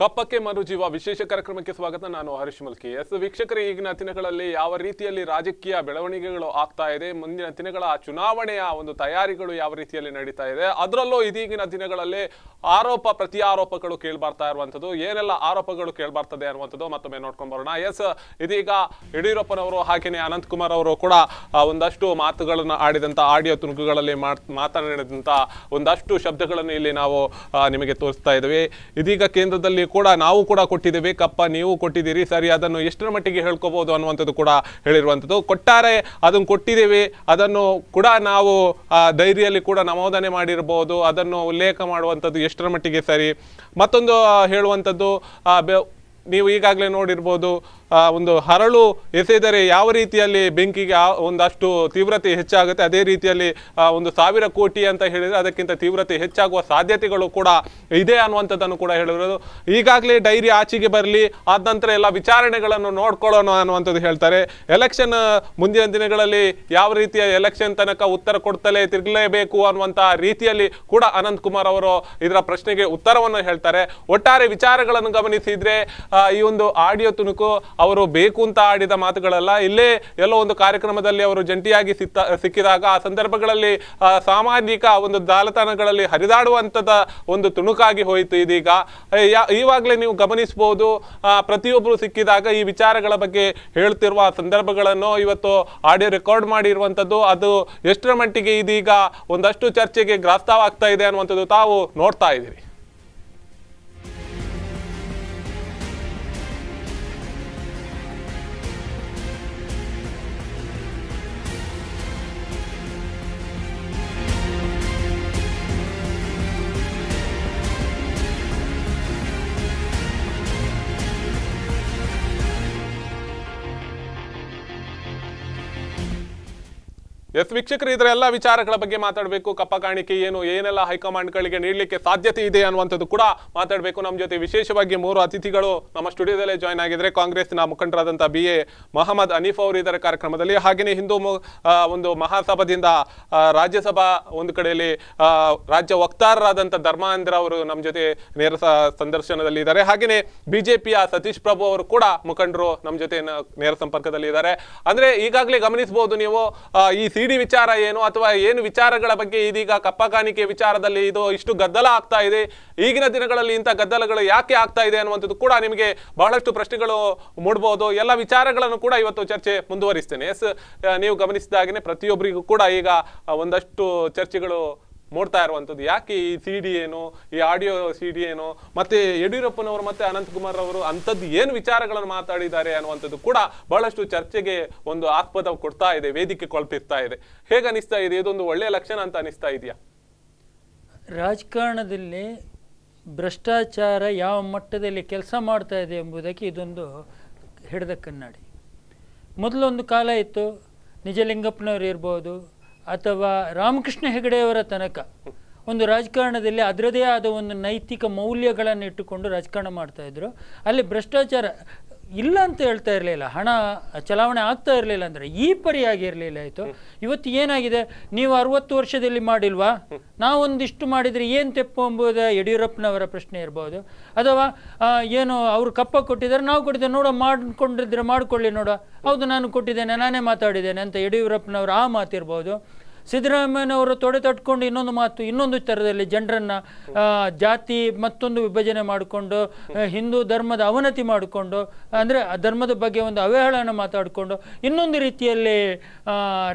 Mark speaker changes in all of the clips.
Speaker 1: ಕಪ್ಪಕ್ಕೆ ಮರುಜೀವ ವಿಶೇಷ ಕಾರ್ಯಕ್ರಮಕ್ಕೆ ಸ್ವಾಗತ ನಾನು ಹರೀಶ್ ಮಲ್ಕಿ ಎಸ್ ವೀಕ್ಷಕರೇ ಈಗಿನ ದಿನಗಳಲ್ಲಿ ಯಾವ ರೀತಿಯಲ್ಲಿ ರಾಜಕೀಯ ಬೆಳವಣಿಗೆಗಳು ಆಗ್ತಾ ಇದೆ ಮುಂದಿನ ದಿನಗಳ ಚುನಾವಣೆಯ ಒಂದು ತಯಾರಿಗಳು ಯಾವ ರೀತಿಯಲ್ಲಿ ನಡೀತಾ ಇದೆ ಅದರಲ್ಲೂ ಇದೀಗಿನ ದಿನಗಳಲ್ಲಿ ಆರೋಪ ಪ್ರತಿ ಆರೋಪಗಳು ಕೇಳ್ಬರ್ತಾ ಇರುವಂಥದ್ದು ಏನೆಲ್ಲ ಆರೋಪಗಳು ಕೇಳ್ಬರ್ತದೆ ಅನ್ನುವಂಥದ್ದು ಮತ್ತೊಮ್ಮೆ ನೋಡ್ಕೊಂಡು ಬರೋಣ ಎಸ್ ಇದೀಗ ಯಡಿಯೂರಪ್ಪನವರು ಹಾಗೆಯೇ ಅನಂತಕುಮಾರ್ ಅವರು ಕೂಡ ಒಂದಷ್ಟು ಮಾತುಗಳನ್ನು ಆಡಿದಂಥ ಆಡಿಯೋ ತುಣುಕುಗಳಲ್ಲಿ ಮಾತನಾಡಿದಂಥ ಒಂದಷ್ಟು ಶಬ್ದಗಳನ್ನು ಇಲ್ಲಿ ನಾವು ನಿಮಗೆ ತೋರಿಸ್ತಾ ಇದ್ದೀವಿ ಇದೀಗ ಕೇಂದ್ರದಲ್ಲಿ ಕೂಡ ನಾವು ಕೂಡ ಕೊಟ್ಟಿದ್ದೀವಿ ಕಪ್ಪ ನೀವು ಕೊಟ್ಟಿದ್ದೀರಿ ಸರಿ ಅದನ್ನು ಎಷ್ಟರ ಮಟ್ಟಿಗೆ ಹೇಳ್ಕೋಬಹುದು ಅನ್ನುವಂಥದ್ದು ಕೂಡ ಹೇಳಿರುವಂಥದ್ದು ಕೊಟ್ಟಾರೆ ಅದನ್ನು ಕೊಟ್ಟಿದ್ದೀವಿ ಅದನ್ನು ಕೂಡ ನಾವು ಧೈರ್ಯಲ್ಲಿ ಕೂಡ ನಮೋದನೆ ಮಾಡಿರಬಹುದು ಅದನ್ನು ಉಲ್ಲೇಖ ಮಾಡುವಂಥದ್ದು ಎಷ್ಟರ ಮಟ್ಟಿಗೆ ಸರಿ ಮತ್ತೊಂದು ಹೇಳುವಂಥದ್ದು ನೀವು ಈಗಾಗಲೇ ನೋಡಿರ್ಬೋದು ಒಂದು ಹರಳು ಎಸೆದರೆ ಯಾವ ರೀತಿಯಲ್ಲಿ ಬೆಂಕಿಗೆ ಒಂದಷ್ಟು ತೀವ್ರತೆ ಹೆಚ್ಚಾಗುತ್ತೆ ಅದೇ ರೀತಿಯಲ್ಲಿ ಒಂದು ಸಾವಿರ ಕೋಟಿ ಅಂತ ಹೇಳಿದರೆ ಅದಕ್ಕಿಂತ ತೀವ್ರತೆ ಹೆಚ್ಚಾಗುವ ಸಾಧ್ಯತೆಗಳು ಕೂಡ ಇದೆ ಅನ್ನುವಂಥದ್ದನ್ನು ಕೂಡ ಹೇಳಿರೋದು ಈಗಾಗಲೇ ಡೈರಿ ಆಚೆಗೆ ಬರಲಿ ಆದ ನಂತರ ಎಲ್ಲ ವಿಚಾರಣೆಗಳನ್ನು ನೋಡ್ಕೊಳ್ಳೋಣ ಅನ್ನುವಂಥದ್ದು ಹೇಳ್ತಾರೆ ಎಲೆಕ್ಷನ್ ಮುಂದಿನ ದಿನಗಳಲ್ಲಿ ಯಾವ ರೀತಿಯ ಎಲೆಕ್ಷನ್ ತನಕ ಉತ್ತರ ಕೊಡ್ತಲೇ ತಿರುಗಲೇಬೇಕು ಅನ್ನುವಂಥ ರೀತಿಯಲ್ಲಿ ಕೂಡ ಅನಂತಕುಮಾರ್ ಅವರು ಇದರ ಪ್ರಶ್ನೆಗೆ ಉತ್ತರವನ್ನು ಹೇಳ್ತಾರೆ ಒಟ್ಟಾರೆ ವಿಚಾರಗಳನ್ನು ಗಮನಿಸಿದರೆ ಈ ಒಂದು ಆಡಿಯೋ ತುಣುಕು ಅವರು ಬೇಕು ಅಂತ ಆಡಿದ ಮಾತುಗಳಲ್ಲ ಇಲ್ಲೇ ಎಲ್ಲೋ ಒಂದು ಕಾರ್ಯಕ್ರಮದಲ್ಲಿ ಅವರು ಜಂಟಿಯಾಗಿ ಸಿಕ್ಕ ಸಿಕ್ಕಿದಾಗ ಆ ಸಂದರ್ಭಗಳಲ್ಲಿ ಸಾಮಾಜಿಕ ಒಂದು ಜಾಲತಾಣಗಳಲ್ಲಿ ಹರಿದಾಡುವಂಥದ ಒಂದು ತುಣುಕಾಗಿ ಹೋಯಿತು ಇದೀಗ ಈವಾಗಲೇ ನೀವು ಗಮನಿಸಬಹುದು ಪ್ರತಿಯೊಬ್ಬರು ಸಿಕ್ಕಿದಾಗ ಈ ವಿಚಾರಗಳ ಬಗ್ಗೆ ಹೇಳ್ತಿರುವ ಸಂದರ್ಭಗಳನ್ನು ಇವತ್ತು ಆಡಿಯೋ ರೆಕಾರ್ಡ್ ಮಾಡಿರುವಂಥದ್ದು ಅದು ಎಷ್ಟರ ಮಟ್ಟಿಗೆ ಇದೀಗ ಒಂದಷ್ಟು ಚರ್ಚೆಗೆ ಗ್ರಾಸ್ತಾವಾಗ್ತಾ ಇದೆ ಅನ್ನುವಂಥದ್ದು ತಾವು ನೋಡ್ತಾ ಇದ್ದೀರಿ ಎಸ್ ವೀಕ್ಷಕರು ಇದರ ಎಲ್ಲ ವಿಚಾರಗಳ ಬಗ್ಗೆ ಮಾತಾಡಬೇಕು ಕಪ್ಪ ಕಾಣಿಕೆ ಏನು ಏನೆಲ್ಲ ಹೈಕಮಾಂಡ್ಗಳಿಗೆ ನೀಡಲಿಕ್ಕೆ ಸಾಧ್ಯತೆ ಇದೆ ಅನ್ನುವಂಥದ್ದು ಕೂಡ ಮಾತಾಡಬೇಕು ನಮ್ಮ ಜೊತೆ ವಿಶೇಷವಾಗಿ ಮೂರು ಅತಿಥಿಗಳು ನಮ್ಮ ಸ್ಟುಡಿಯೋದಲ್ಲೇ ಜಾಯ್ನ್ ಆಗಿದ್ರೆ ಕಾಂಗ್ರೆಸ್ನ ಮುಖಂಡರಾದಂಥ ಬಿ ಎ ಮೊಹಮ್ಮದ್ ಅನೀಫ್ ಅವರು ಇದರ ಕಾರ್ಯಕ್ರಮದಲ್ಲಿ ಹಾಗೆಯೇ ಹಿಂದೂ ಒಂದು ಮಹಾಸಭಾದಿಂದ ರಾಜ್ಯಸಭಾ ಒಂದು ಕಡೆಯಲ್ಲಿ ರಾಜ್ಯ ವಕ್ತಾರರಾದಂಥ ಧರ್ಮಾಂಧ್ರ ಅವರು ನಮ್ಮ ಜೊತೆ ನೇರ ಸಂದರ್ಶನದಲ್ಲಿ ಇದ್ದಾರೆ ಹಾಗೆಯೇ ಬಿಜೆಪಿಯ ಸತೀಶ್ ಪ್ರಭು ಅವರು ಕೂಡ ಮುಖಂಡರು ನಮ್ಮ ಜೊತೆ ನೇರ ಸಂಪರ್ಕದಲ್ಲಿ ಇದ್ದಾರೆ ಅಂದ್ರೆ ಈಗಾಗಲೇ ಗಮನಿಸಬಹುದು ನೀವು ಈ ಸಿ ಸಿಡಿ ವಿಚಾರ ಏನು ಅಥವಾ ಏನು ವಿಚಾರಗಳ ಬಗ್ಗೆ ಇದೀಗ ಕಾಣಿಕೆ ವಿಚಾರದಲ್ಲಿ ಇದು ಇಷ್ಟು ಗದ್ದಲ ಆಗ್ತಾ ಇದೆ ಈಗಿನ ದಿನಗಳಲ್ಲಿ ಇಂಥ ಗದ್ದಲಗಳು ಯಾಕೆ ಆಗ್ತಾ ಇದೆ ಅನ್ನುವಂಥದ್ದು ಕೂಡ ನಿಮಗೆ ಬಹಳಷ್ಟು ಪ್ರಶ್ನೆಗಳು ಮೂಡಬಹುದು ಎಲ್ಲ ವಿಚಾರಗಳನ್ನು ಕೂಡ ಇವತ್ತು ಚರ್ಚೆ ಮುಂದುವರಿಸ್ತೇನೆ ಎಸ್ ನೀವು ಗಮನಿಸಿದಾಗಿನೇ ಪ್ರತಿಯೊಬ್ಬರಿಗೂ ಕೂಡ ಈಗ ಒಂದಷ್ಟು ಚರ್ಚೆಗಳು ನೋಡ್ತಾ ಇರುವಂಥದ್ದು ಯಾಕೆ ಈ ಸಿ ಡಿ ಏನು ಈ ಆಡಿಯೋ ಸಿ ಡಿ ಏನು ಮತ್ತೆ ಯಡಿಯೂರಪ್ಪನವರು ಮತ್ತೆ ಅನಂತಕುಮಾರ್ ಅವರು ಅಂಥದ್ದು ಏನು ವಿಚಾರಗಳನ್ನು ಮಾತಾಡಿದ್ದಾರೆ ಅನ್ನುವಂಥದ್ದು ಕೂಡ ಬಹಳಷ್ಟು ಚರ್ಚೆಗೆ ಒಂದು ಆಸ್ಪದ ಕೊಡ್ತಾ ಇದೆ ವೇದಿಕೆ ಕೊಳ್ತಿರ್ತಾ ಇದೆ ಹೇಗೆ ಅನಿಸ್ತಾ ಇದೆ ಇದೊಂದು ಒಳ್ಳೆಯ ಲಕ್ಷಣ ಅಂತ ಅನಿಸ್ತಾ ಇದೆಯಾ
Speaker 2: ರಾಜಕಾರಣದಲ್ಲಿ ಭ್ರಷ್ಟಾಚಾರ ಯಾವ ಮಟ್ಟದಲ್ಲಿ ಕೆಲಸ ಮಾಡ್ತಾ ಇದೆ ಎಂಬುದಕ್ಕೆ ಇದೊಂದು ಹಿಡಿದ ಕನ್ನಡಿ ಮೊದಲೊಂದು ಕಾಲ ಇತ್ತು ನಿಜಲಿಂಗಪ್ಪನವರು ಇರ್ಬೋದು ಅಥವಾ ರಾಮಕೃಷ್ಣ ಹೆಗಡೆಯವರ ತನಕ ಒಂದು ರಾಜಕಾರಣದಲ್ಲಿ ಅದರದೇ ಆದ ಒಂದು ನೈತಿಕ ಮೌಲ್ಯಗಳನ್ನು ಇಟ್ಟುಕೊಂಡು ರಾಜಕಾರಣ ಮಾಡ್ತಾಯಿದ್ರು ಅಲ್ಲಿ ಭ್ರಷ್ಟಾಚಾರ ಇಲ್ಲ ಅಂತ ಹೇಳ್ತಾ ಇರಲಿಲ್ಲ ಹಣ ಚಲಾವಣೆ ಆಗ್ತಾ ಇರಲಿಲ್ಲ ಅಂದರೆ ಈ ಪರಿಯಾಗಿ ಇರಲಿಲ್ಲ ಆಯಿತು ಇವತ್ತು ಏನಾಗಿದೆ ನೀವು ಅರುವತ್ತು ವರ್ಷದಲ್ಲಿ ಮಾಡಿಲ್ವಾ ನಾವೊಂದಿಷ್ಟು ಮಾಡಿದರೆ ಏನು ತೆಪ್ಪು ಎಂಬುದು ಯಡಿಯೂರಪ್ಪನವರ ಪ್ರಶ್ನೆ ಇರ್ಬೋದು ಅಥವಾ ಏನು ಅವರು ಕಪ್ಪ ಕೊಟ್ಟಿದ್ದಾರೆ ನಾವು ಕೊಟ್ಟಿದ್ದೇವೆ ನೋಡೋ ಮಾಡ್ಕೊಂಡಿದ್ರೆ ಮಾಡಿಕೊಳ್ಳಿ ನೋಡೋ ಹೌದು ನಾನು ಕೊಟ್ಟಿದ್ದೇನೆ ನಾನೇ ಮಾತಾಡಿದ್ದೇನೆ ಅಂತ ಯಡಿಯೂರಪ್ಪನವರು ಆ ಮಾತಿರ್ಬೋದು ಸಿದ್ದರಾಮಯ್ಯನವರು ತೊಡೆ ತಟ್ಕೊಂಡು ಇನ್ನೊಂದು ಮಾತು ಇನ್ನೊಂದು ಥರದಲ್ಲಿ ಜನರನ್ನು ಜಾತಿ ಮತ್ತೊಂದು ವಿಭಜನೆ ಮಾಡಿಕೊಂಡು ಹಿಂದೂ ಧರ್ಮದ ಅವನತಿ ಮಾಡಿಕೊಂಡು ಅಂದರೆ ಧರ್ಮದ ಬಗ್ಗೆ ಒಂದು ಅವಹೇಳನ ಮಾತಾಡಿಕೊಂಡು ಇನ್ನೊಂದು ರೀತಿಯಲ್ಲಿ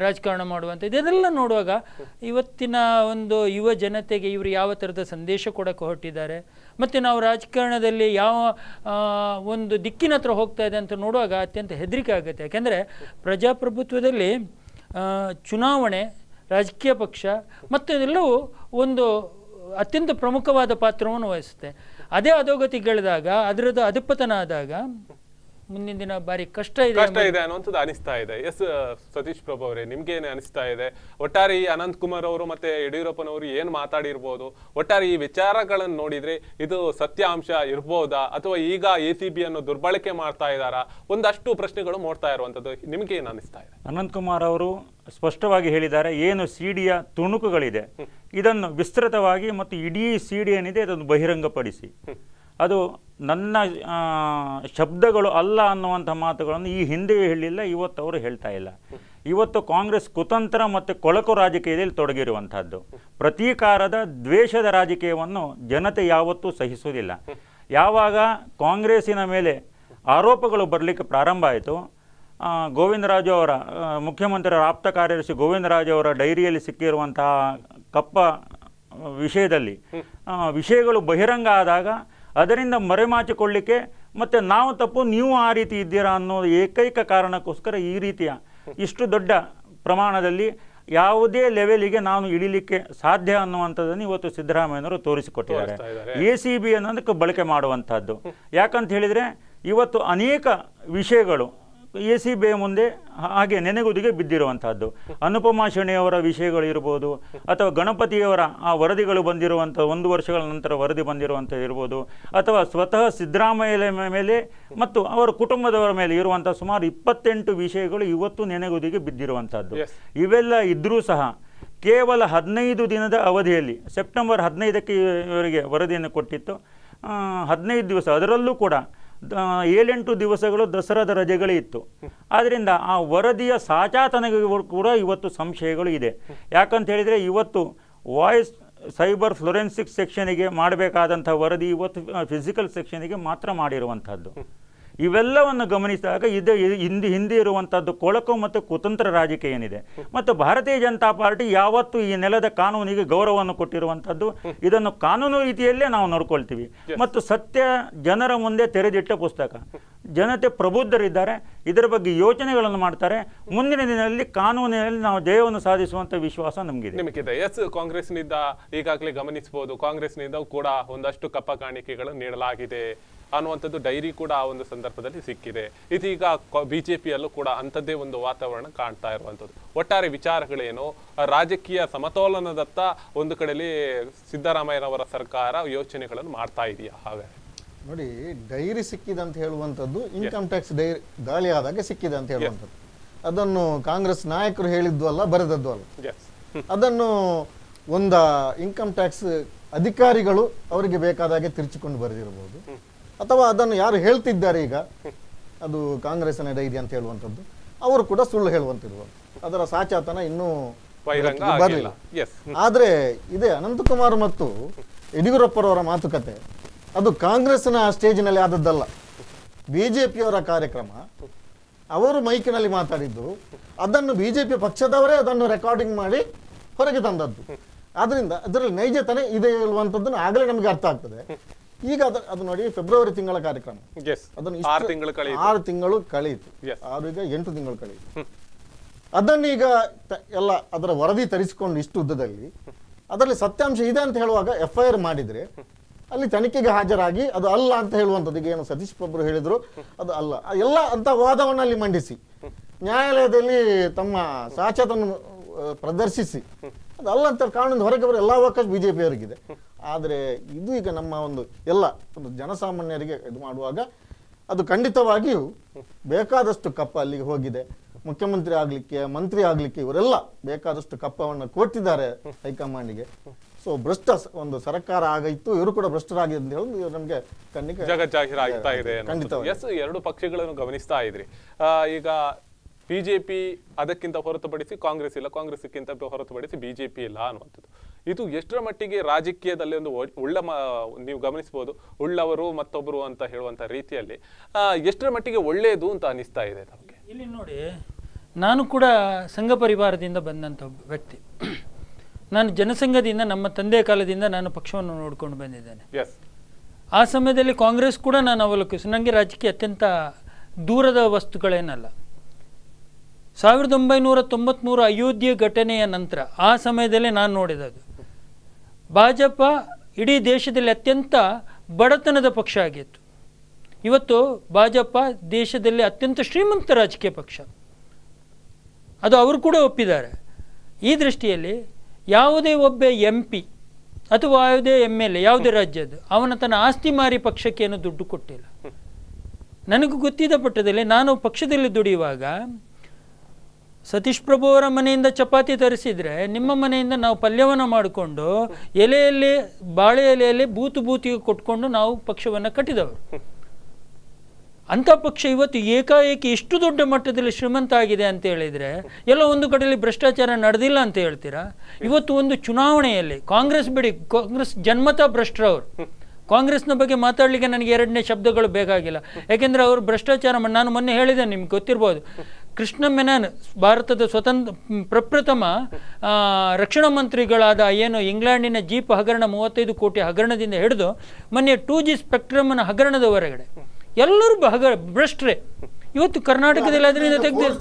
Speaker 2: ರಾಜಕಾರಣ ಮಾಡುವಂಥದ್ದು ಇದೆಲ್ಲ ನೋಡುವಾಗ ಇವತ್ತಿನ ಒಂದು ಯುವ ಜನತೆಗೆ ಇವರು ಯಾವ ಥರದ ಸಂದೇಶ ಕೊಡಕ್ಕೆ ಹೊರಟಿದ್ದಾರೆ ಮತ್ತು ನಾವು ರಾಜಕಾರಣದಲ್ಲಿ ಯಾವ ಒಂದು ದಿಕ್ಕಿನ ಹತ್ರ ಹೋಗ್ತಾ ಇದೆ ಅಂತ ನೋಡುವಾಗ ಅತ್ಯಂತ ಹೆದರಿಕೆ ಆಗುತ್ತೆ ಯಾಕೆಂದರೆ ಪ್ರಜಾಪ್ರಭುತ್ವದಲ್ಲಿ ಚುನಾವಣೆ ರಾಜಕೀಯ ಪಕ್ಷ ಮತ್ತು ಇದೆಲ್ಲವೂ ಒಂದು ಅತ್ಯಂತ ಪ್ರಮುಖವಾದ ಪಾತ್ರವನ್ನು ವಹಿಸುತ್ತೆ ಅದೇ ಅಧೋಗತಿಗೆಳೆದಾಗ ಅದರದ್ದು ಅಧಿಪತನ ಆದಾಗ ಮುಂದಿನ ದಿನ ಬಾರಿ ಕಷ್ಟ
Speaker 1: ಇದೆ ಕಷ್ಟ ಇದೆ ಅನ್ನುವಂಥದ್ದು ಅನಿಸ್ತಾ ಇದೆ ಎಸ್ ಸತೀಶ್ ಪ್ರಭು ಅವರೇ ನಿಮ್ಗೆ ಏನೇ ಅನಿಸ್ತಾ ಇದೆ ಒಟ್ಟಾರೆ ಈ ಅನಂತ್ ಕುಮಾರ್ ಅವರು ಮತ್ತೆ ಯಡಿಯೂರಪ್ಪನವರು ಏನ್ ಮಾತಾಡಿರ್ಬೋದು ಒಟ್ಟಾರೆ ಈ ವಿಚಾರಗಳನ್ನು ನೋಡಿದ್ರೆ ಇದು ಸತ್ಯಾಂಶ ಇರ್ಬೋದಾ ಅಥವಾ ಈಗ ಎ ಸಿ ಬಿ ಅನ್ನು ದುರ್ಬಳಕೆ ಮಾಡ್ತಾ ಇದ್ದಾರಾ ಒಂದಷ್ಟು ಪ್ರಶ್ನೆಗಳು ಮೂಡ್ತಾ ಇರುವಂತದ್ದು ನಿಮ್ಗೆ ಏನ್ ಅನಿಸ್ತಾ ಇದೆ
Speaker 3: ಅನಂತ್ ಕುಮಾರ್ ಅವರು ಸ್ಪಷ್ಟವಾಗಿ ಹೇಳಿದ್ದಾರೆ ಏನು ಡಿಯ ತುಣುಕುಗಳಿದೆ ಇದನ್ನು ವಿಸ್ತೃತವಾಗಿ ಮತ್ತು ಇಡೀ ಸಿಡಿ ಏನಿದೆ ಅದನ್ನು ಬಹಿರಂಗಪಡಿಸಿ ಅದು ನನ್ನ ಶಬ್ದಗಳು ಅಲ್ಲ ಅನ್ನುವಂಥ ಮಾತುಗಳನ್ನು ಈ ಹಿಂದೆಯೂ ಹೇಳಿಲ್ಲ ಇವತ್ತು ಅವರು ಹೇಳ್ತಾ ಇಲ್ಲ ಇವತ್ತು ಕಾಂಗ್ರೆಸ್ ಕುತಂತ್ರ ಮತ್ತು ಕೊಳಕು ರಾಜಕೀಯದಲ್ಲಿ ತೊಡಗಿರುವಂಥದ್ದು ಪ್ರತೀಕಾರದ ದ್ವೇಷದ ರಾಜಕೀಯವನ್ನು ಜನತೆ ಯಾವತ್ತೂ ಸಹಿಸುವುದಿಲ್ಲ ಯಾವಾಗ ಕಾಂಗ್ರೆಸ್ಸಿನ ಮೇಲೆ ಆರೋಪಗಳು ಬರಲಿಕ್ಕೆ ಪ್ರಾರಂಭ ಆಯಿತು ಗೋವಿಂದರಾಜು ಅವರ ಮುಖ್ಯಮಂತ್ರಿ ಆಪ್ತ ಕಾರ್ಯದರ್ಶಿ ಗೋವಿಂದರಾಜು ಅವರ ಡೈರಿಯಲ್ಲಿ ಸಿಕ್ಕಿರುವಂತಹ ಕಪ್ಪ ವಿಷಯದಲ್ಲಿ ವಿಷಯಗಳು ಬಹಿರಂಗ ಆದಾಗ ಅದರಿಂದ ಮರೆಮಾಚಿಕೊಳ್ಳಿಕ್ಕೆ ಮತ್ತು ನಾವು ತಪ್ಪು ನೀವು ಆ ರೀತಿ ಇದ್ದೀರಾ ಅನ್ನೋ ಏಕೈಕ ಕಾರಣಕ್ಕೋಸ್ಕರ ಈ ರೀತಿಯ ಇಷ್ಟು ದೊಡ್ಡ ಪ್ರಮಾಣದಲ್ಲಿ ಯಾವುದೇ ಲೆವೆಲಿಗೆ ನಾನು ಇಳಿಲಿಕ್ಕೆ ಸಾಧ್ಯ ಅನ್ನುವಂಥದ್ದನ್ನು ಇವತ್ತು ಸಿದ್ದರಾಮಯ್ಯನವರು ತೋರಿಸಿಕೊಟ್ಟಿದ್ದಾರೆ ಎ ಸಿ ಬಿ ಅನ್ನೋದಕ್ಕೆ ಬಳಕೆ ಮಾಡುವಂಥದ್ದು ಯಾಕಂತ ಹೇಳಿದರೆ ಇವತ್ತು ಅನೇಕ ವಿಷಯಗಳು ಎ ಸಿ ಬೆ ಮುಂದೆ ಹಾಗೆ ನೆನೆಗುದಿಗೆ ಬಿದ್ದಿರುವಂತಹದ್ದು ಅನುಪಮಾ ಶೆಣೆಯವರ ವಿಷಯಗಳು ಅಥವಾ ಗಣಪತಿಯವರ ಆ ವರದಿಗಳು ಬಂದಿರುವಂಥ ಒಂದು ವರ್ಷಗಳ ನಂತರ ವರದಿ ಬಂದಿರುವಂಥ ಇರ್ಬೋದು ಅಥವಾ ಸ್ವತಃ ಸಿದ್ದರಾಮಯ್ಯ ಮೇಲೆ ಮತ್ತು ಅವರ ಕುಟುಂಬದವರ ಮೇಲೆ ಇರುವಂಥ ಸುಮಾರು ಇಪ್ಪತ್ತೆಂಟು ವಿಷಯಗಳು ಇವತ್ತು ನೆನೆಗುದಿಗೆ ಬಿದ್ದಿರುವಂಥದ್ದು ಇವೆಲ್ಲ ಇದ್ದರೂ ಸಹ ಕೇವಲ ಹದಿನೈದು ದಿನದ ಅವಧಿಯಲ್ಲಿ ಸೆಪ್ಟೆಂಬರ್ ಹದಿನೈದಕ್ಕೆ ಇವರಿಗೆ ವರದಿಯನ್ನು ಕೊಟ್ಟಿತ್ತು ಹದಿನೈದು ದಿವಸ ಅದರಲ್ಲೂ ಕೂಡ ಏಳೆಂಟು ದಿವಸಗಳು ದಸರಾದ ರಜೆಗಳೇ ಇತ್ತು ಆದ್ದರಿಂದ ಆ ವರದಿಯ ಸಾಚಾತನ ಕೂಡ ಇವತ್ತು ಸಂಶಯಗಳು ಇದೆ ಯಾಕಂತ ಹೇಳಿದರೆ ಇವತ್ತು ವಾಯ್ಸ್ ಸೈಬರ್ ಫ್ಲೋರೆನ್ಸಿಕ್ ಸೆಕ್ಷನಿಗೆ ಮಾಡಬೇಕಾದಂಥ ವರದಿ ಇವತ್ತು ಫಿಸಿಕಲ್ ಸೆಕ್ಷನಿಗೆ ಮಾತ್ರ ಮಾಡಿರುವಂಥದ್ದು ಇವೆಲ್ಲವನ್ನು ಗಮನಿಸಿದಾಗ ಇದು ಹಿಂದಿ ಹಿಂದಿ ಇರುವಂಥದ್ದು ಕೊಳಕು ಮತ್ತು ಕುತಂತ್ರ ರಾಜಕೀಯ ಏನಿದೆ ಮತ್ತು ಭಾರತೀಯ ಜನತಾ ಪಾರ್ಟಿ ಯಾವತ್ತೂ ಈ ನೆಲದ ಕಾನೂನಿಗೆ ಗೌರವವನ್ನು ಕೊಟ್ಟಿರುವಂಥದ್ದು ಇದನ್ನು ಕಾನೂನು ರೀತಿಯಲ್ಲೇ ನಾವು ನೋಡ್ಕೊಳ್ತೀವಿ ಮತ್ತು ಸತ್ಯ ಜನರ ಮುಂದೆ ತೆರೆದಿಟ್ಟ ಪುಸ್ತಕ ಜನತೆ ಪ್ರಬುದ್ಧರಿದ್ದಾರೆ ಇದರ ಬಗ್ಗೆ ಯೋಚನೆಗಳನ್ನು ಮಾಡ್ತಾರೆ ಮುಂದಿನ ದಿನದಲ್ಲಿ ಕಾನೂನಿನಲ್ಲಿ ನಾವು ಜಯವನ್ನು ಸಾಧಿಸುವಂತ ವಿಶ್ವಾಸ ನಮಗಿದೆ
Speaker 1: ನಿಮಗಿದೆ ಎಸ್ ಕಾಂಗ್ರೆಸ್ನಿಂದ ಈಗಾಗಲೇ ಗಮನಿಸಬಹುದು ಕಾಂಗ್ರೆಸ್ನಿಂದ ಕೂಡ ಒಂದಷ್ಟು ಕಪ್ಪ ಕಾಣಿಕೆಗಳು ನೀಡಲಾಗಿದೆ ಅನ್ನುವಂಥದ್ದು ಡೈರಿ ಕೂಡ ಆ ಒಂದು ಸಂದರ್ಭದಲ್ಲಿ ಸಿಕ್ಕಿದೆ ಇದೀಗ ಬಿ ಜೆ ಪಿಯಲ್ಲೂ ಕೂಡ ಅಂಥದ್ದೇ ಒಂದು ವಾತಾವರಣ ಕಾಣ್ತಾ ಇರುವಂಥದ್ದು ಒಟ್ಟಾರೆ ವಿಚಾರಗಳೇನು ರಾಜಕೀಯ ಸಮತೋಲನದತ್ತ ಒಂದು ಕಡೆಯಲ್ಲಿ ಸಿದ್ದರಾಮಯ್ಯನವರ ಸರ್ಕಾರ ಯೋಚನೆಗಳನ್ನು ಮಾಡ್ತಾ ಇದೆಯಾ ಹಾಗೆ
Speaker 4: ನೋಡಿ ಡೈರಿ ಅಂತ ಹೇಳುವಂಥದ್ದು ಇನ್ಕಮ್ ಟ್ಯಾಕ್ಸ್ ಡೈರಿ ದಾಳಿ ಆದಾಗ ಸಿಕ್ಕಿದೆ ಅಂತ ಹೇಳುವಂಥದ್ದು ಅದನ್ನು ಕಾಂಗ್ರೆಸ್ ನಾಯಕರು ಹೇಳಿದ್ದು ಅಲ್ಲ ಬರೆದದ್ದು ಅಲ್ಲ ಅದನ್ನು ಒಂದ ಇನ್ಕಮ್ ಟ್ಯಾಕ್ಸ್ ಅಧಿಕಾರಿಗಳು ಅವರಿಗೆ ಬೇಕಾದಾಗೆ ತಿರುಚಿಕೊಂಡು ಬರೆದಿರಬಹುದು ಅಥವಾ ಅದನ್ನು ಯಾರು ಹೇಳ್ತಿದ್ದಾರೆ ಈಗ ಅದು ಕಾಂಗ್ರೆಸ್ನ ಡೈರಿ ಅಂತ ಹೇಳುವಂಥದ್ದು ಅವರು ಕೂಡ ಸುಳ್ಳು ಹೇಳುವಂತಿರುವ ಅದರ ಸಾಚಾತನ ಇನ್ನೂ ಬರಲಿಲ್ಲ ಆದರೆ ಇದೇ ಅನಂತಕುಮಾರ್ ಮತ್ತು ಯಡಿಯೂರಪ್ಪರವರ ಮಾತುಕತೆ ಅದು ಕಾಂಗ್ರೆಸ್ನ ಸ್ಟೇಜ್ನಲ್ಲಿ ಆದದ್ದಲ್ಲ ಬಿಜೆಪಿಯವರ ಕಾರ್ಯಕ್ರಮ ಅವರು ಮೈಕಿನಲ್ಲಿ ಮಾತಾಡಿದ್ದು ಅದನ್ನು ಬಿಜೆಪಿ ಪಕ್ಷದವರೇ ಅದನ್ನು ರೆಕಾರ್ಡಿಂಗ್ ಮಾಡಿ ಹೊರಗೆ ತಂದದ್ದು ಆದ್ರಿಂದ ಅದರಲ್ಲಿ ನೈಜತನೇ ಇದೆ ಇರುವಂಥದ್ದನ್ನು ಆಗಲೇ ನಮಗೆ ಅರ್ಥ ಆಗ್ತದೆ ಈಗ ಅದು ನೋಡಿ ಫೆಬ್ರವರಿ ತಿಂಗಳ ಕಾರ್ಯಕ್ರಮ
Speaker 1: ಅದನ್ನು ಆರು ತಿಂಗಳು
Speaker 4: ತಿಂಗಳು ಕಳೆಯಿತು ಆರು ಈಗ ಎಂಟು ತಿಂಗಳು ಕಳೆಯಿತು ಅದನ್ನೀಗ ಎಲ್ಲ ಅದರ ವರದಿ ತರಿಸಿಕೊಂಡು ಇಷ್ಟು ಉದ್ದದಲ್ಲಿ ಅದರಲ್ಲಿ ಸತ್ಯಾಂಶ ಇದೆ ಅಂತ ಹೇಳುವಾಗ ಎಫ್ ಐ ಆರ್ ಮಾಡಿದ್ರೆ ಅಲ್ಲಿ ತನಿಖೆಗೆ ಹಾಜರಾಗಿ ಅದು ಅಲ್ಲ ಅಂತ ಹೇಳುವಂಥದ್ದು ಈಗ ಏನು ಸತೀಶ್ ಪ್ರಭು ಹೇಳಿದ್ರು ಅದು ಅಲ್ಲ ಎಲ್ಲ ಅಂತ ವಾದವನ್ನು ಅಲ್ಲಿ ಮಂಡಿಸಿ ನ್ಯಾಯಾಲಯದಲ್ಲಿ ತಮ್ಮ ಸಾಕ್ಷ್ಯತನ್ನು ಪ್ರದರ್ಶಿಸಿ ಅದು ಅಲ್ಲ ಅಂತ ಕಾರಣದಿಂದ ಹೊರಗೆ ಬರೋ ಎಲ್ಲ ಅವಕಾಶ ಬಿಜೆಪಿಯವರಿಗಿದೆ ಆದರೆ ಇದು ಈಗ ನಮ್ಮ ಒಂದು ಎಲ್ಲ ಒಂದು ಜನಸಾಮಾನ್ಯರಿಗೆ ಇದು ಮಾಡುವಾಗ ಅದು ಖಂಡಿತವಾಗಿಯೂ ಬೇಕಾದಷ್ಟು ಕಪ್ಪ ಅಲ್ಲಿಗೆ ಹೋಗಿದೆ ಮುಖ್ಯಮಂತ್ರಿ ಆಗ್ಲಿಕ್ಕೆ ಮಂತ್ರಿ ಆಗ್ಲಿಕ್ಕೆ ಇವರೆಲ್ಲ ಬೇಕಾದಷ್ಟು ಕಪ್ಪವನ್ನು ಕೊಟ್ಟಿದ್ದಾರೆ ಹೈಕಮಾಂಡ್ಗೆ ಸೊ ಭ್ರಷ್ಟ ಒಂದು ಸರ್ಕಾರ ಆಗೈತು ಇವರು ಕೂಡ ಭ್ರಷ್ಟರಾಗಿದೆ ಅಂತ ಹೇಳಿ ನಮಗೆ
Speaker 1: ಕಣ್ಣಿಗೆ ಇದೆ ಖಂಡಿತ ಎಸ್ ಎರಡು ಪಕ್ಷಗಳನ್ನು ಗಮನಿಸ್ತಾ ಇದ್ರಿ ಈಗ ಬಿಜೆಪಿ ಅದಕ್ಕಿಂತ ಹೊರತುಪಡಿಸಿ ಕಾಂಗ್ರೆಸ್ ಇಲ್ಲ ಕಾಂಗ್ರೆಸ್ಗಿಂತ ಹೊರತುಪಡಿಸಿ ಬಿಜೆಪಿ ಇಲ್ಲ ಅನ್ನುವಂಥದ್ದು ಇದು ಎಷ್ಟರ ಮಟ್ಟಿಗೆ ರಾಜಕೀಯದಲ್ಲಿ ಒಂದು ಉಳ್ಳ ನೀವು ಗಮನಿಸಬಹುದು ಉಳ್ಳವರು ಮತ್ತೊಬ್ಬರು ಅಂತ ಹೇಳುವಂತ ರೀತಿಯಲ್ಲಿ ಎಷ್ಟರ ಮಟ್ಟಿಗೆ ಒಳ್ಳೆಯದು ಅಂತ ಅನಿಸ್ತಾ ಇದೆ ನಮಗೆ
Speaker 2: ಇಲ್ಲಿ ನೋಡಿ ನಾನು ಕೂಡ ಸಂಘ ಪರಿವಾರದಿಂದ ಬಂದಂಥ ವ್ಯಕ್ತಿ ನಾನು ಜನಸಂಘದಿಂದ ನಮ್ಮ ತಂದೆ ಕಾಲದಿಂದ ನಾನು ಪಕ್ಷವನ್ನು ನೋಡ್ಕೊಂಡು ಬಂದಿದ್ದೇನೆ ಆ ಸಮಯದಲ್ಲಿ ಕಾಂಗ್ರೆಸ್ ಕೂಡ ನಾನು ಅವಲೋಕಿಸಿ ನನಗೆ ರಾಜಕೀಯ ಅತ್ಯಂತ ದೂರದ ವಸ್ತುಗಳೇನಲ್ಲ ಸಾವಿರದ ಒಂಬೈನೂರ ತೊಂಬತ್ತ್ಮೂರು ಅಯೋಧ್ಯೆ ಘಟನೆಯ ನಂತರ ಆ ಸಮಯದಲ್ಲಿ ನಾನು ನೋಡಿದದು ಭಾಜಪ ಇಡೀ ದೇಶದಲ್ಲಿ ಅತ್ಯಂತ ಬಡತನದ ಪಕ್ಷ ಆಗಿತ್ತು ಇವತ್ತು ಭಾಜಪ ದೇಶದಲ್ಲಿ ಅತ್ಯಂತ ಶ್ರೀಮಂತ ರಾಜಕೀಯ ಪಕ್ಷ ಅದು ಅವರು ಕೂಡ ಒಪ್ಪಿದ್ದಾರೆ ಈ ದೃಷ್ಟಿಯಲ್ಲಿ ಯಾವುದೇ ಒಬ್ಬ ಎಂ ಪಿ ಅಥವಾ ಯಾವುದೇ ಎಮ್ ಎಲ್ ಎ ಯಾವುದೇ ರಾಜ್ಯದ್ದು ಅವನ ತನ್ನ ಆಸ್ತಿ ಮಾರಿ ಪಕ್ಷಕ್ಕೆ ದುಡ್ಡು ಕೊಟ್ಟಿಲ್ಲ ನನಗೂ ಗೊತ್ತಿದ್ದ ಪಟ್ಟದಲ್ಲಿ ನಾನು ಪಕ್ಷದಲ್ಲಿ ದುಡಿಯುವಾಗ ಸತೀಶ್ ಪ್ರಭು ಅವರ ಮನೆಯಿಂದ ಚಪಾತಿ ತರಿಸಿದ್ರೆ ನಿಮ್ಮ ಮನೆಯಿಂದ ನಾವು ಪಲ್ಯವನ್ನು ಮಾಡಿಕೊಂಡು ಎಲೆಯಲ್ಲಿ ಬಾಳೆ ಎಲೆಯಲ್ಲಿ ಬೂತು ಬೂತಿ ಕೊಟ್ಕೊಂಡು ನಾವು ಪಕ್ಷವನ್ನು ಕಟ್ಟಿದವರು ಅಂಥ ಪಕ್ಷ ಇವತ್ತು ಏಕಾಏಕಿ ಎಷ್ಟು ದೊಡ್ಡ ಮಟ್ಟದಲ್ಲಿ ಶ್ರೀಮಂತ ಆಗಿದೆ ಅಂತ ಹೇಳಿದರೆ ಎಲ್ಲ ಒಂದು ಕಡೆಯಲ್ಲಿ ಭ್ರಷ್ಟಾಚಾರ ನಡೆದಿಲ್ಲ ಅಂತ ಹೇಳ್ತೀರಾ ಇವತ್ತು ಒಂದು ಚುನಾವಣೆಯಲ್ಲಿ ಕಾಂಗ್ರೆಸ್ ಬಿಡಿ ಕಾಂಗ್ರೆಸ್ ಜನ್ಮತ ಭ್ರಷ್ಟರವರು ಕಾಂಗ್ರೆಸ್ನ ಬಗ್ಗೆ ಮಾತಾಡಲಿಕ್ಕೆ ನನಗೆ ಎರಡನೇ ಶಬ್ದಗಳು ಬೇಕಾಗಿಲ್ಲ ಯಾಕೆಂದರೆ ಅವರು ಭ್ರಷ್ಟಾಚಾರ ನಾನು ಮೊನ್ನೆ ಹೇಳಿದೆ ನಿಮ್ಗೆ ಗೊತ್ತಿರ್ಬೋದು ಕೃಷ್ಣ ಮೆನನ್ ಭಾರತದ ಸ್ವತಂತ್ರ ಪ್ರಪ್ರಥಮ ರಕ್ಷಣಾ ಮಂತ್ರಿಗಳಾದ ಏನು ಇಂಗ್ಲೆಂಡಿನ ಜೀಪ್ ಹಗರಣ ಮೂವತ್ತೈದು ಕೋಟಿ ಹಗರಣದಿಂದ ಹಿಡಿದು ಮೊನ್ನೆ ಟೂ ಜಿ ಸ್ಪೆಕ್ಟ್ರಮ್ನ ಹಗರಣದವರೆಗಡೆ ಎಲ್ಲರೂ ಹಗ ಭ್ರಷ್ಟ್ರೆ ಇವತ್ತು ಕರ್ನಾಟಕದಲ್ಲಿ ಅದರಿಂದ ತೆಗೆದು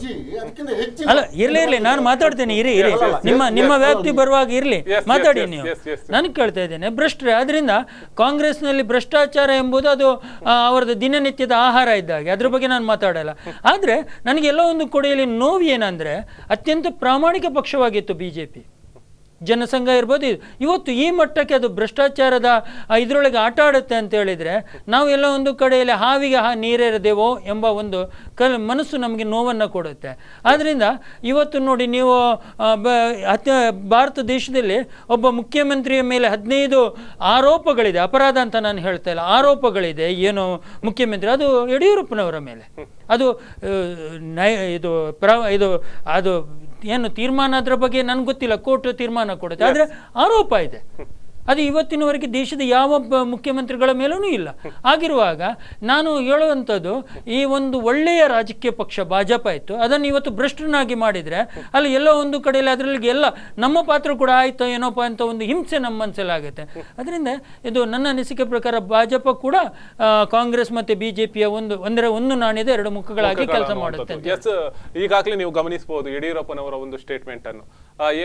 Speaker 5: ಅಲ್ಲ ಇರಲಿ ಇರಲಿ ನಾನು ಮಾತಾಡ್ತೇನೆ ಇರಿ ಇರಿ ನಿಮ್ಮ ನಿಮ್ಮ ವ್ಯಾಪ್ತಿ ಬರುವಾಗ
Speaker 2: ಇರಲಿ ಮಾತಾಡಿ ನೀವು ನನಗೆ ಕೇಳ್ತಾ ಇದ್ದೇನೆ ಭ್ರಷ್ಟರೇ ಅದರಿಂದ ಕಾಂಗ್ರೆಸ್ನಲ್ಲಿ ಭ್ರಷ್ಟಾಚಾರ ಎಂಬುದು ಅದು ಅವರದ್ದು ದಿನನಿತ್ಯದ ಆಹಾರ ಇದ್ದಾಗೆ ಅದ್ರ ಬಗ್ಗೆ ನಾನು ಮಾತಾಡಲ್ಲ ಆದರೆ ನನಗೆಲ್ಲ ಒಂದು ಕೊಡೆಯಲ್ಲಿ ನೋವು ಏನಂದರೆ ಅತ್ಯಂತ ಪ್ರಾಮಾಣಿಕ ಪಕ್ಷವಾಗಿತ್ತು ಬಿ ಜೆ ಪಿ ಜನಸಂಘ ಇರ್ಬೋದು ಇವತ್ತು ಈ ಮಟ್ಟಕ್ಕೆ ಅದು ಭ್ರಷ್ಟಾಚಾರದ ಇದರೊಳಗೆ ಆಟ ಆಡುತ್ತೆ ಅಂತ ಹೇಳಿದರೆ ನಾವು ಎಲ್ಲ ಒಂದು ಕಡೆಯಲ್ಲಿ ಹಾವಿಗೆ ಹಾ ನೀರೇರದೇವೋ ಎಂಬ ಒಂದು ಕ ಮನಸ್ಸು ನಮಗೆ ನೋವನ್ನು ಕೊಡುತ್ತೆ ಆದ್ದರಿಂದ ಇವತ್ತು ನೋಡಿ ನೀವು ಭಾರತ ದೇಶದಲ್ಲಿ ಒಬ್ಬ ಮುಖ್ಯಮಂತ್ರಿಯ ಮೇಲೆ ಹದಿನೈದು ಆರೋಪಗಳಿದೆ ಅಪರಾಧ ಅಂತ ನಾನು ಹೇಳ್ತಾ ಇಲ್ಲ ಆರೋಪಗಳಿದೆ ಏನು ಮುಖ್ಯಮಂತ್ರಿ ಅದು ಯಡಿಯೂರಪ್ಪನವರ ಮೇಲೆ ಅದು ನೈ ಇದು ಪ್ರ ಇದು ಅದು ಏನು ತೀರ್ಮಾನ ಅದರ ಬಗ್ಗೆ ನನ್ಗೆ ಗೊತ್ತಿಲ್ಲ ಕೋರ್ಟ್ ತೀರ್ಮಾನ ಕೊಡುತ್ತೆ ಆದ್ರೆ ಆರೋಪ ಇದೆ ಅದು ಇವತ್ತಿನವರೆಗೆ ದೇಶದ ಯಾವ ಮುಖ್ಯಮಂತ್ರಿಗಳ ಮೇಲೂ ಇಲ್ಲ ಆಗಿರುವಾಗ ನಾನು ಹೇಳುವಂಥದ್ದು ಈ ಒಂದು ಒಳ್ಳೆಯ ರಾಜಕೀಯ ಪಕ್ಷ ಭಾಜಪ ಇತ್ತು ಅದನ್ನು ಇವತ್ತು ಭ್ರಷ್ಟನಾಗಿ ಮಾಡಿದರೆ ಅಲ್ಲಿ ಎಲ್ಲೋ ಒಂದು ಕಡೆಯಲ್ಲಿ ಅದರಲ್ಲಿ ಎಲ್ಲ ನಮ್ಮ ಪಾತ್ರ ಕೂಡ ಆಯಿತು ಏನೋಪ್ಪ ಅಂತ ಒಂದು ಹಿಂಸೆ ನಮ್ಮ ಮನಸ್ಸಲ್ಲಾಗುತ್ತೆ ಅದರಿಂದ ಇದು ನನ್ನ ಅನಿಸಿಕೆ ಪ್ರಕಾರ ಭಾಜಪ ಕೂಡ ಕಾಂಗ್ರೆಸ್ ಮತ್ತು ಬಿ ಜೆ ಪಿಯ ಒಂದು ಅಂದರೆ ಒಂದು ನಾಣ್ಯದ ಎರಡು ಮುಖಗಳಾಗಿ ಕೆಲಸ ಮಾಡುತ್ತೆ
Speaker 1: ಈಗಾಗಲೇ ನೀವು ಗಮನಿಸಬಹುದು ಯಡಿಯೂರಪ್ಪನವರ ಒಂದು ಸ್ಟೇಟ್ಮೆಂಟನ್ನು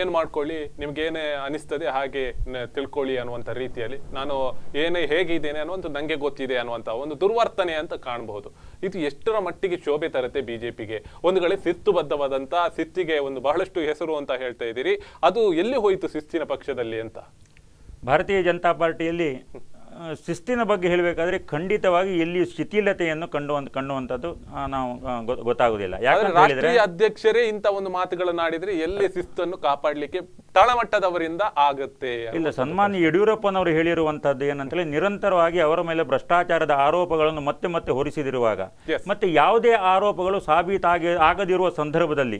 Speaker 1: ಏನು ಮಾಡ್ಕೊಳ್ಳಿ ಏನೇ ಅನಿಸ್ತದೆ ಹಾಗೆ ತಿಳ್ಕೊಳ್ಳಿ ಕೋಹ್ಲಿ ಅನ್ನುವಂಥ ರೀತಿಯಲ್ಲಿ ನಾನು ಏನೇ ಹೇಗಿದ್ದೇನೆ ಅನ್ನುವಂಥ ನನಗೆ ಗೊತ್ತಿದೆ ಅನ್ನುವಂಥ ಒಂದು ದುರ್ವರ್ತನೆ ಅಂತ ಕಾಣಬಹುದು ಇದು ಎಷ್ಟರ ಮಟ್ಟಿಗೆ ಶೋಭೆ ತರತ್ತೆ ಬಿಜೆಪಿಗೆ ಒಂದು ಕಡೆ ಬದ್ಧವಾದಂತ ಸಿತ್ತಿಗೆ ಒಂದು ಬಹಳಷ್ಟು ಹೆಸರು ಅಂತ ಹೇಳ್ತಾ ಇದ್ದೀರಿ ಅದು ಎಲ್ಲಿ ಹೋಯಿತು ಶಿಸ್ತಿನ ಪಕ್ಷದಲ್ಲಿ ಅಂತ
Speaker 3: ಭಾರತೀಯ ಜನತಾ ಪಾರ್ಟಿಯಲ್ಲಿ ಶಿಸ್ತಿನ ಬಗ್ಗೆ ಹೇಳಬೇಕಾದ್ರೆ ಖಂಡಿತವಾಗಿ ಎಲ್ಲಿ ಶಿಥಿಲತೆಯನ್ನು ಕಂಡು ಕಂಡುವಂಥದ್ದು ನಾವು ಗೊತ್ತಾಗುದಿಲ್ಲ ಯಾಕಂದ್ರೆ
Speaker 1: ಅಧ್ಯಕ್ಷರೇ ಇಂಥ ಒಂದು ಮಾತುಗಳನ್ನು ಆಡಿದ್ರೆ ಎಲ್ಲಿ ಶಿಸ್ತನ್ನು ಕಾಪಾಡಲಿಕ್ಕೆ ತಳಮಟ್ಟದವರಿಂದ ಆಗುತ್ತೆ ಇಲ್ಲ
Speaker 3: ಸನ್ಮಾನ್ಯ ಯಡಿಯೂರಪ್ಪನವರು ಹೇಳಿರುವಂತಹದ್ದು ಹೇಳಿ ನಿರಂತರವಾಗಿ ಅವರ ಮೇಲೆ ಭ್ರಷ್ಟಾಚಾರದ ಆರೋಪಗಳನ್ನು ಮತ್ತೆ ಮತ್ತೆ ಹೊರಿಸಿದಿರುವಾಗ ಮತ್ತೆ ಯಾವುದೇ ಆರೋಪಗಳು ಸಾಬೀತಾಗಿ ಆಗದಿರುವ ಸಂದರ್ಭದಲ್ಲಿ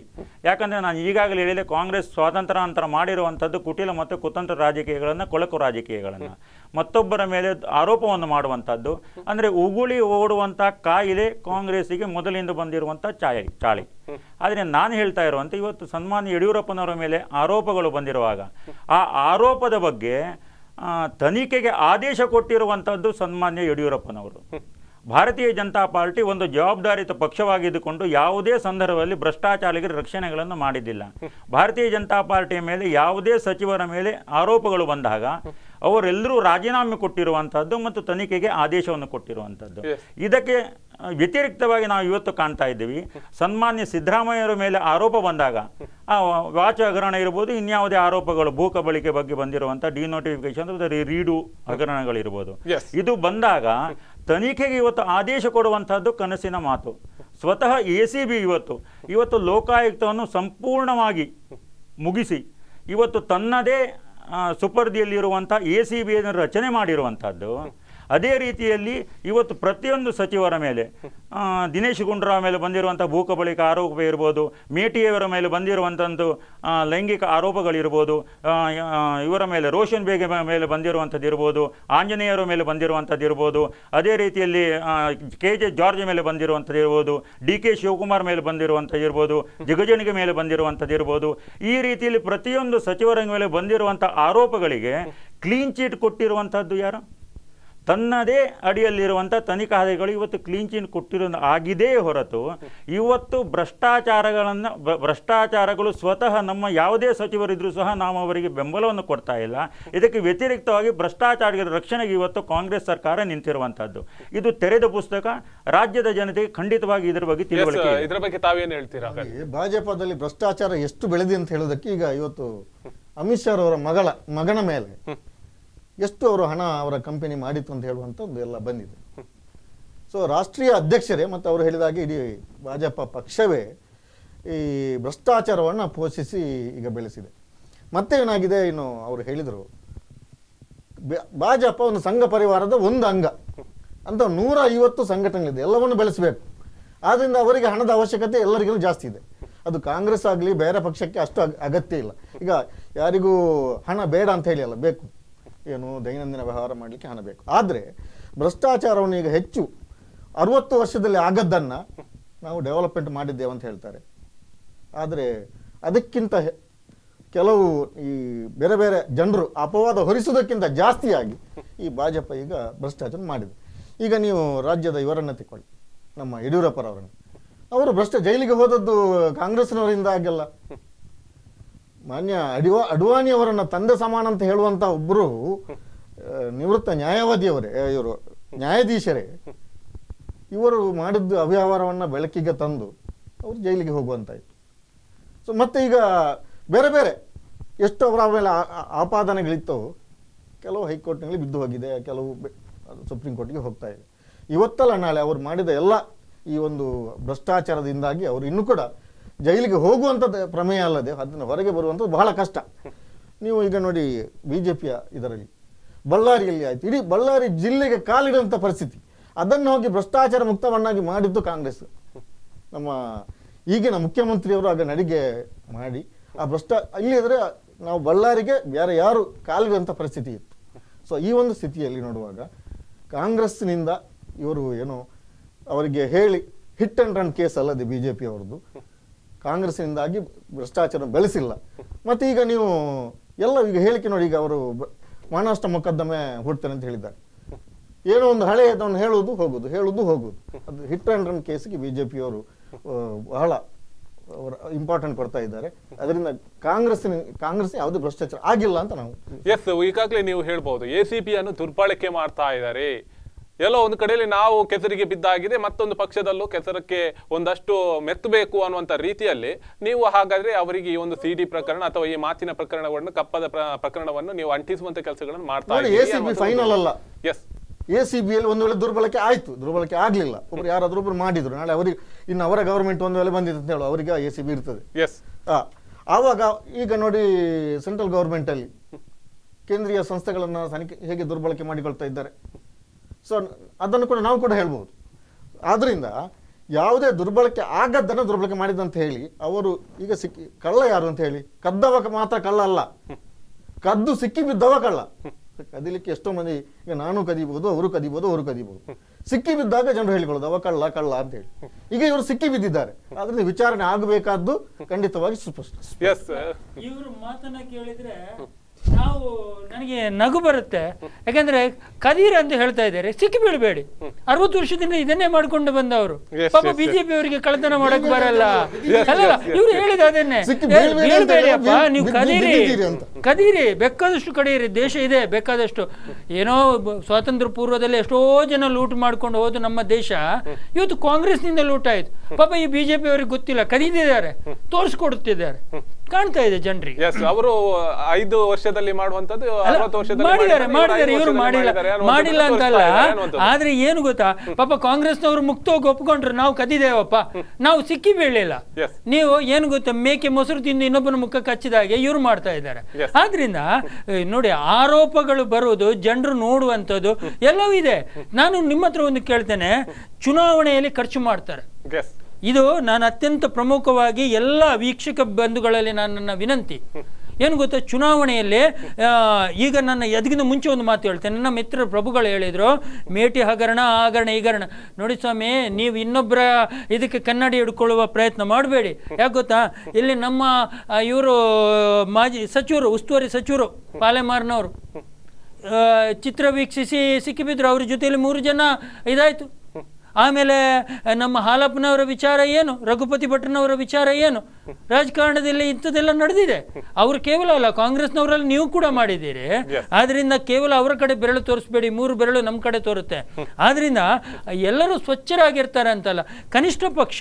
Speaker 3: ಯಾಕಂದ್ರೆ ನಾನು ಈಗಾಗಲೇ ಹೇಳಿದೆ ಕಾಂಗ್ರೆಸ್ ಸ್ವಾತಂತ್ರ್ಯಾನಂತರ ಮಾಡಿರುವಂಥದ್ದು ಕುಟಿಲ ಮತ್ತು ಕುತಂತ್ರ ರಾಜಕೀಯಗಳನ್ನು ಕೊಳಕು ರಾಜಕೀಯಗಳನ್ನು ಮತ್ತೊಬ್ಬರ ಮೇಲೆ ಆರೋಪವನ್ನು ಮಾಡುವಂಥದ್ದು ಅಂದ್ರೆ ಉಗುಳಿ ಓಡುವಂಥ ಕಾಯಿಲೆ ಕಾಂಗ್ರೆಸ್ಸಿಗೆ ಮೊದಲಿಂದ ಬಂದಿರುವಂಥ ಚಾಯ ಚಾಳಿ ಆದ್ರೆ ನಾನು ಹೇಳ್ತಾ ಇರುವಂಥ ಇವತ್ತು ಸನ್ಮಾನ್ಯ ಯಡಿಯೂರಪ್ಪನವರ ಮೇಲೆ ಆರೋಪಗಳು ಬಂದಿರುವಾಗ ಆ ಆರೋಪದ ಬಗ್ಗೆ ತನಿಖೆಗೆ ಆದೇಶ ಕೊಟ್ಟಿರುವಂತದ್ದು ಸನ್ಮಾನ್ಯ ಯಡಿಯೂರಪ್ಪನವರು ಭಾರತೀಯ ಜನತಾ ಪಾರ್ಟಿ ಒಂದು ಜವಾಬ್ದಾರಿತ ಪಕ್ಷವಾಗಿದ್ದುಕೊಂಡು ಯಾವುದೇ ಸಂದರ್ಭದಲ್ಲಿ ಭ್ರಷ್ಟಾಚಾರಿಗಳ ರಕ್ಷಣೆಗಳನ್ನು ಮಾಡಿದ್ದಿಲ್ಲ ಭಾರತೀಯ ಜನತಾ ಪಾರ್ಟಿಯ ಮೇಲೆ ಯಾವುದೇ ಸಚಿವರ ಮೇಲೆ ಆರೋಪಗಳು ಬಂದಾಗ ಅವರೆಲ್ಲರೂ ರಾಜೀನಾಮೆ ಕೊಟ್ಟಿರುವಂಥದ್ದು ಮತ್ತು ತನಿಖೆಗೆ ಆದೇಶವನ್ನು ಕೊಟ್ಟಿರುವಂಥದ್ದು ಇದಕ್ಕೆ ವ್ಯತಿರಿಕ್ತವಾಗಿ ನಾವು ಇವತ್ತು ಕಾಣ್ತಾ ಇದ್ದೀವಿ ಸನ್ಮಾನ್ಯ ಸಿದ್ದರಾಮಯ್ಯರ ಮೇಲೆ ಆರೋಪ ಬಂದಾಗ ವಾಚ ಹಗರಣ ಇರ್ಬೋದು ಇನ್ಯಾವುದೇ ಆರೋಪಗಳು ಭೂ ಕಬಳಿಕೆ ಬಗ್ಗೆ ಬಂದಿರುವಂಥ ಡಿನೋಟಿಫಿಕೇಶನ್ ರೀಡು ಹಗರಣಗಳಿರ್ಬೋದು ಇದು ಬಂದಾಗ ತನಿಖೆಗೆ ಇವತ್ತು ಆದೇಶ ಕೊಡುವಂಥದ್ದು ಕನಸಿನ ಮಾತು ಸ್ವತಃ ಎ ಸಿ ಬಿ ಇವತ್ತು ಇವತ್ತು ಲೋಕಾಯುಕ್ತವನ್ನು ಸಂಪೂರ್ಣವಾಗಿ ಮುಗಿಸಿ ಇವತ್ತು ತನ್ನದೇ ಸುಪರ್ದಿಯಲ್ಲಿರುವಂಥ ಎ ಸಿ ಬಿಯನ್ನು ರಚನೆ ಮಾಡಿರುವಂಥದ್ದು ಅದೇ ರೀತಿಯಲ್ಲಿ ಇವತ್ತು ಪ್ರತಿಯೊಂದು ಸಚಿವರ ಮೇಲೆ ದಿನೇಶ್ ಗುಂಡೂರಾವ್ ಮೇಲೆ ಬಂದಿರುವಂಥ ಬಳಿಕ ಆರೋಪ ಇರ್ಬೋದು ಮೇಟಿಯವರ ಮೇಲೆ ಬಂದಿರುವಂಥದ್ದು ಲೈಂಗಿಕ ಆರೋಪಗಳಿರ್ಬೋದು ಇವರ ಮೇಲೆ ರೋಷನ್ ಬೇಗ ಮೇಲೆ ಬಂದಿರುವಂಥದ್ದು ಇರ್ಬೋದು ಆಂಜನೇಯರ ಮೇಲೆ ಬಂದಿರುವಂಥದ್ದು ಇರ್ಬೋದು ಅದೇ ರೀತಿಯಲ್ಲಿ ಕೆ ಜೆ ಜಾರ್ಜ್ ಮೇಲೆ ಬಂದಿರುವಂಥದ್ದು ಇರ್ಬೋದು ಡಿ ಕೆ ಶಿವಕುಮಾರ್ ಮೇಲೆ ಬಂದಿರುವಂಥದ್ದು ಇರ್ಬೋದು ಜಗಜನಿಗೆ ಮೇಲೆ ಬಂದಿರುವಂಥದ್ದು ಇರ್ಬೋದು ಈ ರೀತಿಯಲ್ಲಿ ಪ್ರತಿಯೊಂದು ಸಚಿವರ ಮೇಲೆ ಬಂದಿರುವಂಥ ಆರೋಪಗಳಿಗೆ ಕ್ಲೀನ್ ಚೀಟ್ ಕೊಟ್ಟಿರುವಂಥದ್ದು ಯಾರು ತನ್ನದೇ ಅಡಿಯಲ್ಲಿರುವಂಥ ತನಿಖಾಧಿಗಳು ಇವತ್ತು ಕ್ಲೀನ್ ಚೀನ್ ಕೊಟ್ಟಿರೋ ಆಗಿದೆ ಹೊರತು ಇವತ್ತು ಭ್ರಷ್ಟಾಚಾರಗಳನ್ನು ಭ್ರಷ್ಟಾಚಾರಗಳು ಸ್ವತಃ ನಮ್ಮ ಯಾವುದೇ ಸಚಿವರಿದ್ದರೂ ಸಹ ನಾವು ಅವರಿಗೆ ಬೆಂಬಲವನ್ನು ಕೊಡ್ತಾ ಇಲ್ಲ ಇದಕ್ಕೆ ವ್ಯತಿರಿಕ್ತವಾಗಿ ಭ್ರಷ್ಟಾಚಾರಗಳ ರಕ್ಷಣೆಗೆ ಇವತ್ತು ಕಾಂಗ್ರೆಸ್ ಸರ್ಕಾರ ನಿಂತಿರುವಂಥದ್ದು ಇದು ತೆರೆದ ಪುಸ್ತಕ ರಾಜ್ಯದ ಜನತೆಗೆ ಖಂಡಿತವಾಗಿ ಇದರ ಬಗ್ಗೆ ತಿಳುವಳಿಕೆ
Speaker 1: ಇದರ ಬಗ್ಗೆ ತಾವೇನು
Speaker 3: ಹೇಳ್ತೀರಾ
Speaker 4: ಭಾಜಪದಲ್ಲಿ ಭ್ರಷ್ಟಾಚಾರ ಎಷ್ಟು ಬೆಳೆದಿ ಅಂತ ಹೇಳೋದಕ್ಕೆ ಈಗ ಇವತ್ತು ಅಮಿತ್ ಶಾ ಅವರ ಮಗಳ ಮಗನ ಮೇಲೆ ಎಷ್ಟು ಅವರು ಹಣ ಅವರ ಕಂಪನಿ ಮಾಡಿತ್ತು ಅಂತ ಹೇಳುವಂಥದ್ದು ಎಲ್ಲ ಬಂದಿದೆ ಸೊ ರಾಷ್ಟ್ರೀಯ ಅಧ್ಯಕ್ಷರೇ ಮತ್ತು ಅವರು ಹೇಳಿದಾಗೆ ಇಡೀ ಭಾಜಪ ಪಕ್ಷವೇ ಈ ಭ್ರಷ್ಟಾಚಾರವನ್ನು ಪೋಷಿಸಿ ಈಗ ಬೆಳೆಸಿದೆ ಮತ್ತೆ ಏನಾಗಿದೆ ಇನ್ನು ಅವರು ಹೇಳಿದರು ಭಾಜಪ ಒಂದು ಸಂಘ ಪರಿವಾರದ ಒಂದು ಅಂಗ ಅಂತ ನೂರ ಐವತ್ತು ಸಂಘಟನೆಗಳಿದೆ ಎಲ್ಲವನ್ನು ಬೆಳೆಸಬೇಕು ಆದ್ದರಿಂದ ಅವರಿಗೆ ಹಣದ ಅವಶ್ಯಕತೆ ಎಲ್ಲರಿಗೂ ಜಾಸ್ತಿ ಇದೆ ಅದು ಕಾಂಗ್ರೆಸ್ ಆಗಲಿ ಬೇರೆ ಪಕ್ಷಕ್ಕೆ ಅಷ್ಟು ಅಗತ್ಯ ಇಲ್ಲ ಈಗ ಯಾರಿಗೂ ಹಣ ಬೇಡ ಅಂತ ಹೇಳಿ ಅಲ್ಲ ಬೇಕು ಏನು ದೈನಂದಿನ ವ್ಯವಹಾರ ಮಾಡಲಿಕ್ಕೆ ಹಣ ಬೇಕು ಆದರೆ ಭ್ರಷ್ಟಾಚಾರವನ್ನು ಈಗ ಹೆಚ್ಚು ಅರುವತ್ತು ವರ್ಷದಲ್ಲಿ ಆಗದ್ದನ್ನು ನಾವು ಡೆವಲಪ್ಮೆಂಟ್ ಮಾಡಿದ್ದೇವೆ ಅಂತ ಹೇಳ್ತಾರೆ ಆದರೆ ಅದಕ್ಕಿಂತ ಕೆಲವು ಈ ಬೇರೆ ಬೇರೆ ಜನರು ಅಪವಾದ ಹೊರಿಸುವುದಕ್ಕಿಂತ ಜಾಸ್ತಿಯಾಗಿ ಈ ಭಾಜಪ ಈಗ ಭ್ರಷ್ಟಾಚಾರ ಮಾಡಿದೆ ಈಗ ನೀವು ರಾಜ್ಯದ ಇವರನ್ನು ತಿಳ್ಕೊಳ್ಳಿ ನಮ್ಮ ಯಡಿಯೂರಪ್ಪರವರನ್ನು ಅವರು ಭ್ರಷ್ಟ ಜೈಲಿಗೆ ಹೋದದ್ದು ಕಾಂಗ್ರೆಸ್ನವರಿಂದ ಆಗಲ್ಲ ಮಾನ್ಯ ಅಡಿವಾ ಅಡ್ವಾಣಿ ಅವರನ್ನ ತಂದೆ ಸಮಾನ ಅಂತ ಹೇಳುವಂತ ಒಬ್ಬರು ನಿವೃತ್ತ ನ್ಯಾಯವಾದಿಯವರೇ ಇವರು ನ್ಯಾಯಾಧೀಶರೇ ಇವರು ಮಾಡಿದ್ದು ಅವ್ಯವಹಾರವನ್ನು ಬೆಳಕಿಗೆ ತಂದು ಅವರು ಜೈಲಿಗೆ ಹೋಗುವಂತಾಯಿತು ಸೊ ಮತ್ತೆ ಈಗ ಬೇರೆ ಬೇರೆ ಎಷ್ಟು ಅವರ ಮೇಲೆ ಆಪಾದನೆಗಳಿತ್ತು ಕೆಲವು ಹೈಕೋರ್ಟ್ನಲ್ಲಿ ಬಿದ್ದು ಹೋಗಿದೆ ಕೆಲವು ಸುಪ್ರೀಂ ಕೋರ್ಟ್ಗೆ ಹೋಗ್ತಾ ಇದೆ ಇವತ್ತಲ್ಲ ನಾಳೆ ಅವರು ಮಾಡಿದ ಎಲ್ಲ ಈ ಒಂದು ಭ್ರಷ್ಟಾಚಾರದಿಂದಾಗಿ ಅವರು ಇನ್ನೂ ಕೂಡ ಜೈಲಿಗೆ ಹೋಗುವಂಥದ್ದು ಪ್ರಮೇಯ ಅಲ್ಲದೆ ಅದನ್ನು ಹೊರಗೆ ಬರುವಂಥದ್ದು ಬಹಳ ಕಷ್ಟ ನೀವು ಈಗ ನೋಡಿ ಬಿ ಜೆ ಪಿಯ ಇದರಲ್ಲಿ ಬಳ್ಳಾರಿಯಲ್ಲಿ ಆಯಿತು ಇಡೀ ಬಳ್ಳಾರಿ ಜಿಲ್ಲೆಗೆ ಕಾಲಿಡುವಂಥ ಪರಿಸ್ಥಿತಿ ಅದನ್ನು ಹೋಗಿ ಭ್ರಷ್ಟಾಚಾರ ಮುಕ್ತವನ್ನಾಗಿ ಮಾಡಿದ್ದು ಕಾಂಗ್ರೆಸ್ ನಮ್ಮ ಈಗಿನ ಮುಖ್ಯಮಂತ್ರಿಯವರು ಆಗ ನಡಿಗೆ ಮಾಡಿ ಆ ಭ್ರಷ್ಟ ಇಲ್ಲಿದ್ರೆ ನಾವು ಬಳ್ಳಾರಿಗೆ ಬೇರೆ ಯಾರು ಕಾಲಿಡುವಂಥ ಪರಿಸ್ಥಿತಿ ಇತ್ತು ಸೊ ಈ ಒಂದು ಸ್ಥಿತಿಯಲ್ಲಿ ನೋಡುವಾಗ ಕಾಂಗ್ರೆಸ್ನಿಂದ ಇವರು ಏನು ಅವರಿಗೆ ಹೇಳಿ ಹಿಟ್ ಆ್ಯಂಡ್ ರನ್ ಕೇಸ್ ಅಲ್ಲದೆ ಬಿ ಜೆ ಪಿ ಅವ್ರದ್ದು ಕಾಂಗ್ರೆಸ್ನಿಂದಾಗಿ ಭ್ರಷ್ಟಾಚಾರ ಬೆಳೆಸಿಲ್ಲ ಮತ್ತು ಈಗ ನೀವು ಎಲ್ಲ ಈಗ ಹೇಳಿಕೆ ನೋಡಿ ಈಗ ಅವರು ಮಾನಷ್ಟ ಮೊಕದ್ದಮೆ ಹುಡ್ತೇನೆ ಅಂತ ಹೇಳಿದ್ದಾರೆ ಏನೋ ಒಂದು ಹಳೆಯದನ್ನು ಹೇಳುವುದು ಹೋಗುದು ಹೇಳುವುದು ಹೋಗುದು ಅದು ಹಿಟ್ ಆ್ಯಂಡ್ ರನ್ ಕೇಸಿಗೆ ಬಿ ಜೆ ಪಿಯವರು ಬಹಳ ಇಂಪಾರ್ಟೆಂಟ್ ಕೊಡ್ತಾ ಇದ್ದಾರೆ ಅದರಿಂದ ಕಾಂಗ್ರೆಸ್ ಕಾಂಗ್ರೆಸ್ ಯಾವುದೇ ಭ್ರಷ್ಟಾಚಾರ ಆಗಿಲ್ಲ ಅಂತ
Speaker 1: ನಾವು ಎಸ್ ಈಗಾಗಲೇ ನೀವು ಹೇಳ್ಬೋದು ಎ ಸಿ ಪಿಯನ್ನು ದುರ್ಬಳಕೆ ಮಾಡ್ತಾ ಇದ್ದಾರೆ ಎಲ್ಲೋ ಒಂದು ಕಡೆಯಲ್ಲಿ ನಾವು ಕೆಸರಿಗೆ ಬಿದ್ದಾಗಿದೆ ಮತ್ತೊಂದು ಪಕ್ಷದಲ್ಲೂ ಕೆಸರಕ್ಕೆ ಒಂದಷ್ಟು ಮೆತ್ತಬೇಕು ಅನ್ನುವಂಥ ರೀತಿಯಲ್ಲಿ ನೀವು ಹಾಗಾದ್ರೆ ಅವರಿಗೆ ಈ ಒಂದು ಸಿ ಡಿ ಪ್ರಕರಣ ಅಥವಾ ಈ ಮಾತಿನ ಪ್ರಕರಣವನ್ನು ಕಪ್ಪದ ಪ್ರಕರಣವನ್ನು ನೀವು ಅಂಟಿಸುವಂತ ಕೆಲಸಗಳನ್ನು ಮಾಡ್ತಾ ಫೈನಲ್ ಅಲ್ಲ ಎಸ್
Speaker 4: ಎ ಸಿ ಬಿ ಒಂದು ವೇಳೆ ದುರ್ಬಳಕೆ ಆಯಿತು ದುರ್ಬಳಕೆ ಆಗಲಿಲ್ಲ ಒಬ್ರು ಯಾರಾದ್ರೂ ಒಬ್ರು ಮಾಡಿದ್ರು ನಾಳೆ ಅವರಿಗೆ ಇನ್ನು ಅವರ ಗೌರ್ಮೆಂಟ್ ಒಂದು ವೇಳೆ ಬಂದಿದೆ ಅಂತ ಹೇಳು ಅವರಿಗೆ ಎ ಸಿ ಬಿ ಇರ್ತದೆ ಎಸ್ ಆವಾಗ ಈಗ ನೋಡಿ ಸೆಂಟ್ರಲ್ ಗೌರ್ಮೆಂಟಲ್ಲಿ ಕೇಂದ್ರೀಯ ಸಂಸ್ಥೆಗಳನ್ನು ತನಿಖೆ ಹೇಗೆ ದುರ್ಬಳಕೆ ಮಾಡಿಕೊಳ್ತಾ ಇದ್ದಾರೆ ಸೊ ಅದನ್ನು ಕೂಡ ನಾವು ಕೂಡ ಹೇಳ್ಬೋದು ಆದ್ದರಿಂದ ಯಾವುದೇ ದುರ್ಬಳಕೆ ಆಗದ್ದನ್ನು ದುರ್ಬಳಕೆ ಮಾಡಿದಂತ ಹೇಳಿ ಅವರು ಈಗ ಸಿಕ್ಕಿ ಕಳ್ಳ ಯಾರು ಅಂತ ಹೇಳಿ ಕದ್ದವಕ ಮಾತ್ರ ಕಳ್ಳ ಅಲ್ಲ ಕದ್ದು ಸಿಕ್ಕಿ ಬಿದ್ದವ ಕಳ್ಳ ಕದಿಲಿಕ್ಕೆ ಎಷ್ಟೋ ಮಂದಿ ಈಗ ನಾನು ಕದಿಬಹುದು ಅವರು ಕದಿಬಹುದು ಅವರು ಕದಿಬಹುದು ಸಿಕ್ಕಿ ಬಿದ್ದಾಗ ಜನರು ಹೇಳಿಕೊಳ್ಳೋದು ಅವ ಕಳ್ಳ ಕಳ್ಳ ಅಂತ ಹೇಳಿ ಈಗ ಇವರು ಸಿಕ್ಕಿ ಬಿದ್ದಿದ್ದಾರೆ ಅದರಿಂದ ವಿಚಾರಣೆ
Speaker 2: ಆಗಬೇಕಾದ್ದು ಖಂಡಿತವಾಗಿ ಸುಸ್ಪಷ್ಟ ಇವರು ಮಾತನ್ನ ಕೇಳಿದ್ರೆ ನಾವು ನನಗೆ ನಗು ಬರುತ್ತೆ ಯಾಕಂದ್ರೆ ಕದೀರ್ ಅಂತ ಹೇಳ್ತಾ ಇದ್ದಾರೆ ಸಿಕ್ಕಿ ಅರವತ್ತು ವರ್ಷದಿಂದ ಇದನ್ನೇ ಮಾಡ್ಕೊಂಡು ಬಂದವರು ಪಾಪ ಬಿಜೆಪಿ ಅವರಿಗೆ ಕಳ್ಳತನ ಮಾಡಕ್ ಬರಲ್ಲ ಇವ್ರು ಹೇಳಿದ ಅದನ್ನೇ ನೀವು ಕದೀರಿ ಕದೀರಿ ಬೇಕಾದಷ್ಟು ಕಡೆಯಿರಿ ದೇಶ ಇದೆ ಬೇಕಾದಷ್ಟು ಏನೋ ಸ್ವಾತಂತ್ರ್ಯ ಪೂರ್ವದಲ್ಲಿ ಎಷ್ಟೋ ಜನ ಲೂಟ್ ಮಾಡ್ಕೊಂಡು ಹೋದ್ ನಮ್ಮ ದೇಶ ಇವತ್ತು ನಿಂದ ಲೂಟ್ ಆಯ್ತು ಪಾಪ ಈ ಬಿಜೆಪಿ ಅವ್ರಿಗೆ ಗೊತ್ತಿಲ್ಲ ಕದೀದಿದ್ದಾರೆ ತೋರಿಸ್ಕೊಡ್ತಿದ್ದಾರೆ ಕಾಣ್ತಾ ಇದೆ ಜನರಿಗೆ
Speaker 1: ಅವರು ಐದು ವರ್ಷದಲ್ಲಿ ಮಾಡುವಂತದ್ದು ಮಾಡಿದ್ದಾರೆ ಮಾಡಿದ್ದಾರೆ ಇವರು ಮಾಡಿಲ್ಲ ಮಾಡಿಲ್ಲ ಅಂತಲ್ಲ ಆದ್ರೆ
Speaker 2: ಏನು ಗೊತ್ತಾ ಪಾಪ ಮುಕ್ತ ಮುಕ್ತವಾಗಿ ಒಪ್ಕೊಂಡ್ರು ನಾವು ಕದಿದೇವಪ್ಪ ನಾವು ಸಿಕ್ಕಿ ಬೀಳಿಲ್ಲ ನೀವು ಏನು ಗೊತ್ತಾ ಮೇಕೆ ಮೊಸರು ತಿಂದು ಇನ್ನೊಬ್ಬನ ಮುಖ ಕಚ್ಚಿದಾಗೆ ಇವ್ರು ಮಾಡ್ತಾ ಇದ್ದಾರೆ ಆದ್ರಿಂದ ನೋಡಿ ಆರೋಪಗಳು ಬರುವುದು ಜನರು ನೋಡುವಂಥದ್ದು ಎಲ್ಲವೂ ಇದೆ ನಾನು ನಿಮ್ಮ ಹತ್ರ ಒಂದು ಕೇಳ್ತೇನೆ ಚುನಾವಣೆಯಲ್ಲಿ ಖರ್ಚು ಮಾಡ್ತಾರೆ ಇದು ನಾನು ಅತ್ಯಂತ ಪ್ರಮುಖವಾಗಿ ಎಲ್ಲ ವೀಕ್ಷಕ ಬಂಧುಗಳಲ್ಲಿ ನನ್ನ ವಿನಂತಿ ಏನು ಗೊತ್ತಾ ಚುನಾವಣೆಯಲ್ಲಿ ಈಗ ನನ್ನ ಎದಗಿನ ಮುಂಚೆ ಒಂದು ಮಾತು ಹೇಳ್ತೇನೆ ನನ್ನ ಮಿತ್ರ ಪ್ರಭುಗಳು ಹೇಳಿದರು ಮೇಟಿ ಹಗರಣ ಆಗರಣ ಈಗರಣ ನೋಡಿ ಸ್ವಾಮಿ ನೀವು ಇನ್ನೊಬ್ಬರ ಇದಕ್ಕೆ ಕನ್ನಡಿ ಹಿಡ್ಕೊಳ್ಳುವ ಪ್ರಯತ್ನ ಮಾಡಬೇಡಿ ಯಾಕೆ ಗೊತ್ತಾ ಇಲ್ಲಿ ನಮ್ಮ ಇವರು ಮಾಜಿ ಸಚಿವರು ಉಸ್ತುವಾರಿ ಸಚಿವರು ಪಾಲೆಮಾರ್ನವರು ಚಿತ್ರ ವೀಕ್ಷಿಸಿ ಸಿಕ್ಕಿಬಿದ್ರು ಅವ್ರ ಜೊತೆಯಲ್ಲಿ ಮೂರು ಜನ ಇದಾಯಿತು ಆಮೇಲೆ ನಮ್ಮ ಹಾಲಪ್ಪನವರ ವಿಚಾರ ಏನು ರಘುಪತಿ ಭಟ್ನವರ ವಿಚಾರ ಏನು ರಾಜಕಾರಣದಲ್ಲಿ ಇಂಥದ್ದೆಲ್ಲ ನಡೆದಿದೆ ಅವರು ಕೇವಲ ಅಲ್ಲ ಕಾಂಗ್ರೆಸ್ನವರಲ್ಲಿ ನೀವು ಕೂಡ ಮಾಡಿದ್ದೀರಿ ಆದ್ರಿಂದ ಕೇವಲ ಅವರ ಕಡೆ ಬೆರಳು ತೋರಿಸ್ಬೇಡಿ ಮೂರು ಬೆರಳು ನಮ್ಮ ಕಡೆ ತೋರುತ್ತೆ ಆದ್ರಿಂದ ಎಲ್ಲರೂ ಸ್ವಚ್ಛರಾಗಿರ್ತಾರೆ ಅಂತಲ್ಲ ಕನಿಷ್ಠ ಪಕ್ಷ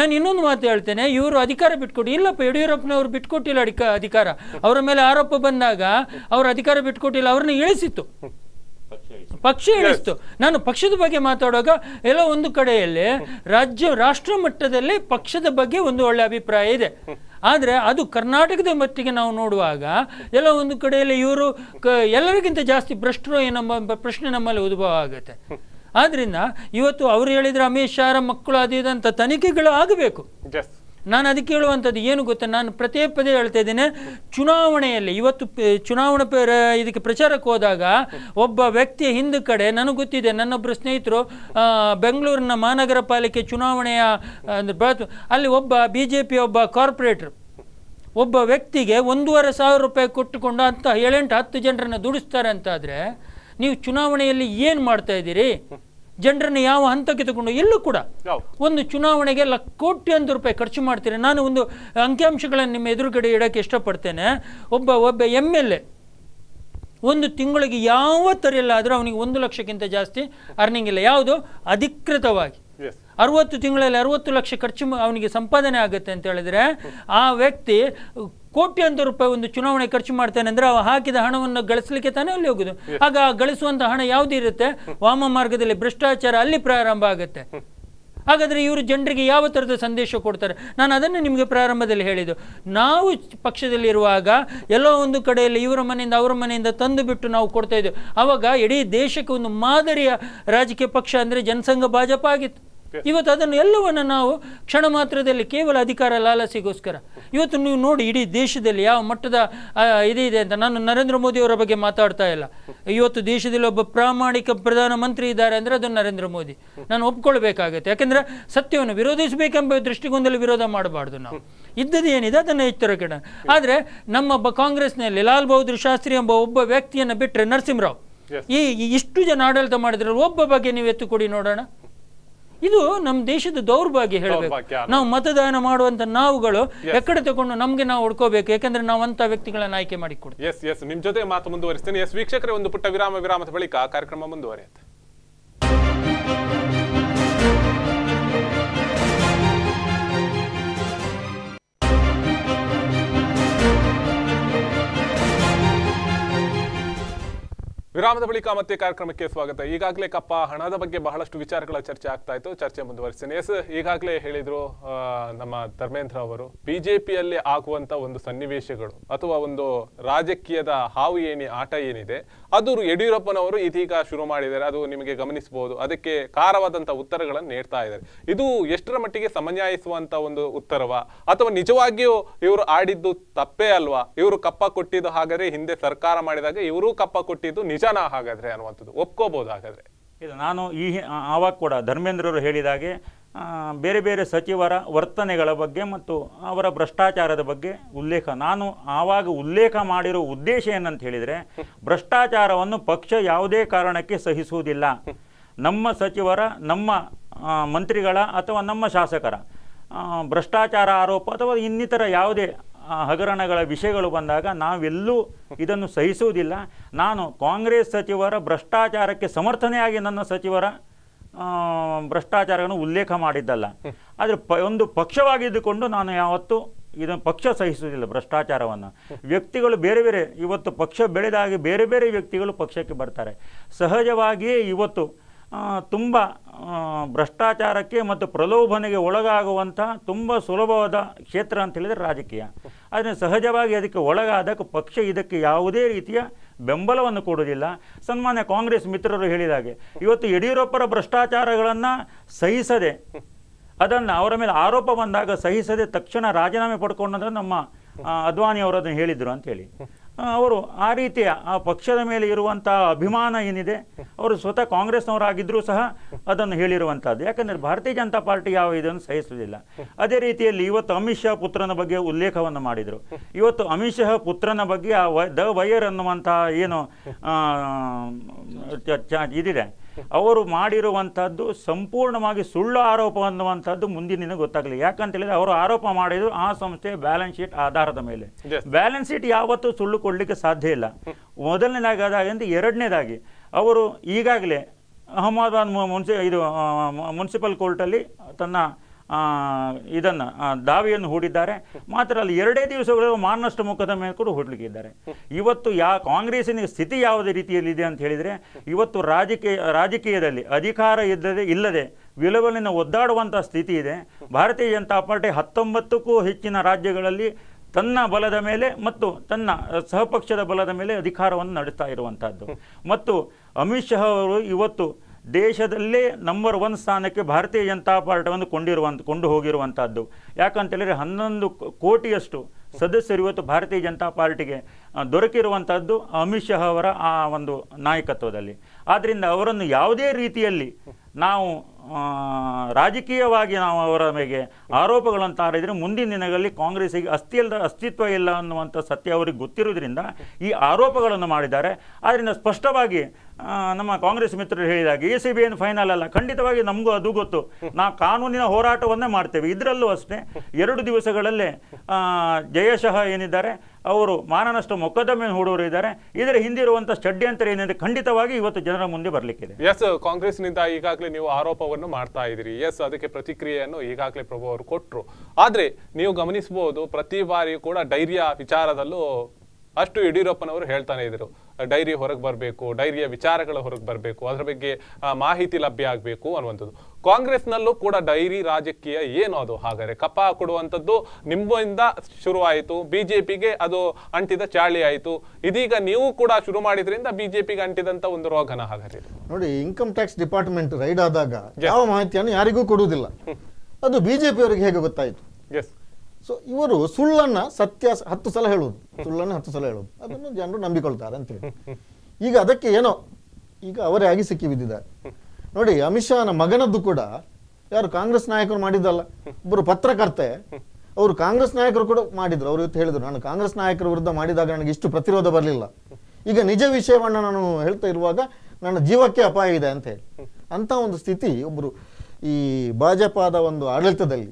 Speaker 2: ನಾನು ಇನ್ನೊಂದು ಮಾತು ಹೇಳ್ತೇನೆ ಇವರು ಅಧಿಕಾರ ಬಿಟ್ಕೊಡಿ ಇಲ್ಲಪ್ಪ ಯಡಿಯೂರಪ್ಪನವ್ರು ಬಿಟ್ಕೊಟ್ಟಿಲ್ಲ ಅಧಿಕಾರ ಅವರ ಮೇಲೆ ಆರೋಪ ಬಂದಾಗ ಅವರು ಅಧಿಕಾರ ಬಿಟ್ಕೊಟ್ಟಿಲ್ಲ ಅವ್ರನ್ನ ಇಳಿಸಿತ್ತು ಪಕ್ಷ ಇಳಿಸ್ತು ನಾನು ಪಕ್ಷದ ಬಗ್ಗೆ ಮಾತಾಡುವಾಗ ಎಲ್ಲ ಒಂದು ಕಡೆಯಲ್ಲಿ ರಾಜ್ಯ ರಾಷ್ಟ್ರ ಮಟ್ಟದಲ್ಲಿ ಪಕ್ಷದ ಬಗ್ಗೆ ಒಂದು ಒಳ್ಳೆ ಅಭಿಪ್ರಾಯ ಇದೆ ಆದರೆ ಅದು ಕರ್ನಾಟಕದ ಮಟ್ಟಿಗೆ ನಾವು ನೋಡುವಾಗ ಎಲ್ಲ ಒಂದು ಕಡೆಯಲ್ಲಿ ಇವರು ಎಲ್ಲರಿಗಿಂತ ಜಾಸ್ತಿ ಭ್ರಷ್ಟರು ಏನಂಬ ಪ್ರಶ್ನೆ ನಮ್ಮಲ್ಲಿ ಉದ್ಭವ ಆಗುತ್ತೆ ಆದ್ರಿಂದ ಇವತ್ತು ಅವರು ಹೇಳಿದ್ರೆ ಅಮಿತ್ ಶಾರ ಮಕ್ಕಳು ಅದಿದಂಥ ತನಿಖೆಗಳು ಆಗಬೇಕು ನಾನು ಅದಕ್ಕೆ ಹೇಳುವಂಥದ್ದು ಏನು ಗೊತ್ತಾ ನಾನು ಪ್ರತಿಯೇ ಪದೇ ಹೇಳ್ತಾ ಇದ್ದೇನೆ ಚುನಾವಣೆಯಲ್ಲಿ ಇವತ್ತು ಪ ಇದಕ್ಕೆ ಪ್ರಚಾರಕ್ಕೆ ಹೋದಾಗ ಒಬ್ಬ ವ್ಯಕ್ತಿಯ ಹಿಂದ ಕಡೆ ನನಗೆ ಗೊತ್ತಿದೆ ನನ್ನೊಬ್ಬರು ಸ್ನೇಹಿತರು ಬೆಂಗಳೂರಿನ ಮಹಾನಗರ ಪಾಲಿಕೆ ಚುನಾವಣೆಯ ಅಂದರೆ ಅಲ್ಲಿ ಒಬ್ಬ ಬಿ ಜೆ ಪಿ ಒಬ್ಬ ಕಾರ್ಪೊರೇಟರ್ ಒಬ್ಬ ವ್ಯಕ್ತಿಗೆ ಒಂದೂವರೆ ಸಾವಿರ ರೂಪಾಯಿ ಕೊಟ್ಟುಕೊಂಡು ಅಂತ ಏಳೆಂಟು ಹತ್ತು ಜನರನ್ನು ದುಡಿಸ್ತಾರೆ ಅಂತಾದರೆ ನೀವು ಚುನಾವಣೆಯಲ್ಲಿ ಏನು ಮಾಡ್ತಾ ಇದ್ದೀರಿ ಜನರನ್ನು ಯಾವ ಹಂತಕ್ಕೆ ತಗೊಂಡು ಎಲ್ಲೂ ಕೂಡ ಒಂದು ಚುನಾವಣೆಗೆ ಕೋಟಿ ಒಂದು ರೂಪಾಯಿ ಖರ್ಚು ಮಾಡ್ತೀರಿ ನಾನು ಒಂದು ಅಂಕಿಅಂಶಗಳನ್ನು ನಿಮ್ಮ ಎದುರುಗಡೆ ಇಡೋಕ್ಕೆ ಇಷ್ಟಪಡ್ತೇನೆ ಒಬ್ಬ ಒಬ್ಬ ಎಮ್ ಎಲ್ ಎ ಒಂದು ತಿಂಗಳಿಗೆ ಯಾವ ಥರ ಆದರೂ ಅವನಿಗೆ ಒಂದು ಲಕ್ಷಕ್ಕಿಂತ ಜಾಸ್ತಿ ಅರ್ನಿಂಗ್ ಇಲ್ಲ ಯಾವುದು ಅಧಿಕೃತವಾಗಿ ಅರವತ್ತು ತಿಂಗಳಲ್ಲಿ ಅರವತ್ತು ಲಕ್ಷ ಖರ್ಚು ಅವನಿಗೆ ಸಂಪಾದನೆ ಆಗುತ್ತೆ ಅಂತ ಹೇಳಿದ್ರೆ ಆ ವ್ಯಕ್ತಿ ಕೋಟ್ಯಂತರ ರೂಪಾಯಿ ಒಂದು ಚುನಾವಣೆ ಖರ್ಚು ಮಾಡ್ತೇನೆ ಅಂದ್ರೆ ಅವ ಹಾಕಿದ ಹಣವನ್ನು ಗಳಿಸಲಿಕ್ಕೆ ತಾನೇ ಅಲ್ಲಿ ಹೋಗುದು ಆಗ ಗಳಿಸುವಂತ ಹಣ ಇರುತ್ತೆ ವಾಮ ಮಾರ್ಗದಲ್ಲಿ ಭ್ರಷ್ಟಾಚಾರ ಅಲ್ಲಿ ಪ್ರಾರಂಭ ಆಗುತ್ತೆ ಹಾಗಾದರೆ ಇವರು ಜನರಿಗೆ ಯಾವ ಥರದ ಸಂದೇಶ ಕೊಡ್ತಾರೆ ನಾನು ಅದನ್ನು ನಿಮಗೆ ಪ್ರಾರಂಭದಲ್ಲಿ ಹೇಳಿದ್ದು ನಾವು ಪಕ್ಷದಲ್ಲಿರುವಾಗ ಎಲ್ಲೋ ಒಂದು ಕಡೆಯಲ್ಲಿ ಇವರ ಮನೆಯಿಂದ ಅವರ ಮನೆಯಿಂದ ತಂದು ಬಿಟ್ಟು ನಾವು ಕೊಡ್ತಾ ಇದ್ದೇವೆ ಆವಾಗ ಇಡೀ ದೇಶಕ್ಕೆ ಒಂದು ಮಾದರಿಯ ರಾಜಕೀಯ ಪಕ್ಷ ಅಂದರೆ ಜನಸಂಘ ಭಾಜಪ ಆಗಿತ್ತು ಇವತ್ತು ಅದನ್ನು ಎಲ್ಲವನ್ನು ನಾವು ಕ್ಷಣ ಮಾತ್ರದಲ್ಲಿ ಕೇವಲ ಅಧಿಕಾರ ಲಾಲಸಿಗೋಸ್ಕರ ಇವತ್ತು ನೀವು ನೋಡಿ ಇಡೀ ದೇಶದಲ್ಲಿ ಯಾವ ಮಟ್ಟದ ಇದಿದೆ ಅಂತ ನಾನು ನರೇಂದ್ರ ಮೋದಿ ಅವರ ಬಗ್ಗೆ ಮಾತಾಡ್ತಾ ಇಲ್ಲ ಇವತ್ತು ದೇಶದಲ್ಲಿ ಒಬ್ಬ ಪ್ರಾಮಾಣಿಕ ಪ್ರಧಾನಮಂತ್ರಿ ಇದ್ದಾರೆ ಅಂದರೆ ಅದು ನರೇಂದ್ರ ಮೋದಿ ನಾನು ಒಪ್ಕೊಳ್ಬೇಕಾಗತ್ತೆ ಯಾಕೆಂದರೆ ಸತ್ಯವನ್ನು ವಿರೋಧಿಸಬೇಕೆಂಬ ದೃಷ್ಟಿಕೋನದಲ್ಲಿ ವಿರೋಧ ಮಾಡಬಾರ್ದು ನಾವು ಇದ್ದದ್ದು ಏನಿದೆ ಅದನ್ನು ಎಚ್ಚರಿಕೆ ಆದರೆ ನಮ್ಮ ಕಾಂಗ್ರೆಸ್ನಲ್ಲಿ ಲಾಲ್ ಬಹದ್ದೂರ್ ಶಾಸ್ತ್ರಿ ಎಂಬ ಒಬ್ಬ ವ್ಯಕ್ತಿಯನ್ನು ಬಿಟ್ಟರೆ ನರಸಿಂಹರಾವ್ ಈ ಇಷ್ಟು ಜನ ಆಡಳಿತ ಮಾಡಿದ್ರೆ ಒಬ್ಬ ಬಗ್ಗೆ ನೀವು ಎತ್ತು ಕೊಡಿ ನೋಡೋಣ ಇದು ನಮ್ಮ ದೇಶದ ದೌರ್ಭಾಗ್ಯ ಹೇಳಬೇಕು ನಾವು ಮತದಾನ ಮಾಡುವಂತ ನಾವುಗಳು ಎಕಡೆ ತಗೊಂಡು ನಮ್ಗೆ ನಾವು ಹುಡ್ಕೋಬೇಕು ಯಾಕಂದ್ರೆ ನಾವು ಅಂತ ವ್ಯಕ್ತಿಗಳನ್ನ ಆಯ್ಕೆ ಮಾಡಿ
Speaker 1: ಎಸ್ ಎಸ್ ನಿಮ್ ಜೊತೆ ಮಾತು ಮುಂದುವರಿಸ್ತೇನೆ ಎಸ್ ವೀಕ್ಷಕರೇ ಒಂದು ಪುಟ್ಟ ವಿರಾಮ ವಿರಾಮದ ಬಳಿಕ ಕಾರ್ಯಕ್ರಮ ಮುಂದುವರಿಯುತ್ತೆ ವಿರಾಮದ ಬಳಿಕ ಮತ್ತೆ ಕಾರ್ಯಕ್ರಮಕ್ಕೆ ಸ್ವಾಗತ ಈಗಾಗಲೇ ಕಪ್ಪ ಹಣದ ಬಗ್ಗೆ ಬಹಳಷ್ಟು ವಿಚಾರಗಳ ಚರ್ಚೆ ಆಗ್ತಾ ಇತ್ತು ಚರ್ಚೆ ಮುಂದುವರಿಸ್ತೇನೆ ಎಸ್ ಈಗಾಗಲೇ ಹೇಳಿದ್ರು ನಮ್ಮ ಧರ್ಮೇಂದ್ರ ಅವರು ಬಿಜೆಪಿಯಲ್ಲಿ ಆಗುವಂತಹ ಒಂದು ಸನ್ನಿವೇಶಗಳು ಅಥವಾ ಒಂದು ರಾಜಕೀಯದ ಹಾವು ಏನಿ ಆಟ ಏನಿದೆ ಅದು ಯಡಿಯೂರಪ್ಪನವರು ಇದೀಗ ಶುರು ಮಾಡಿದ್ದಾರೆ ಅದು ನಿಮಗೆ ಗಮನಿಸಬಹುದು ಅದಕ್ಕೆ ಕಾರವಾದಂಥ ಉತ್ತರಗಳನ್ನು ನೀಡ್ತಾ ಇದ್ದಾರೆ ಇದು ಎಷ್ಟರ ಮಟ್ಟಿಗೆ ಸಮನ್ಯಾಯಿಸುವಂತ ಒಂದು ಉತ್ತರವ ಅಥವಾ ನಿಜವಾಗಿಯೂ ಇವರು ಆಡಿದ್ದು ತಪ್ಪೇ ಅಲ್ವಾ ಇವರು ಕಪ್ಪ ಕೊಟ್ಟಿದ್ದು ಹಾಗಾದರೆ ಹಿಂದೆ ಸರ್ಕಾರ ಮಾಡಿದಾಗ ಇವರು ಕಪ್ಪ ಕೊಟ್ಟಿದ್ದು ನಿಜ ನಿಜಾನ ಹಾಗಾದರೆ ಅನ್ನುವಂಥದ್ದು ಒಪ್ಕೋಬಹುದು ಹಾಗಾದ್ರೆ
Speaker 3: ಇದು ನಾನು ಈ ಆವಾಗ ಕೂಡ ಧರ್ಮೇಂದ್ರರು ಹೇಳಿದಾಗೆ ಬೇರೆ ಬೇರೆ ಸಚಿವರ ವರ್ತನೆಗಳ ಬಗ್ಗೆ ಮತ್ತು ಅವರ ಭ್ರಷ್ಟಾಚಾರದ ಬಗ್ಗೆ ಉಲ್ಲೇಖ ನಾನು ಆವಾಗ ಉಲ್ಲೇಖ ಮಾಡಿರೋ ಉದ್ದೇಶ ಏನಂತ ಹೇಳಿದರೆ ಭ್ರಷ್ಟಾಚಾರವನ್ನು ಪಕ್ಷ ಯಾವುದೇ ಕಾರಣಕ್ಕೆ ಸಹಿಸುವುದಿಲ್ಲ ನಮ್ಮ ಸಚಿವರ ನಮ್ಮ ಮಂತ್ರಿಗಳ ಅಥವಾ ನಮ್ಮ ಶಾಸಕರ ಭ್ರಷ್ಟಾಚಾರ ಆರೋಪ ಅಥವಾ ಇನ್ನಿತರ ಯಾವುದೇ ಹಗರಣಗಳ ವಿಷಯಗಳು ಬಂದಾಗ ನಾವೆಲ್ಲೂ ಇದನ್ನು ಸಹಿಸುವುದಿಲ್ಲ ನಾನು ಕಾಂಗ್ರೆಸ್ ಸಚಿವರ ಭ್ರಷ್ಟಾಚಾರಕ್ಕೆ ಸಮರ್ಥನೆಯಾಗಿ ನನ್ನ ಸಚಿವರ ಭ್ರಷ್ಟಾಚಾರವನ್ನು ಉಲ್ಲೇಖ ಮಾಡಿದ್ದಲ್ಲ ಆದರೆ ಪ ಒಂದು ಪಕ್ಷವಾಗಿದ್ದುಕೊಂಡು ನಾನು ಯಾವತ್ತೂ ಇದನ್ನು ಪಕ್ಷ ಸಹಿಸುವುದಿಲ್ಲ ಭ್ರಷ್ಟಾಚಾರವನ್ನು ವ್ಯಕ್ತಿಗಳು ಬೇರೆ ಬೇರೆ ಇವತ್ತು ಪಕ್ಷ ಬೆಳೆದಾಗಿ ಬೇರೆ ಬೇರೆ ವ್ಯಕ್ತಿಗಳು ಪಕ್ಷಕ್ಕೆ ಬರ್ತಾರೆ ಸಹಜವಾಗಿಯೇ ಇವತ್ತು ತುಂಬ ಭ್ರಷ್ಟಾಚಾರಕ್ಕೆ ಮತ್ತು ಪ್ರಲೋಭನೆಗೆ ಒಳಗಾಗುವಂಥ ತುಂಬ ಸುಲಭವಾದ ಕ್ಷೇತ್ರ ಅಂತ ಹೇಳಿದರೆ ರಾಜಕೀಯ ಆದರೆ ಸಹಜವಾಗಿ ಅದಕ್ಕೆ ಒಳಗಾದಾಗ ಪಕ್ಷ ಇದಕ್ಕೆ ಯಾವುದೇ ರೀತಿಯ ಬೆಂಬಲವನ್ನು ಕೊಡುವುದಿಲ್ಲ ಸನ್ಮಾನ್ಯ ಕಾಂಗ್ರೆಸ್ ಮಿತ್ರರು ಹೇಳಿದ ಹಾಗೆ ಇವತ್ತು ಯಡಿಯೂರಪ್ಪರ ಭ್ರಷ್ಟಾಚಾರಗಳನ್ನು ಸಹಿಸದೆ ಅದನ್ನು ಅವರ ಮೇಲೆ ಆರೋಪ ಬಂದಾಗ ಸಹಿಸದೆ ತಕ್ಷಣ ರಾಜೀನಾಮೆ ಪಡ್ಕೊಂಡಂದ್ರೆ ನಮ್ಮ ಅದ್ವಾನಿ ಅವರು ಅದನ್ನು ಹೇಳಿದರು ಅಂತೇಳಿ ಅವರು ಆ ರೀತಿಯ ಆ ಪಕ್ಷದ ಮೇಲೆ ಇರುವಂಥ ಅಭಿಮಾನ ಏನಿದೆ ಅವರು ಸ್ವತಃ ಕಾಂಗ್ರೆಸ್ನವರಾಗಿದ್ದರೂ ಸಹ ಅದನ್ನು ಹೇಳಿರುವಂಥದ್ದು ಯಾಕಂದರೆ ಭಾರತೀಯ ಜನತಾ ಪಾರ್ಟಿ ಯಾವ ಇದನ್ನು ಸಹಿಸುವುದಿಲ್ಲ ಅದೇ ರೀತಿಯಲ್ಲಿ ಇವತ್ತು ಅಮಿತ್ ಶಾ ಪುತ್ರನ ಬಗ್ಗೆ ಉಲ್ಲೇಖವನ್ನು ಮಾಡಿದರು ಇವತ್ತು ಅಮಿತ್ ಶಾ ಪುತ್ರನ ಬಗ್ಗೆ ಆ ದ ವೈಯರ್ ಅನ್ನುವಂತಹ ಏನು ಇದಿದೆ ಅವರು ಮಾಡಿರುವಂಥದ್ದು ಸಂಪೂರ್ಣವಾಗಿ ಸುಳ್ಳು ಆರೋಪ ಅನ್ನುವಂಥದ್ದು ಮುಂದಿನಿಂದ ಗೊತ್ತಾಗಲಿ ಯಾಕಂತ ಹೇಳಿದ್ರೆ ಅವರು ಆರೋಪ ಮಾಡಿದ್ರು ಆ ಸಂಸ್ಥೆಯ ಬ್ಯಾಲೆನ್ಸ್ ಶೀಟ್ ಆಧಾರದ ಮೇಲೆ ಬ್ಯಾಲೆನ್ಸ್ ಶೀಟ್ ಯಾವತ್ತೂ ಸುಳ್ಳು ಕೊಡಲಿಕ್ಕೆ ಸಾಧ್ಯ ಇಲ್ಲ ಮೊದಲನೇದಾಗಿ ಅದಾಗಿಂದ ಎರಡನೇದಾಗಿ ಅವರು ಈಗಾಗಲೇ ಅಹಮದಾಬಾದ್ ಮುನ್ಸಿ ಇದು ಮುನ್ಸಿಪಲ್ ಕೋರ್ಟಲ್ಲಿ ತನ್ನ ಇದನ್ನು ದಾವಿಯನ್ನು ಹೂಡಿದ್ದಾರೆ ಮಾತ್ರ ಅಲ್ಲಿ ಎರಡೇ ದಿವಸಗಳು ಮಾನಷ್ಟು ಮುಖದ ಮೇಲೆ ಕೂಡ ಹೂಡಲಿಕ್ಕಿದ್ದಾರೆ ಇವತ್ತು ಯಾ ಕಾಂಗ್ರೆಸ್ಸಿನ ಸ್ಥಿತಿ ಯಾವುದೇ ರೀತಿಯಲ್ಲಿದೆ ಅಂತ ಹೇಳಿದರೆ ಇವತ್ತು ರಾಜಕೀಯ ರಾಜಕೀಯದಲ್ಲಿ ಅಧಿಕಾರ ಇದ್ದದೆ ಇಲ್ಲದೆ ವಿಲವಲಿನ ಒದ್ದಾಡುವಂಥ ಸ್ಥಿತಿ ಇದೆ ಭಾರತೀಯ ಜನತಾ ಪಾರ್ಟಿ ಹತ್ತೊಂಬತ್ತಕ್ಕೂ ಹೆಚ್ಚಿನ ರಾಜ್ಯಗಳಲ್ಲಿ ತನ್ನ ಬಲದ ಮೇಲೆ ಮತ್ತು ತನ್ನ ಸಹಪಕ್ಷದ ಬಲದ ಮೇಲೆ ಅಧಿಕಾರವನ್ನು ನಡೆಸ್ತಾ ಇರುವಂಥದ್ದು ಮತ್ತು ಅಮಿತ್ ಶಾ ಅವರು ಇವತ್ತು ದೇಶದಲ್ಲೇ ನಂಬರ್ ಒನ್ ಸ್ಥಾನಕ್ಕೆ ಭಾರತೀಯ ಜನತಾ ಪಾರ್ಟಿಯನ್ನು ಕೊಂಡಿರುವಂಥ ಕೊಂಡು ಹೋಗಿರುವಂಥದ್ದು ಯಾಕಂತೇಳಿದರೆ ಹನ್ನೊಂದು ಕೋಟಿಯಷ್ಟು ಸದಸ್ಯರು ಇವತ್ತು ಭಾರತೀಯ ಜನತಾ ಪಾರ್ಟಿಗೆ ದೊರಕಿರುವಂಥದ್ದು ಅಮಿತ್ ಶಾ ಅವರ ಆ ಒಂದು ನಾಯಕತ್ವದಲ್ಲಿ ಆದ್ದರಿಂದ ಅವರನ್ನು ಯಾವುದೇ ರೀತಿಯಲ್ಲಿ ನಾವು ರಾಜಕೀಯವಾಗಿ ನಾವು ಅವರ ಮೇಲೆ ಆರೋಪಗಳನ್ನು ತಾರಿದರೆ ಮುಂದಿನ ದಿನಗಳಲ್ಲಿ ಕಾಂಗ್ರೆಸ್ಸಿಗೆ ಅಸ್ಥಿ ಇಲ್ಲದ ಅಸ್ತಿತ್ವ ಇಲ್ಲ ಅನ್ನುವಂಥ ಸತ್ಯ ಅವರಿಗೆ ಗೊತ್ತಿರೋದ್ರಿಂದ ಈ ಆರೋಪಗಳನ್ನು ಮಾಡಿದ್ದಾರೆ ಆದ್ದರಿಂದ ಸ್ಪಷ್ಟವಾಗಿ ನಮ್ಮ ಕಾಂಗ್ರೆಸ್ ಮಿತ್ರರು ಹೇಳಿದಾಗ ಎ ಸಿ ಬಿ ಏನು ಫೈನಲ್ ಅಲ್ಲ ಖಂಡಿತವಾಗಿ ನಮಗೂ ಅದು ಗೊತ್ತು ನಾವು ಕಾನೂನಿನ ಹೋರಾಟವನ್ನೇ ಮಾಡ್ತೇವೆ ಇದರಲ್ಲೂ ಅಷ್ಟೇ ಎರಡು ದಿವಸಗಳಲ್ಲೇ ಜಯಶಃ ಏನಿದ್ದಾರೆ ಅವರು ಮಾನನಷ್ಟು ಮೊಕದ್ದಮೆ ಹೂಡೋರು ಇದ್ದಾರೆ ಇದರ ಹಿಂದಿರುವಂಥ ಷಡ್ಯಂತರ ಏನಿದೆ ಖಂಡಿತವಾಗಿ ಇವತ್ತು ಜನರ ಮುಂದೆ ಬರಲಿಕ್ಕಿದೆ
Speaker 1: ಎಸ್ ಕಾಂಗ್ರೆಸ್ನಿಂದ ಈಗಾಗಲೇ ನೀವು ಆರೋಪವನ್ನು ಮಾಡ್ತಾ ಇದ್ದೀರಿ ಎಸ್ ಅದಕ್ಕೆ ಪ್ರತಿಕ್ರಿಯೆಯನ್ನು ಈಗಾಗಲೇ ಪ್ರಭು ಅವರು ಕೊಟ್ಟರು ಆದರೆ ನೀವು ಗಮನಿಸಬಹುದು ಪ್ರತಿ ಬಾರಿ ಕೂಡ ಡೈರಿಯ ವಿಚಾರದಲ್ಲೂ ಅಷ್ಟು ಯಡಿಯೂರಪ್ಪನವರು ಹೇಳ್ತಾನೆ ಇದ್ದರು ಡೈರಿ ಹೊರಗೆ ಬರಬೇಕು ಡೈರಿಯ ವಿಚಾರಗಳು ಹೊರಗೆ ಬರಬೇಕು ಅದರ ಬಗ್ಗೆ ಮಾಹಿತಿ ಲಭ್ಯ ಆಗಬೇಕು ಅನ್ನುವಂಥದ್ದು ಕಾಂಗ್ರೆಸ್ನಲ್ಲೂ ಕೂಡ ಡೈರಿ ರಾಜಕೀಯ ಏನು ಅದು ಹಾಗಾದರೆ ಕಪಾ ಕೊಡುವಂಥದ್ದು ನಿಮ್ಮಿಂದ ಶುರುವಾಯಿತು ಬಿಜೆಪಿಗೆ ಅದು ಅಂಟಿದ ಚಾಳಿ ಆಯಿತು ಇದೀಗ ನೀವು ಕೂಡ ಶುರು ಮಾಡಿದ್ರಿಂದ ಪಿಗೆ ಅಂಟಿದಂಥ ಒಂದು ರೋಗನ ಹಾಗಾದರೆ
Speaker 4: ನೋಡಿ ಇನ್ಕಮ್ ಟ್ಯಾಕ್ಸ್ ಡಿಪಾರ್ಟ್ಮೆಂಟ್ ರೈಡ್ ಆದಾಗ ಯಾವ ಮಾಹಿತಿಯನ್ನು ಯಾರಿಗೂ ಕೊಡುವುದಿಲ್ಲ ಅದು ಬಿಜೆಪಿಯವರಿಗೆ ಹೇಗೆ ಗೊತ್ತಾಯಿತು ಸೊ ಇವರು ಸುಳ್ಳನ್ನು ಸತ್ಯ ಹತ್ತು ಸಲ ಹೇಳುವುದು ಸುಳ್ಳನ್ನು ಹತ್ತು ಸಲ ಹೇಳುವುದು ಅದನ್ನು ಜನರು ನಂಬಿಕೊಳ್ತಾರೆ ಅಂತೇಳಿ ಈಗ ಅದಕ್ಕೆ ಏನೋ ಈಗ ಅವರೇ ಆಗಿ ಸಿಕ್ಕಿ ಬಿದ್ದಿದ್ದಾರೆ ನೋಡಿ ಅಮಿತ್ ಶಾನ ಮಗನದ್ದು ಕೂಡ ಯಾರು ಕಾಂಗ್ರೆಸ್ ನಾಯಕರು ಮಾಡಿದ್ದಲ್ಲ ಒಬ್ಬರು ಪತ್ರಕರ್ತೆ ಅವರು ಕಾಂಗ್ರೆಸ್ ನಾಯಕರು ಕೂಡ ಮಾಡಿದ್ರು ಅವರು ಇವತ್ತು ಹೇಳಿದರು ನಾನು ಕಾಂಗ್ರೆಸ್ ನಾಯಕರ ವಿರುದ್ಧ ಮಾಡಿದಾಗ ನನಗೆ ಇಷ್ಟು ಪ್ರತಿರೋಧ ಬರಲಿಲ್ಲ ಈಗ ನಿಜ ವಿಷಯವನ್ನು ನಾನು ಹೇಳ್ತಾ ಇರುವಾಗ ನನ್ನ ಜೀವಕ್ಕೆ ಅಪಾಯ ಇದೆ ಅಂತ ಹೇಳಿ ಅಂತ ಒಂದು ಸ್ಥಿತಿ ಒಬ್ಬರು ಈ ಭಾಜಪಾದ ಒಂದು ಆಡಳಿತದಲ್ಲಿ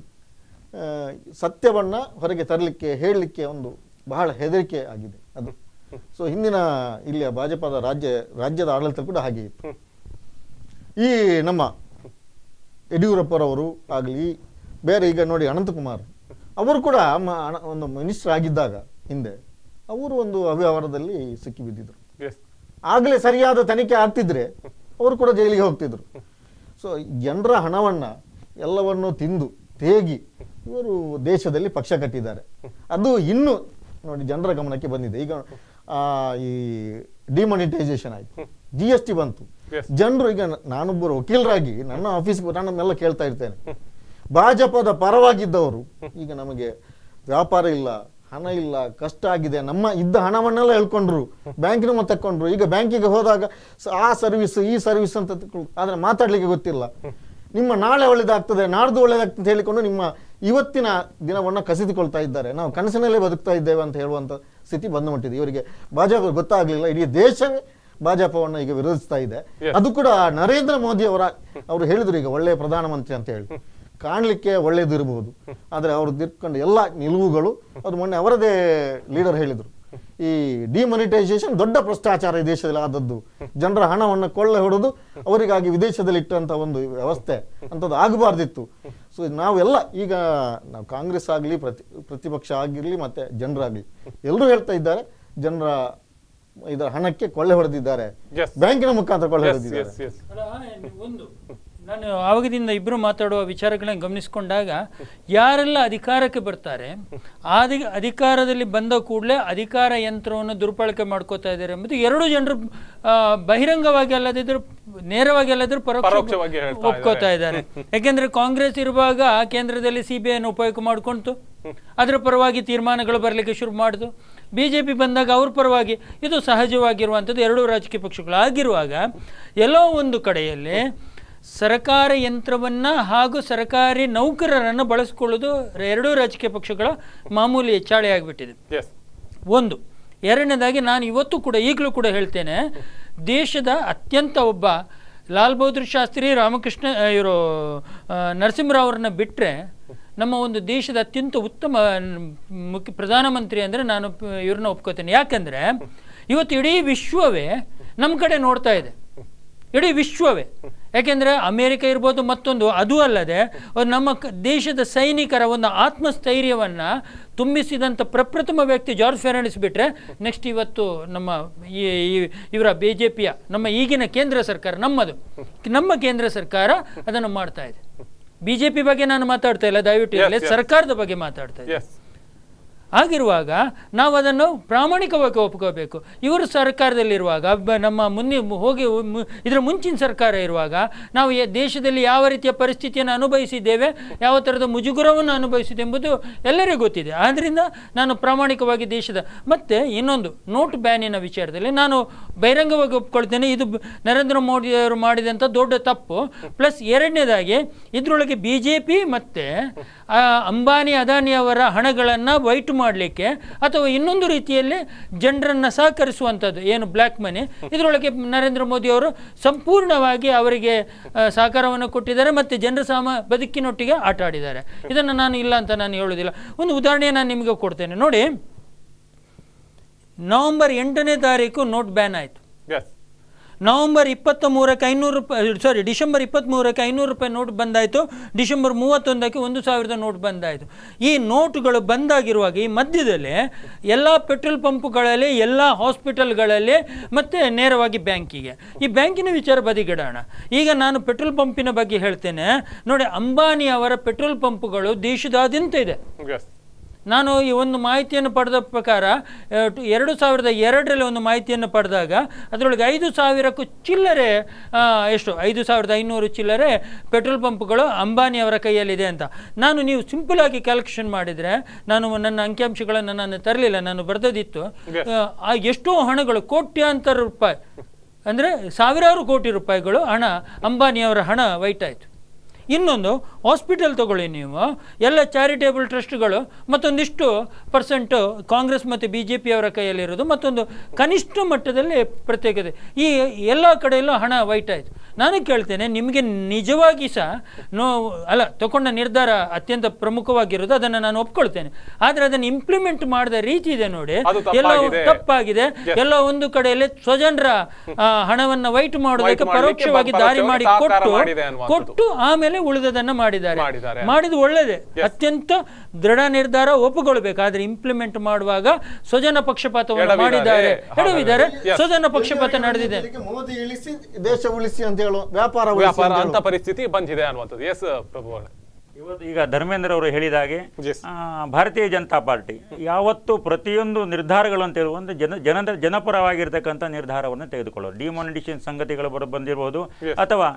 Speaker 4: ಸತ್ಯವನ್ನು ಹೊರಗೆ ತರಲಿಕ್ಕೆ ಹೇಳಲಿಕ್ಕೆ ಒಂದು ಬಹಳ ಹೆದರಿಕೆ ಆಗಿದೆ ಅದು ಸೊ ಹಿಂದಿನ ಇಲ್ಲಿಯ ಭಾಜಪದ ರಾಜ್ಯ ರಾಜ್ಯದ ಆಡಳಿತ ಕೂಡ ಹಾಗೆ ಇತ್ತು ಈ ನಮ್ಮ ಯಡಿಯೂರಪ್ಪರವರು ಆಗಲಿ ಬೇರೆ ಈಗ ನೋಡಿ ಅನಂತಕುಮಾರ್ ಅವರು ಕೂಡ ಒಂದು ಮಿನಿಸ್ಟರ್ ಆಗಿದ್ದಾಗ ಹಿಂದೆ ಅವರು ಒಂದು ಅವ್ಯವಹಾರದಲ್ಲಿ ಸಿಕ್ಕಿಬಿದ್ದಿದ್ರು ಆಗಲೇ ಸರಿಯಾದ ತನಿಖೆ ಆಗ್ತಿದ್ರೆ ಅವರು ಕೂಡ ಜೈಲಿಗೆ ಹೋಗ್ತಿದ್ರು ಸೊ ಜನರ ಹಣವನ್ನು ಎಲ್ಲವನ್ನು ತಿಂದು ತೇಗಿ ಇವರು ದೇಶದಲ್ಲಿ ಪಕ್ಷ ಕಟ್ಟಿದ್ದಾರೆ ಅದು ಇನ್ನೂ ನೋಡಿ ಜನರ ಗಮನಕ್ಕೆ ಬಂದಿದೆ ಈಗ ಈ ಡಿಮಾನಿಟೈಸೇಷನ್ ಆಯಿತು ಜಿ ಎಸ್ ಟಿ ಬಂತು ಜನರು ಈಗ ನಾನೊಬ್ಬರು ವಕೀಲರಾಗಿ ನನ್ನ ಆಫೀಸ್ ನನ್ನೆಲ್ಲ ಕೇಳ್ತಾ ಇರ್ತೇನೆ ಭಾಜಪದ ಪರವಾಗಿದ್ದವರು ಈಗ ನಮಗೆ ವ್ಯಾಪಾರ ಇಲ್ಲ ಹಣ ಇಲ್ಲ ಕಷ್ಟ ಆಗಿದೆ ನಮ್ಮ ಇದ್ದ ಹಣವನ್ನೆಲ್ಲ ಹೇಳ್ಕೊಂಡ್ರು ಬ್ಯಾಂಕಿನ ಮತ್ತೆ ಈಗ ಬ್ಯಾಂಕಿಗೆ ಹೋದಾಗ ಆ ಸರ್ವಿಸ್ ಈ ಸರ್ವಿಸ್ ಅಂತ ಆದರೆ ಮಾತಾಡ್ಲಿಕ್ಕೆ ಗೊತ್ತಿಲ್ಲ ನಿಮ್ಮ ನಾಳೆ ಒಳ್ಳೇದಾಗ್ತದೆ ನಾಡ್ದು ಒಳ್ಳೇದಾಗ್ತದೆ ಹೇಳಿಕೊಂಡು ನಿಮ್ಮ ಇವತ್ತಿನ ದಿನವನ್ನು ಕಸಿದುಕೊಳ್ತಾ ಇದ್ದಾರೆ ನಾವು ಕನಸಿನಲ್ಲೇ ಬದುಕ್ತಾ ಇದ್ದೇವೆ ಅಂತ ಹೇಳುವಂಥ ಸ್ಥಿತಿ ಬಂದು ಮುಟ್ಟಿದೆ ಇವರಿಗೆ ಭಾಜಪ ಗೊತ್ತಾಗಲಿಲ್ಲ ಇಡೀ ದೇಶವೇ ಭಾಜಪವನ್ನು ಈಗ ವಿರೋಧಿಸ್ತಾ ಇದೆ ಅದು ಕೂಡ ನರೇಂದ್ರ ಮೋದಿ ಅವರ ಅವರು ಹೇಳಿದ್ರು ಈಗ ಒಳ್ಳೆಯ ಪ್ರಧಾನಮಂತ್ರಿ ಅಂತ ಹೇಳಿ ಕಾಣಲಿಕ್ಕೆ ಒಳ್ಳೇದಿರಬಹುದು ಆದರೆ ಅವರು ತಿಳ್ಕೊಂಡು ಎಲ್ಲ ನಿಲುವುಗಳು ಅದು ಮೊನ್ನೆ ಅವರದೇ ಲೀಡರ್ ಹೇಳಿದರು ಈ ಡಿಮಾನಿಟೈಸೇಷನ್ ದೊಡ್ಡ ಭ್ರಷ್ಟಾಚಾರ ಈ ದೇಶದಲ್ಲಿ ಆದದ್ದು ಜನರ ಹಣವನ್ನು ಕೊಳ್ಳೆ ಹೊಡೆದು ಅವರಿಗಾಗಿ ವಿದೇಶದಲ್ಲಿ ಇಟ್ಟಂತ ಒಂದು ವ್ಯವಸ್ಥೆ ಅಂಥದ್ದು ಆಗಬಾರ್ದಿತ್ತು ಸೊ ನಾವೆಲ್ಲ ಈಗ ನಾವು ಕಾಂಗ್ರೆಸ್ ಆಗಲಿ ಪ್ರತಿ ಪ್ರತಿಪಕ್ಷ ಆಗಿರಲಿ ಮತ್ತು ಜನರಾಗಲಿ ಎಲ್ಲರೂ ಹೇಳ್ತಾ ಇದ್ದಾರೆ ಜನರ ಇದರ ಹಣಕ್ಕೆ ಕೊಳ್ಳೆ ಹೊಡೆದಿದ್ದಾರೆ ಬ್ಯಾಂಕಿನ ಮುಖಾಂತರ ಕೊಳ್ಳೆ ಹೊಡೆದಿದ್ದಾರೆ
Speaker 2: ನಾನು ಆವಾಗದಿಂದ ಇಬ್ಬರು ಮಾತಾಡುವ ವಿಚಾರಗಳನ್ನ ಗಮನಿಸಿಕೊಂಡಾಗ ಯಾರೆಲ್ಲ ಅಧಿಕಾರಕ್ಕೆ ಬರ್ತಾರೆ ಆದಿ ಅಧಿಕಾರದಲ್ಲಿ ಬಂದ ಕೂಡಲೇ ಅಧಿಕಾರ ಯಂತ್ರವನ್ನು ದುರ್ಬಳಕೆ ಮಾಡ್ಕೋತಾ ಇದ್ದಾರೆ ಎಂಬುದು ಎರಡು ಜನರು ಬಹಿರಂಗವಾಗಿ ಅಲ್ಲದಿದ್ದರೂ ನೇರವಾಗಿ ಅಲ್ಲದಿದ್ದರೂ ಪರೋಕ್ಷವಾಗಿ ಒಪ್ಕೋತಾ ಇದ್ದಾರೆ ಯಾಕೆಂದ್ರೆ ಕಾಂಗ್ರೆಸ್ ಇರುವಾಗ ಕೇಂದ್ರದಲ್ಲಿ ಸಿ ಬಿ ಐನ ಉಪಯೋಗ ಮಾಡ್ಕೊಂತು ಅದರ ಪರವಾಗಿ ತೀರ್ಮಾನಗಳು ಬರಲಿಕ್ಕೆ ಶುರು ಮಾಡಿದು ಬಿ ಜೆ ಪಿ ಬಂದಾಗ ಅವ್ರ ಪರವಾಗಿ ಇದು ಸಹಜವಾಗಿರುವಂಥದ್ದು ಎರಡೂ ರಾಜಕೀಯ ಪಕ್ಷಗಳು ಆಗಿರುವಾಗ ಎಲ್ಲೋ ಒಂದು ಕಡೆಯಲ್ಲಿ ಸರಕಾರ ಯಂತ್ರವನ್ನು ಹಾಗೂ ಸರ್ಕಾರಿ ನೌಕರರನ್ನು ಬಳಸ್ಕೊಳ್ಳೋದು ಎರಡೂ ರಾಜಕೀಯ ಪಕ್ಷಗಳ ಮಾಮೂಲಿ ಹೆಚ್ಚಾಳೆ ಆಗಿಬಿಟ್ಟಿದೆ ಒಂದು ಎರಡನೇದಾಗಿ ನಾನು ಇವತ್ತು ಕೂಡ ಈಗಲೂ ಕೂಡ ಹೇಳ್ತೇನೆ ದೇಶದ ಅತ್ಯಂತ ಒಬ್ಬ ಲಾಲ್ ಬಹದ್ದೂರ್ ಶಾಸ್ತ್ರಿ ರಾಮಕೃಷ್ಣ ಇವರು ನರಸಿಂಹರಾವ್ರನ್ನ ಬಿಟ್ಟರೆ ನಮ್ಮ ಒಂದು ದೇಶದ ಅತ್ಯಂತ ಉತ್ತಮ ಮುಖ್ಯ ಪ್ರಧಾನಮಂತ್ರಿ ಅಂದರೆ ನಾನು ಇವ್ರನ್ನ ಒಪ್ಕೋತೇನೆ ಯಾಕಂದರೆ ಇವತ್ತು ಇಡೀ ವಿಶ್ವವೇ ನಮ್ಮ ಕಡೆ ನೋಡ್ತಾ ಇದೆ ಇಡೀ ವಿಶ್ವವೇ ಯಾಕೆಂದರೆ ಅಮೇರಿಕ ಇರ್ಬೋದು ಮತ್ತೊಂದು ಅದು ಅಲ್ಲದೆ ನಮ್ಮ ದೇಶದ ಸೈನಿಕರ ಒಂದು ಆತ್ಮಸ್ಥೈರ್ಯವನ್ನು ತುಂಬಿಸಿದಂಥ ಪ್ರಪ್ರಥಮ ವ್ಯಕ್ತಿ ಜಾರ್ಜ್ ಫೆರ್ನಾಂಡಿಸ್ ಬಿಟ್ಟರೆ ನೆಕ್ಸ್ಟ್ ಇವತ್ತು ನಮ್ಮ ಈ ಇವರ ಬಿ ಜೆ ಪಿಯ ನಮ್ಮ ಈಗಿನ ಕೇಂದ್ರ ಸರ್ಕಾರ ನಮ್ಮದು ನಮ್ಮ ಕೇಂದ್ರ ಸರ್ಕಾರ ಅದನ್ನು ಮಾಡ್ತಾ ಇದೆ ಬಿ ಬಗ್ಗೆ ನಾನು ಮಾತಾಡ್ತಾ ಇಲ್ಲ ದಯವಿಟ್ಟು ಸರ್ಕಾರದ ಬಗ್ಗೆ ಮಾತಾಡ್ತಾ ಇದ್ದೆ ಆಗಿರುವಾಗ ನಾವು ಅದನ್ನು ಪ್ರಾಮಾಣಿಕವಾಗಿ ಒಪ್ಕೋಬೇಕು ಇವರು ಸರ್ಕಾರದಲ್ಲಿರುವಾಗ ನಮ್ಮ ಮುಂದೆ ಹೋಗಿ ಇದರ ಮುಂಚಿನ ಸರ್ಕಾರ ಇರುವಾಗ ನಾವು ದೇಶದಲ್ಲಿ ಯಾವ ರೀತಿಯ ಪರಿಸ್ಥಿತಿಯನ್ನು ಅನುಭವಿಸಿದ್ದೇವೆ ಯಾವ ಥರದ ಮುಜುಗುರವನ್ನು ಅನುಭವಿಸಿದೆ ಎಂಬುದು ಎಲ್ಲರಿಗೂ ಗೊತ್ತಿದೆ ಆದ್ದರಿಂದ ನಾನು ಪ್ರಾಮಾಣಿಕವಾಗಿ ದೇಶದ ಮತ್ತು ಇನ್ನೊಂದು ನೋಟ್ ಬ್ಯಾನಿನ ವಿಚಾರದಲ್ಲಿ ನಾನು ಬಹಿರಂಗವಾಗಿ ಒಪ್ಕೊಳ್ತೇನೆ ಇದು ನರೇಂದ್ರ ಮೋದಿಯವರು ಮಾಡಿದಂಥ ದೊಡ್ಡ ತಪ್ಪು ಪ್ಲಸ್ ಎರಡನೇದಾಗಿ ಇದರೊಳಗೆ ಬಿ ಜೆ ಪಿ ಮತ್ತು ಅಂಬಾನಿ ಅದಾನಿಯವರ ಹಣಗಳನ್ನು ವೈಟ್ ಮಾಡಲಿಕ್ಕೆ ಅಥವಾ ಇನ್ನೊಂದು ರೀತಿಯಲ್ಲಿ ಜನರನ್ನು ಸಹಕರಿಸುವಂಥದ್ದು ಏನು ಬ್ಲ್ಯಾಕ್ ಮನಿ ಇದರೊಳಗೆ ನರೇಂದ್ರ ಮೋದಿ ಅವರು ಸಂಪೂರ್ಣವಾಗಿ ಅವರಿಗೆ ಸಹಕಾರವನ್ನು ಕೊಟ್ಟಿದ್ದಾರೆ ಮತ್ತು ಜನರ ಸಾಮ ಬದುಕಿನೊಟ್ಟಿಗೆ ಆಟ ಆಡಿದ್ದಾರೆ ಇದನ್ನು ನಾನು ಇಲ್ಲ ಅಂತ ನಾನು ಹೇಳೋದಿಲ್ಲ ಒಂದು ಉದಾಹರಣೆ ನಾನು ನಿಮಗೆ ಕೊಡ್ತೇನೆ ನೋಡಿ ನವೆಂಬರ್ ಎಂಟನೇ ತಾರೀಕು ನೋಟ್ ಬ್ಯಾನ್ ಆಯಿತು ನವಂಬರ್ ಇಪ್ಪತ್ತ ಮೂರಕ್ಕೆ ಐನೂರು ರೂಪಾಯಿ ಸಾರಿ ಡಿಸೆಂಬರ್ ಮೂರಕ್ಕೆ ಐನೂರು ರೂಪಾಯಿ ನೋಟ್ ಬಂದಾಯಿತು ಡಿಸೆಂಬರ್ ಮೂವತ್ತೊಂದಕ್ಕೆ ಒಂದು ಸಾವಿರದ ನೋಟ್ ಬಂದಾಯಿತು ಈ ನೋಟುಗಳು ಬಂದಾಗಿರುವಾಗ ಈ ಮಧ್ಯದಲ್ಲಿ ಎಲ್ಲ ಪೆಟ್ರೋಲ್ ಪಂಪ್ಗಳಲ್ಲಿ ಎಲ್ಲ ಹಾಸ್ಪಿಟಲ್ಗಳಲ್ಲಿ ಮತ್ತು ನೇರವಾಗಿ ಬ್ಯಾಂಕಿಗೆ ಈ ಬ್ಯಾಂಕಿನ ವಿಚಾರ ಬದಿಗಿಡೋಣ ಈಗ ನಾನು ಪೆಟ್ರೋಲ್ ಪಂಪಿನ ಬಗ್ಗೆ ಹೇಳ್ತೇನೆ ನೋಡಿ ಅಂಬಾನಿ ಅವರ ಪೆಟ್ರೋಲ್ ಪಂಪ್ಗಳು ದೇಶದಾದ್ಯಂತ ಇದೆ ನಾನು ಈ ಒಂದು ಮಾಹಿತಿಯನ್ನು ಪಡೆದ ಪ್ರಕಾರ ಎರಡು ಸಾವಿರದ ಎರಡರಲ್ಲಿ ಒಂದು ಮಾಹಿತಿಯನ್ನು ಪಡೆದಾಗ ಅದರೊಳಗೆ ಐದು ಸಾವಿರಕ್ಕೂ ಚಿಲ್ಲರೆ ಎಷ್ಟು ಐದು ಸಾವಿರದ ಐನೂರು ಚಿಲ್ಲರೆ ಪೆಟ್ರೋಲ್ ಪಂಪ್ಗಳು ಅಂಬಾನಿಯವರ ಕೈಯಲ್ಲಿದೆ ಅಂತ ನಾನು ನೀವು ಸಿಂಪಲ್ ಆಗಿ ಕ್ಯಾಲ್ಕುಲೇಷನ್ ಮಾಡಿದರೆ ನಾನು ನನ್ನ ಅಂಕಿಅಂಶಗಳನ್ನು ನಾನು ತರಲಿಲ್ಲ ನಾನು ಬರೆದಿತ್ತು ಆ ಎಷ್ಟೋ ಹಣಗಳು ಕೋಟ್ಯಾಂತರ ರೂಪಾಯಿ ಅಂದರೆ ಸಾವಿರಾರು ಕೋಟಿ ರೂಪಾಯಿಗಳು ಹಣ ಅಂಬಾನಿಯವರ ಹಣ ವೈಟ್ ಆಯಿತು ಇನ್ನೊಂದು ಹಾಸ್ಪಿಟಲ್ ತಗೊಳ್ಳಿ ನೀವು ಎಲ್ಲ ಚಾರಿಟೇಬಲ್ ಟ್ರಸ್ಟ್ಗಳು ಮತ್ತೊಂದಿಷ್ಟು ಪರ್ಸೆಂಟು ಕಾಂಗ್ರೆಸ್ ಮತ್ತು ಬಿ ಜೆ ಪಿಯವರ ಕೈಯಲ್ಲಿರೋದು ಮತ್ತೊಂದು ಕನಿಷ್ಠ ಮಟ್ಟದಲ್ಲಿ ಪ್ರತ್ಯೇಕತೆ ಈ ಎಲ್ಲ ಕಡೆಯಲ್ಲೂ ಹಣ ವೈಟ್ ಆಯಿತು ನಾನು ಕೇಳ್ತೇನೆ ನಿಮಗೆ ನಿಜವಾಗಿ ಸಹ ನೋ ಅಲ್ಲ ತಗೊಂಡ ನಿರ್ಧಾರ ಅತ್ಯಂತ ಪ್ರಮುಖವಾಗಿರೋದು ಅದನ್ನು ನಾನು ಒಪ್ಕೊಳ್ತೇನೆ ಆದರೆ ಅದನ್ನು ಇಂಪ್ಲಿಮೆಂಟ್ ಮಾಡಿದ ರೀತಿ ಇದೆ ನೋಡಿ ಎಲ್ಲ ತಪ್ಪಾಗಿದೆ ಎಲ್ಲ ಒಂದು ಕಡೆಯಲ್ಲಿ ಸ್ವಜನರ ಹಣವನ್ನು ವೈಟ್ ಮಾಡೋದಕ್ಕೆ ಪರೋಕ್ಷವಾಗಿ ದಾರಿ ಮಾಡಿ ಕೊಟ್ಟು ಕೊಟ್ಟು ಆಮೇಲೆ ಉಳಿದದನ್ನ ಮಾಡಿದ್ದಾರೆ ಮಾಡಿದ ಒಳ್ಳೆಯದೇ ಅತ್ಯಂತ ದೃಢ ನಿರ್ಧಾರ ಒಪ್ಪಿಕೊಳ್ಬೇಕು ಆದ್ರೆ ಇಂಪ್ಲಿಮೆಂಟ್ ಮಾಡುವಾಗ ಸ್ವಜನ ಪಕ್ಷಪಾತವನ್ನು ಮಾಡಿದ್ದಾರೆ ಎಡವಿದ್ದಾರೆ ಸ್ವಜನ ಪಕ್ಷಪಾತ ನಡೆದಿದೆ
Speaker 4: ಮೋದಿ ಇಳಿಸಿ ದೇಶ ಉಳಿಸಿ ಅಂತ ವ್ಯಾಪಾರ
Speaker 3: ವ್ಯಾಪಾರ ಅಂತ
Speaker 1: ಪರಿಸ್ಥಿತಿ ಬಂದಿದೆ ಅನ್ನುವಂಥದ್ದು ಎಸ್ ಪ್ರಭು
Speaker 3: ಇವತ್ತು ಈಗ ಧರ್ಮೇಂದ್ರ ಅವರು ಹೇಳಿದ ಹಾಗೆ ಭಾರತೀಯ ಜನತಾ ಪಾರ್ಟಿ ಯಾವತ್ತು ಪ್ರತಿಯೊಂದು ನಿರ್ಧಾರಗಳು ಅಂತ ಹೇಳುವ ಒಂದು ಜನ ಜನ ಜನಪರವಾಗಿರ್ತಕ್ಕಂಥ ನಿರ್ಧಾರವನ್ನು ತೆಗೆದುಕೊಳ್ಳೋದು ಡಿಮಾನಿಟೇಷನ್ ಸಂಗತಿಗಳು ಬಂದಿರಬಹುದು ಅಥವಾ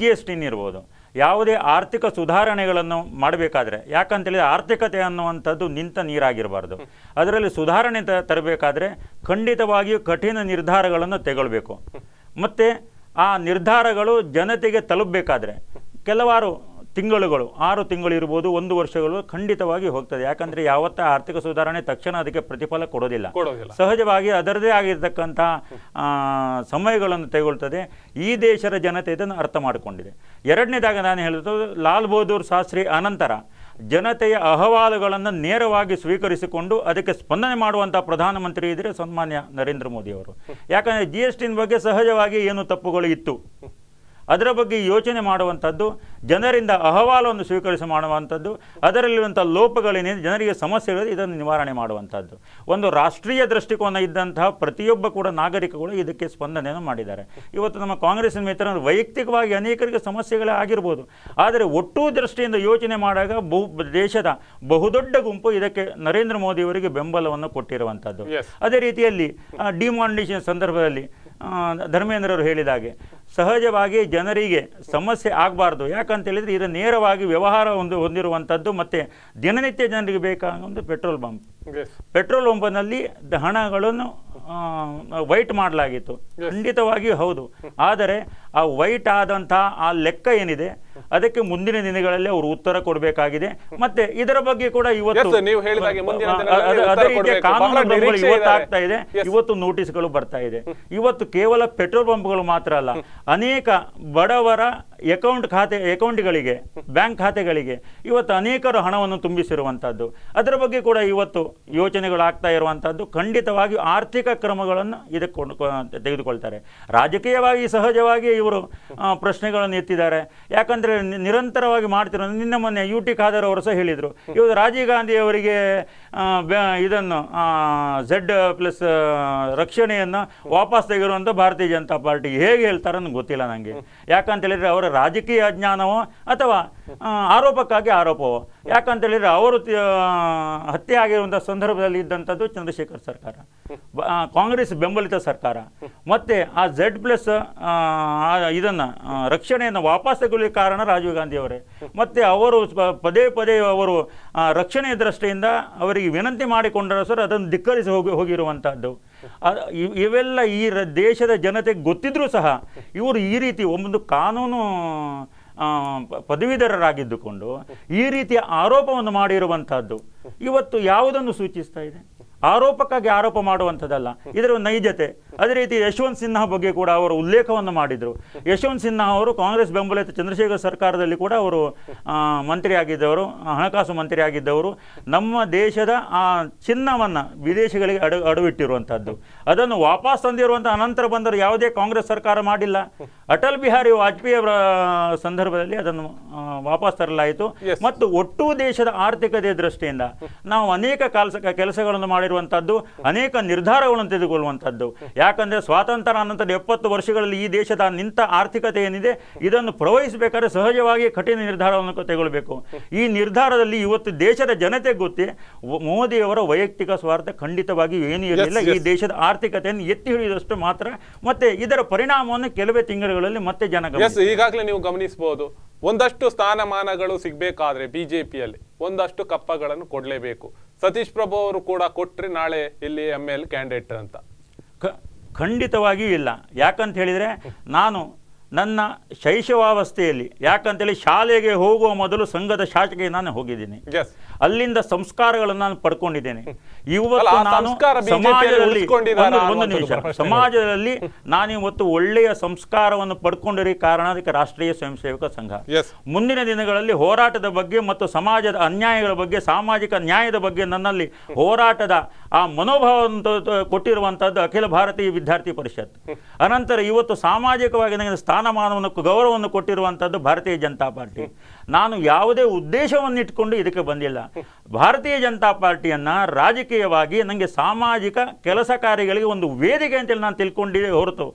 Speaker 3: ಜಿ ಎಸ್ ಟಿ ಇರ್ಬೋದು ಯಾವುದೇ ಆರ್ಥಿಕ ಸುಧಾರಣೆಗಳನ್ನು ಮಾಡಬೇಕಾದ್ರೆ ಯಾಕಂತೇಳಿದ್ರೆ ಆರ್ಥಿಕತೆ ಅನ್ನುವಂಥದ್ದು ನಿಂತ ನೀರಾಗಿರಬಾರ್ದು ಅದರಲ್ಲಿ ಸುಧಾರಣೆ ತರಬೇಕಾದ್ರೆ ಖಂಡಿತವಾಗಿಯೂ ಕಠಿಣ ನಿರ್ಧಾರಗಳನ್ನು ತೆಗೊಳ್ಬೇಕು ಮತ್ತು ಆ ನಿರ್ಧಾರಗಳು ಜನತೆಗೆ ತಲುಪಬೇಕಾದ್ರೆ ಕೆಲವಾರು ತಿಂಗಳುಗಳು ಆರು ತಿಂಗಳು ಇರ್ಬೋದು ಒಂದು ವರ್ಷಗಳು ಖಂಡಿತವಾಗಿ ಹೋಗ್ತದೆ ಯಾಕಂದ್ರೆ ಯಾವತ್ತ ಆರ್ಥಿಕ ಸುಧಾರಣೆ ತಕ್ಷಣ ಅದಕ್ಕೆ ಪ್ರತಿಫಲ ಕೊಡೋದಿಲ್ಲ ಸಹಜವಾಗಿ ಅದರದೇ ಆಗಿರ್ತಕ್ಕಂಥ ಸಮಯಗಳನ್ನು ತೆಗೊಳ್ತದೆ ಈ ದೇಶದ ಜನತೆ ಇದನ್ನು ಅರ್ಥ ಮಾಡಿಕೊಂಡಿದೆ ಎರಡನೇದಾಗಿ ನಾನು ಹೇಳಿದ್ದು ಲಾಲ್ ಬಹದ್ದೂರ್ ಶಾಸ್ತ್ರಿ ಅನಂತರ ಜನತೆಯ ಅಹವಾಲುಗಳನ್ನು ನೇರವಾಗಿ ಸ್ವೀಕರಿಸಿಕೊಂಡು ಅದಕ್ಕೆ ಸ್ಪಂದನೆ ಮಾಡುವಂಥ ಪ್ರಧಾನಮಂತ್ರಿ ಇದ್ದರೆ ಸನ್ಮಾನ್ಯ ನರೇಂದ್ರ ಮೋದಿಯವರು ಯಾಕಂದರೆ ಜಿ ಎಸ್ ಟಿನ ಬಗ್ಗೆ ಸಹಜವಾಗಿ ಏನು ತಪ್ಪುಗಳು ಇತ್ತು ಅದರ ಬಗ್ಗೆ ಯೋಚನೆ ಮಾಡುವಂಥದ್ದು ಜನರಿಂದ ಅಹವಾಲವನ್ನು ಸ್ವೀಕರಿಸಿ ಮಾಡುವಂಥದ್ದು ಅದರಲ್ಲಿರುವಂಥ ಲೋಪಗಳೇನಿದೆ ಜನರಿಗೆ ಸಮಸ್ಯೆಗಳಿದೆ ಇದನ್ನು ನಿವಾರಣೆ ಮಾಡುವಂಥದ್ದು ಒಂದು ರಾಷ್ಟ್ರೀಯ ದೃಷ್ಟಿಕೋನ ಇದ್ದಂತಹ ಪ್ರತಿಯೊಬ್ಬ ಕೂಡ ನಾಗರಿಕಗಳು ಇದಕ್ಕೆ ಸ್ಪಂದನೆಯನ್ನು ಮಾಡಿದ್ದಾರೆ ಇವತ್ತು ನಮ್ಮ ಕಾಂಗ್ರೆಸ್ಸಿನ ಮಿತ್ರರು ವೈಯಕ್ತಿಕವಾಗಿ ಅನೇಕರಿಗೆ ಸಮಸ್ಯೆಗಳೇ ಆಗಿರ್ಬೋದು ಆದರೆ ಒಟ್ಟು ದೃಷ್ಟಿಯಿಂದ ಯೋಚನೆ ಮಾಡಿದಾಗ ಬಹು ದೇಶದ ಬಹುದೊಡ್ಡ ಗುಂಪು ಇದಕ್ಕೆ ನರೇಂದ್ರ ಮೋದಿಯವರಿಗೆ ಬೆಂಬಲವನ್ನು ಕೊಟ್ಟಿರುವಂಥದ್ದು ಅದೇ ರೀತಿಯಲ್ಲಿ ಡಿಮಾಂಡೇಷನ್ ಸಂದರ್ಭದಲ್ಲಿ ಧರ್ಮೇಂದ್ರರು ಹೇಳಿದ ಹಾಗೆ ಸಹಜವಾಗಿ ಜನರಿಗೆ ಸಮಸ್ಯೆ ಆಗಬಾರ್ದು ಯಾಕಂತೇಳಿದರೆ ಇದು ನೇರವಾಗಿ ವ್ಯವಹಾರ ಒಂದು ಹೊಂದಿರುವಂಥದ್ದು ಮತ್ತು ದಿನನಿತ್ಯ ಜನರಿಗೆ ಒಂದು ಪೆಟ್ರೋಲ್ ಬಂಪ್ ಪೆಟ್ರೋಲ್ ಬಂಪ್ನಲ್ಲಿ ಹಣಗಳನ್ನು ವೈಟ್ ಮಾಡಲಾಗಿತ್ತು ಖಂಡಿತವಾಗಿಯೂ ಹೌದು ಆದರೆ ಆ ವೈಟ್ ಆದಂತಹ ಆ ಲೆಕ್ಕ ಏನಿದೆ ಅದಕ್ಕೆ ಮುಂದಿನ ದಿನಗಳಲ್ಲಿ ಅವರು ಉತ್ತರ ಕೊಡಬೇಕಾಗಿದೆ ಮತ್ತೆ ಇದರ ಬಗ್ಗೆ ಕೂಡ ಇವತ್ತು ಕಾನೂನು ಆಗ್ತಾ ಇದೆ ಇವತ್ತು ನೋಟಿಸ್ಗಳು ಬರ್ತಾ ಇದೆ ಇವತ್ತು ಕೇವಲ ಪೆಟ್ರೋಲ್ ಪಂಪ್ಗಳು ಮಾತ್ರ ಅಲ್ಲ ಅನೇಕ ಬಡವರ ಅಕೌಂಟ್ ಖಾತೆ ಅಕೌಂಟ್ಗಳಿಗೆ ಬ್ಯಾಂಕ್ ಖಾತೆಗಳಿಗೆ ಇವತ್ತು ಅನೇಕರು ಹಣವನ್ನು ತುಂಬಿಸಿರುವಂತಹದ್ದು ಅದರ ಬಗ್ಗೆ ಕೂಡ ಇವತ್ತು ಯೋಚನೆಗಳು ಆಗ್ತಾ ಇರುವಂತಹದ್ದು ಖಂಡಿತವಾಗಿ ಆರ್ಥಿಕ ಕ್ರಮಗಳನ್ನು ಇದಕ್ಕೆ ತೆಗೆದುಕೊಳ್ತಾರೆ ರಾಜಕೀಯವಾಗಿ ಸಹಜವಾಗಿ ಇವರು ಪ್ರಶ್ನೆಗಳನ್ನು ಎತ್ತಿದ್ದಾರೆ ಯಾಕಂದರೆ ನಿರಂತರವಾಗಿ ಮಾಡ್ತಿರೋ ನಿನ್ನೆ ಮೊನ್ನೆ ಯು ಟಿ ಖಾದರ್ ಅವರು ಸಹ ಹೇಳಿದರು ಇವತ್ತು ರಾಜೀವ್ ಗಾಂಧಿ ಅವರಿಗೆ ಇದನ್ನು ಝಡ್ ಪ್ಲಸ್ ರಕ್ಷಣೆಯನ್ನು ವಾಪಸ್ ತೆಗೆರುವಂಥ ಭಾರತೀಯ ಜನತಾ ಪಾರ್ಟಿಗೆ ಹೇಗೆ ಹೇಳ್ತಾರೋ ಗೊತ್ತಿಲ್ಲ ನನಗೆ ಯಾಕಂತ ಹೇಳಿದರೆ ಅವರ ರಾಜಕೀಯ ಅಜ್ಞಾನವೋ ಅಥವಾ ಆರೋಪಕ್ಕಾಗಿ ಆರೋಪವು ಹೇಳಿದ್ರೆ ಅವರು ಹತ್ಯೆ ಆಗಿರುವಂಥ ಸಂದರ್ಭದಲ್ಲಿ ಇದ್ದಂಥದ್ದು ಚಂದ್ರಶೇಖರ್ ಸರ್ಕಾರ ಕಾಂಗ್ರೆಸ್ ಬೆಂಬಲಿತ ಸರ್ಕಾರ ಮತ್ತೆ ಆ ಝೆಡ್ ಪ್ಲಸ್ ಇದನ್ನು ರಕ್ಷಣೆಯನ್ನು ವಾಪಸ್ ತೆಗೊಳ್ಳಿ ಕಾರಣ ರಾಜೀವ್ ಗಾಂಧಿಯವರೇ ಅವರೇ ಮತ್ತು ಅವರು ಪದೇ ಪದೇ ಅವರು ರಕ್ಷಣೆಯ ದೃಷ್ಟಿಯಿಂದ ಅವರಿಗೆ ವಿನಂತಿ ಮಾಡಿಕೊಂಡರೂ ಸರ್ ಅದನ್ನು ಧಿಕ್ಕರಿಸಿ ಹೋಗಿ ಹೋಗಿರುವಂಥದ್ದು ಇವೆಲ್ಲ ಈ ದೇಶದ ಜನತೆಗೆ ಗೊತ್ತಿದ್ರೂ ಸಹ ಇವರು ಈ ರೀತಿ ಒಂದು ಕಾನೂನು ಪದವೀಧರರಾಗಿದ್ದುಕೊಂಡು ಈ ರೀತಿಯ ಆರೋಪವನ್ನು ಮಾಡಿರುವಂತಹದ್ದು ಇವತ್ತು ಯಾವುದನ್ನು ಸೂಚಿಸ್ತಾ ಇದೆ ಆರೋಪಕ್ಕಾಗಿ ಆರೋಪ ಮಾಡುವಂಥದ್ದಲ್ಲ ಇದರ ನೈಜತೆ ಅದೇ ರೀತಿ ಯಶವಂತ್ ಸಿನ್ಹಾ ಬಗ್ಗೆ ಕೂಡ ಅವರು ಉಲ್ಲೇಖವನ್ನು ಮಾಡಿದರು ಯಶವಂತ್ ಸಿನ್ಹಾ ಅವರು ಕಾಂಗ್ರೆಸ್ ಬೆಂಬಲಿತ ಚಂದ್ರಶೇಖರ್ ಸರ್ಕಾರದಲ್ಲಿ ಕೂಡ ಅವರು ಮಂತ್ರಿಯಾಗಿದ್ದವರು ಹಣಕಾಸು ಮಂತ್ರಿಯಾಗಿದ್ದವರು ನಮ್ಮ ದೇಶದ ಆ ಚಿನ್ನವನ್ನು ವಿದೇಶಗಳಿಗೆ ಅಡ ಅಡವಿಟ್ಟಿರುವಂಥದ್ದು ಅದನ್ನು ವಾಪಸ್ ತಂದಿರುವಂಥ ಅನಂತರ ಬಂದರು ಯಾವುದೇ ಕಾಂಗ್ರೆಸ್ ಸರ್ಕಾರ ಮಾಡಿಲ್ಲ ಅಟಲ್ ಬಿಹಾರಿ ವಾಜಪೇಯಿ ಅವರ ಸಂದರ್ಭದಲ್ಲಿ ಅದನ್ನು ವಾಪಸ್ ತರಲಾಯಿತು ಮತ್ತು ಒಟ್ಟು ದೇಶದ ಆರ್ಥಿಕತೆ ದೃಷ್ಟಿಯಿಂದ ನಾವು ಅನೇಕ ಕಾಲ ಕೆಲಸಗಳನ್ನು ಮಾಡಿರುವ ಮಾಡುವಂಥದ್ದು ಅನೇಕ ನಿರ್ಧಾರಗಳನ್ನು ತೆಗೆದುಕೊಳ್ಳುವಂಥದ್ದು ಯಾಕಂದರೆ ಸ್ವಾತಂತ್ರ್ಯ ಅನಂತರ ಎಪ್ಪತ್ತು ವರ್ಷಗಳಲ್ಲಿ ಈ ದೇಶದ ನಿಂತ ಆರ್ಥಿಕತೆ ಏನಿದೆ ಇದನ್ನು ಪ್ರವಹಿಸಬೇಕಾದ್ರೆ ಸಹಜವಾಗಿ ಕಠಿಣ ನಿರ್ಧಾರವನ್ನು ತಗೊಳ್ಬೇಕು ಈ ನಿರ್ಧಾರದಲ್ಲಿ ಇವತ್ತು ದೇಶದ ಜನತೆ ಮೋದಿ ಮೋದಿಯವರ ವೈಯಕ್ತಿಕ ಸ್ವಾರ್ಥ ಖಂಡಿತವಾಗಿ ಏನೂ ಇರಲಿಲ್ಲ ಈ ದೇಶದ ಆರ್ಥಿಕತೆಯನ್ನು ಎತ್ತಿ ಹಿಡಿಯುವಷ್ಟು ಮಾತ್ರ ಮತ್ತೆ ಇದರ ಪರಿಣಾಮವನ್ನು ಕೆಲವೇ ತಿಂಗಳುಗಳಲ್ಲಿ ಮತ್ತೆ ಜನ
Speaker 1: ಈಗಾಗಲೇ ನೀವು ಗಮನಿಸಬಹುದು ಒಂದಷ್ಟು ಸ್ಥಾನಮಾನಗಳು ಸಿಗಬೇಕಾದ್ರೆ ಬಿಜೆಪಿಯಲ್ಲಿ ಒಂದಷ್ಟು ಕಪ್ಪಗಳನ್ನು ಕೊಡಲೇಬೇಕು ಸತೀಶ್ ಪ್ರಭು ಅವರು ಕೂಡ ಕೊಟ್ಟು ಕೊಟ್ಟರೆ ನಾಳೆ ಇಲ್ಲಿ ಎಮ್ ಎಲ್ ಕ್ಯಾಂಡಿಡೇಟ್ ಅಂತ
Speaker 3: ಖಂಡಿತವಾಗಿಯೂ ಇಲ್ಲ ಯಾಕಂತ ಹೇಳಿದರೆ ನಾನು ನನ್ನ ಶೈಶವಾವಸ್ಥೆಯಲ್ಲಿ ಯಾಕಂತೇಳಿ ಶಾಲೆಗೆ ಹೋಗುವ ಮೊದಲು ಸಂಘದ ಶಾಸಕಿಗೆ ನಾನು ಹೋಗಿದ್ದೀನಿ ಅಲ್ಲಿಂದ ಸಂಸ್ಕಾರಗಳನ್ನು ನಾನು ಪಡ್ಕೊಂಡಿದ್ದೇನೆ ಇವತ್ತು ನಾನು ಸಮಾಜದಲ್ಲಿ ಒಂದು ನಿಮಿಷ ಸಮಾಜದಲ್ಲಿ ನಾನಿವತ್ತು ಒಳ್ಳೆಯ ಸಂಸ್ಕಾರವನ್ನು ಪಡ್ಕೊಂಡಿರಿ ಕಾರಣ ಅದಕ್ಕೆ ರಾಷ್ಟ್ರೀಯ ಸ್ವಯಂ ಸೇವಕ ಸಂಘ ಮುಂದಿನ ದಿನಗಳಲ್ಲಿ ಹೋರಾಟದ ಬಗ್ಗೆ ಮತ್ತು ಸಮಾಜದ ಅನ್ಯಾಯಗಳ ಬಗ್ಗೆ ಸಾಮಾಜಿಕ ನ್ಯಾಯದ ಬಗ್ಗೆ ನನ್ನಲ್ಲಿ ಹೋರಾಟದ ಆ ಮನೋಭಾವವನ್ನು ಕೊಟ್ಟಿರುವಂತಹದ್ದು ಅಖಿಲ ಭಾರತೀಯ ವಿದ್ಯಾರ್ಥಿ ಪರಿಷತ್ ಅನಂತರ ಇವತ್ತು ಸಾಮಾಜಿಕವಾಗಿ ನನಗೆ ಸ್ಥಾನಮಾನವನ್ನು ಗೌರವವನ್ನು ಕೊಟ್ಟಿರುವಂಥದ್ದು ಭಾರತೀಯ ಜನತಾ ಪಾರ್ಟಿ ನಾನು ಯಾವುದೇ ಉದ್ದೇಶವನ್ನು ಇಟ್ಕೊಂಡು ಇದಕ್ಕೆ ಬಂದಿಲ್ಲ ಭಾರತೀಯ ಜನತಾ ಪಾರ್ಟಿಯನ್ನು ರಾಜಕೀಯವಾಗಿ ನನಗೆ ಸಾಮಾಜಿಕ ಕೆಲಸ ಕಾರ್ಯಗಳಿಗೆ ಒಂದು ವೇದಿಕೆ ಅಂತೇಳಿ ನಾನು ತಿಳ್ಕೊಂಡಿದ್ದೆ ಹೊರತು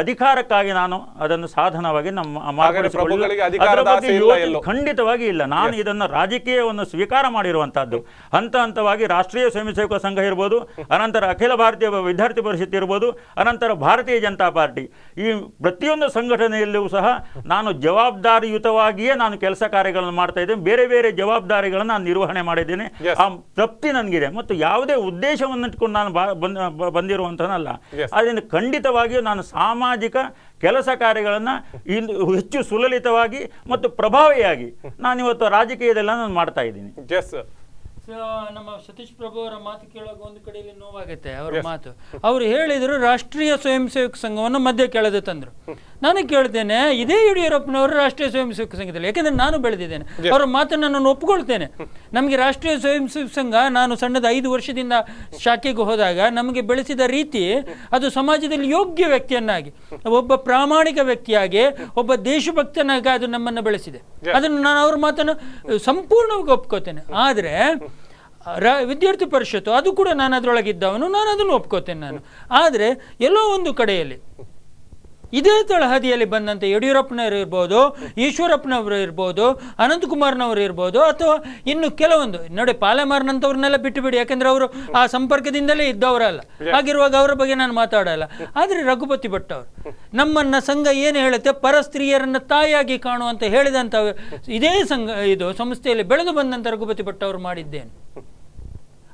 Speaker 3: ಅಧಿಕಾರಕ್ಕಾಗಿ ನಾನು ಅದನ್ನು ಸಾಧನವಾಗಿ ನಮ್ಮ ಖಂಡಿತವಾಗಿ ಇಲ್ಲ ನಾನು ಇದನ್ನು ರಾಜಕೀಯವನ್ನು ಸ್ವೀಕಾರ ಮಾಡಿರುವಂತಹದ್ದು ಹಂತ ಹಂತವಾಗಿ ರಾಷ್ಟ್ರೀಯ ಸ್ವಯಂ ಸೇವಕ ಸಂಘ ಇರ್ಬೋದು ಅನಂತರ ಅಖಿಲ ಭಾರತೀಯ ವಿದ್ಯಾರ್ಥಿ ಪರಿಷತ್ ಇರ್ಬೋದು ಅನಂತರ ಭಾರತೀಯ ಜನತಾ ಪಾರ್ಟಿ ಈ ಪ್ರತಿಯೊಂದು ಸಂಘಟನೆಯಲ್ಲೂ ಸಹ ನಾನು ಜವಾಬ್ದಾರಿಯುತವಾಗಿಯೇ ನಾನು ಕೆಲಸ ಕಾರ್ಯಗಳನ್ನು ಮಾಡ್ತಾ ಇದ್ದೇನೆ ಬೇರೆ ಬೇರೆ ಜವಾಬ್ದಾರಿಗಳನ್ನು ನಾನು ನಿರ್ವಹಣೆ ಮಾಡಿದ್ದೇನೆ ಆ ತೃಪ್ತಿ ನನಗಿದೆ ಮತ್ತು ಯಾವುದೇ ಇಟ್ಕೊಂಡು ನಾನು ಬಂದಿರುವಂತನಲ್ಲ ಅದರಿಂದ ಖಂಡಿತವಾಗಿಯೂ ನಾನು ಸಾಮಾಜಿಕ ಕೆಲಸ ಕಾರ್ಯಗಳನ್ನು ಇಂದು ಹೆಚ್ಚು ಸುಲಲಿತವಾಗಿ ಮತ್ತು ಪ್ರಭಾವಿಯಾಗಿ ಇವತ್ತು ರಾಜಕೀಯದೆಲ್ಲ ನಾನು ಮಾಡ್ತಾ ಇದ್ದೀನಿ
Speaker 2: ನಮ್ಮ ಸತೀಶ್ ಪ್ರಭು ಅವರ ಮಾತು ಕೇಳುವಾಗ ಒಂದು ಕಡೆಯಲ್ಲಿ ನೋವಾಗುತ್ತೆ ಅವರ ಮಾತು ಅವರು ಹೇಳಿದ್ರು ರಾಷ್ಟ್ರೀಯ ಸ್ವಯಂ ಸೇವಕ ಸಂಘವನ್ನು ಮಧ್ಯೆ ಕೇಳದೆ ತಂದ್ರು ನಾನು ಕೇಳ್ತೇನೆ ಇದೇ ಯಡಿಯೂರಪ್ಪನವರು ರಾಷ್ಟ್ರೀಯ ಸ್ವಯಂ ಸೇವಕ ಸಂಘದಲ್ಲಿ ಯಾಕೆಂದ್ರೆ ನಾನು ಬೆಳೆದಿದ್ದೇನೆ ಅವರ ಮಾತನ್ನು ನಾನು ಒಪ್ಕೊಳ್ತೇನೆ ನಮಗೆ ರಾಷ್ಟ್ರೀಯ ಸ್ವಯಂ ಸೇವಕ ಸಂಘ ನಾನು ಸಣ್ಣದ ಐದು ವರ್ಷದಿಂದ ಶಾಖೆಗೆ ಹೋದಾಗ ನಮಗೆ ಬೆಳೆಸಿದ ರೀತಿ ಅದು ಸಮಾಜದಲ್ಲಿ ಯೋಗ್ಯ ವ್ಯಕ್ತಿಯನ್ನಾಗಿ ಒಬ್ಬ ಪ್ರಾಮಾಣಿಕ ವ್ಯಕ್ತಿಯಾಗಿ ಒಬ್ಬ ದೇಶಭಕ್ತನಾಗಿ ಅದು ನಮ್ಮನ್ನು ಬೆಳೆಸಿದೆ ಅದನ್ನು ನಾನು ಅವ್ರ ಮಾತನ್ನು ಸಂಪೂರ್ಣವಾಗಿ ಒಪ್ಕೋತೇನೆ ಆದರೆ ರ ವಿದ್ಯಾರ್ಥಿ ಪರಿಷತ್ತು ಅದು ಕೂಡ ನಾನು ಅದರೊಳಗಿದ್ದವನು ನಾನು ಅದನ್ನು ಒಪ್ಕೋತೇನೆ ನಾನು ಆದರೆ ಎಲ್ಲೋ ಒಂದು ಕಡೆಯಲ್ಲಿ ಇದೇ ತಳಹದಿಯಲ್ಲಿ ಬಂದಂಥ ಯಡಿಯೂರಪ್ಪನವರು ಇರ್ಬೋದು ಈಶ್ವರಪ್ಪನವರು ಇರ್ಬೋದು ಅನಂತಕುಮಾರ್ನವರು ಇರ್ಬೋದು ಅಥವಾ ಇನ್ನು ಕೆಲವೊಂದು ನೋಡಿ ಪಾಲೆಮಾರ್ನಂಥವ್ರನ್ನೆಲ್ಲ ಬಿಟ್ಟುಬಿಡಿ ಬಿಟ್ಟುಬಿಡಿ ಯಾಕೆಂದರೆ ಅವರು ಆ ಸಂಪರ್ಕದಿಂದಲೇ ಇದ್ದವರಲ್ಲ ಹಾಗಿರುವಾಗ ಅವರ ಬಗ್ಗೆ ನಾನು ಮಾತಾಡಲ್ಲ ಆದರೆ ರಘುಪತಿ ಭಟ್ ಅವರು ನಮ್ಮನ್ನು ಸಂಘ ಏನು ಹೇಳುತ್ತೆ ಪರಸ್ತ್ರೀಯರನ್ನು ತಾಯಿಯಾಗಿ ಕಾಣುವಂತ ಹೇಳಿದಂಥ ಇದೇ ಸಂಘ ಇದು ಸಂಸ್ಥೆಯಲ್ಲಿ ಬೆಳೆದು ಬಂದಂಥ ರಘುಪತಿ ಭಟ್ ಅವರು ಮಾಡಿದ್ದೇನೆ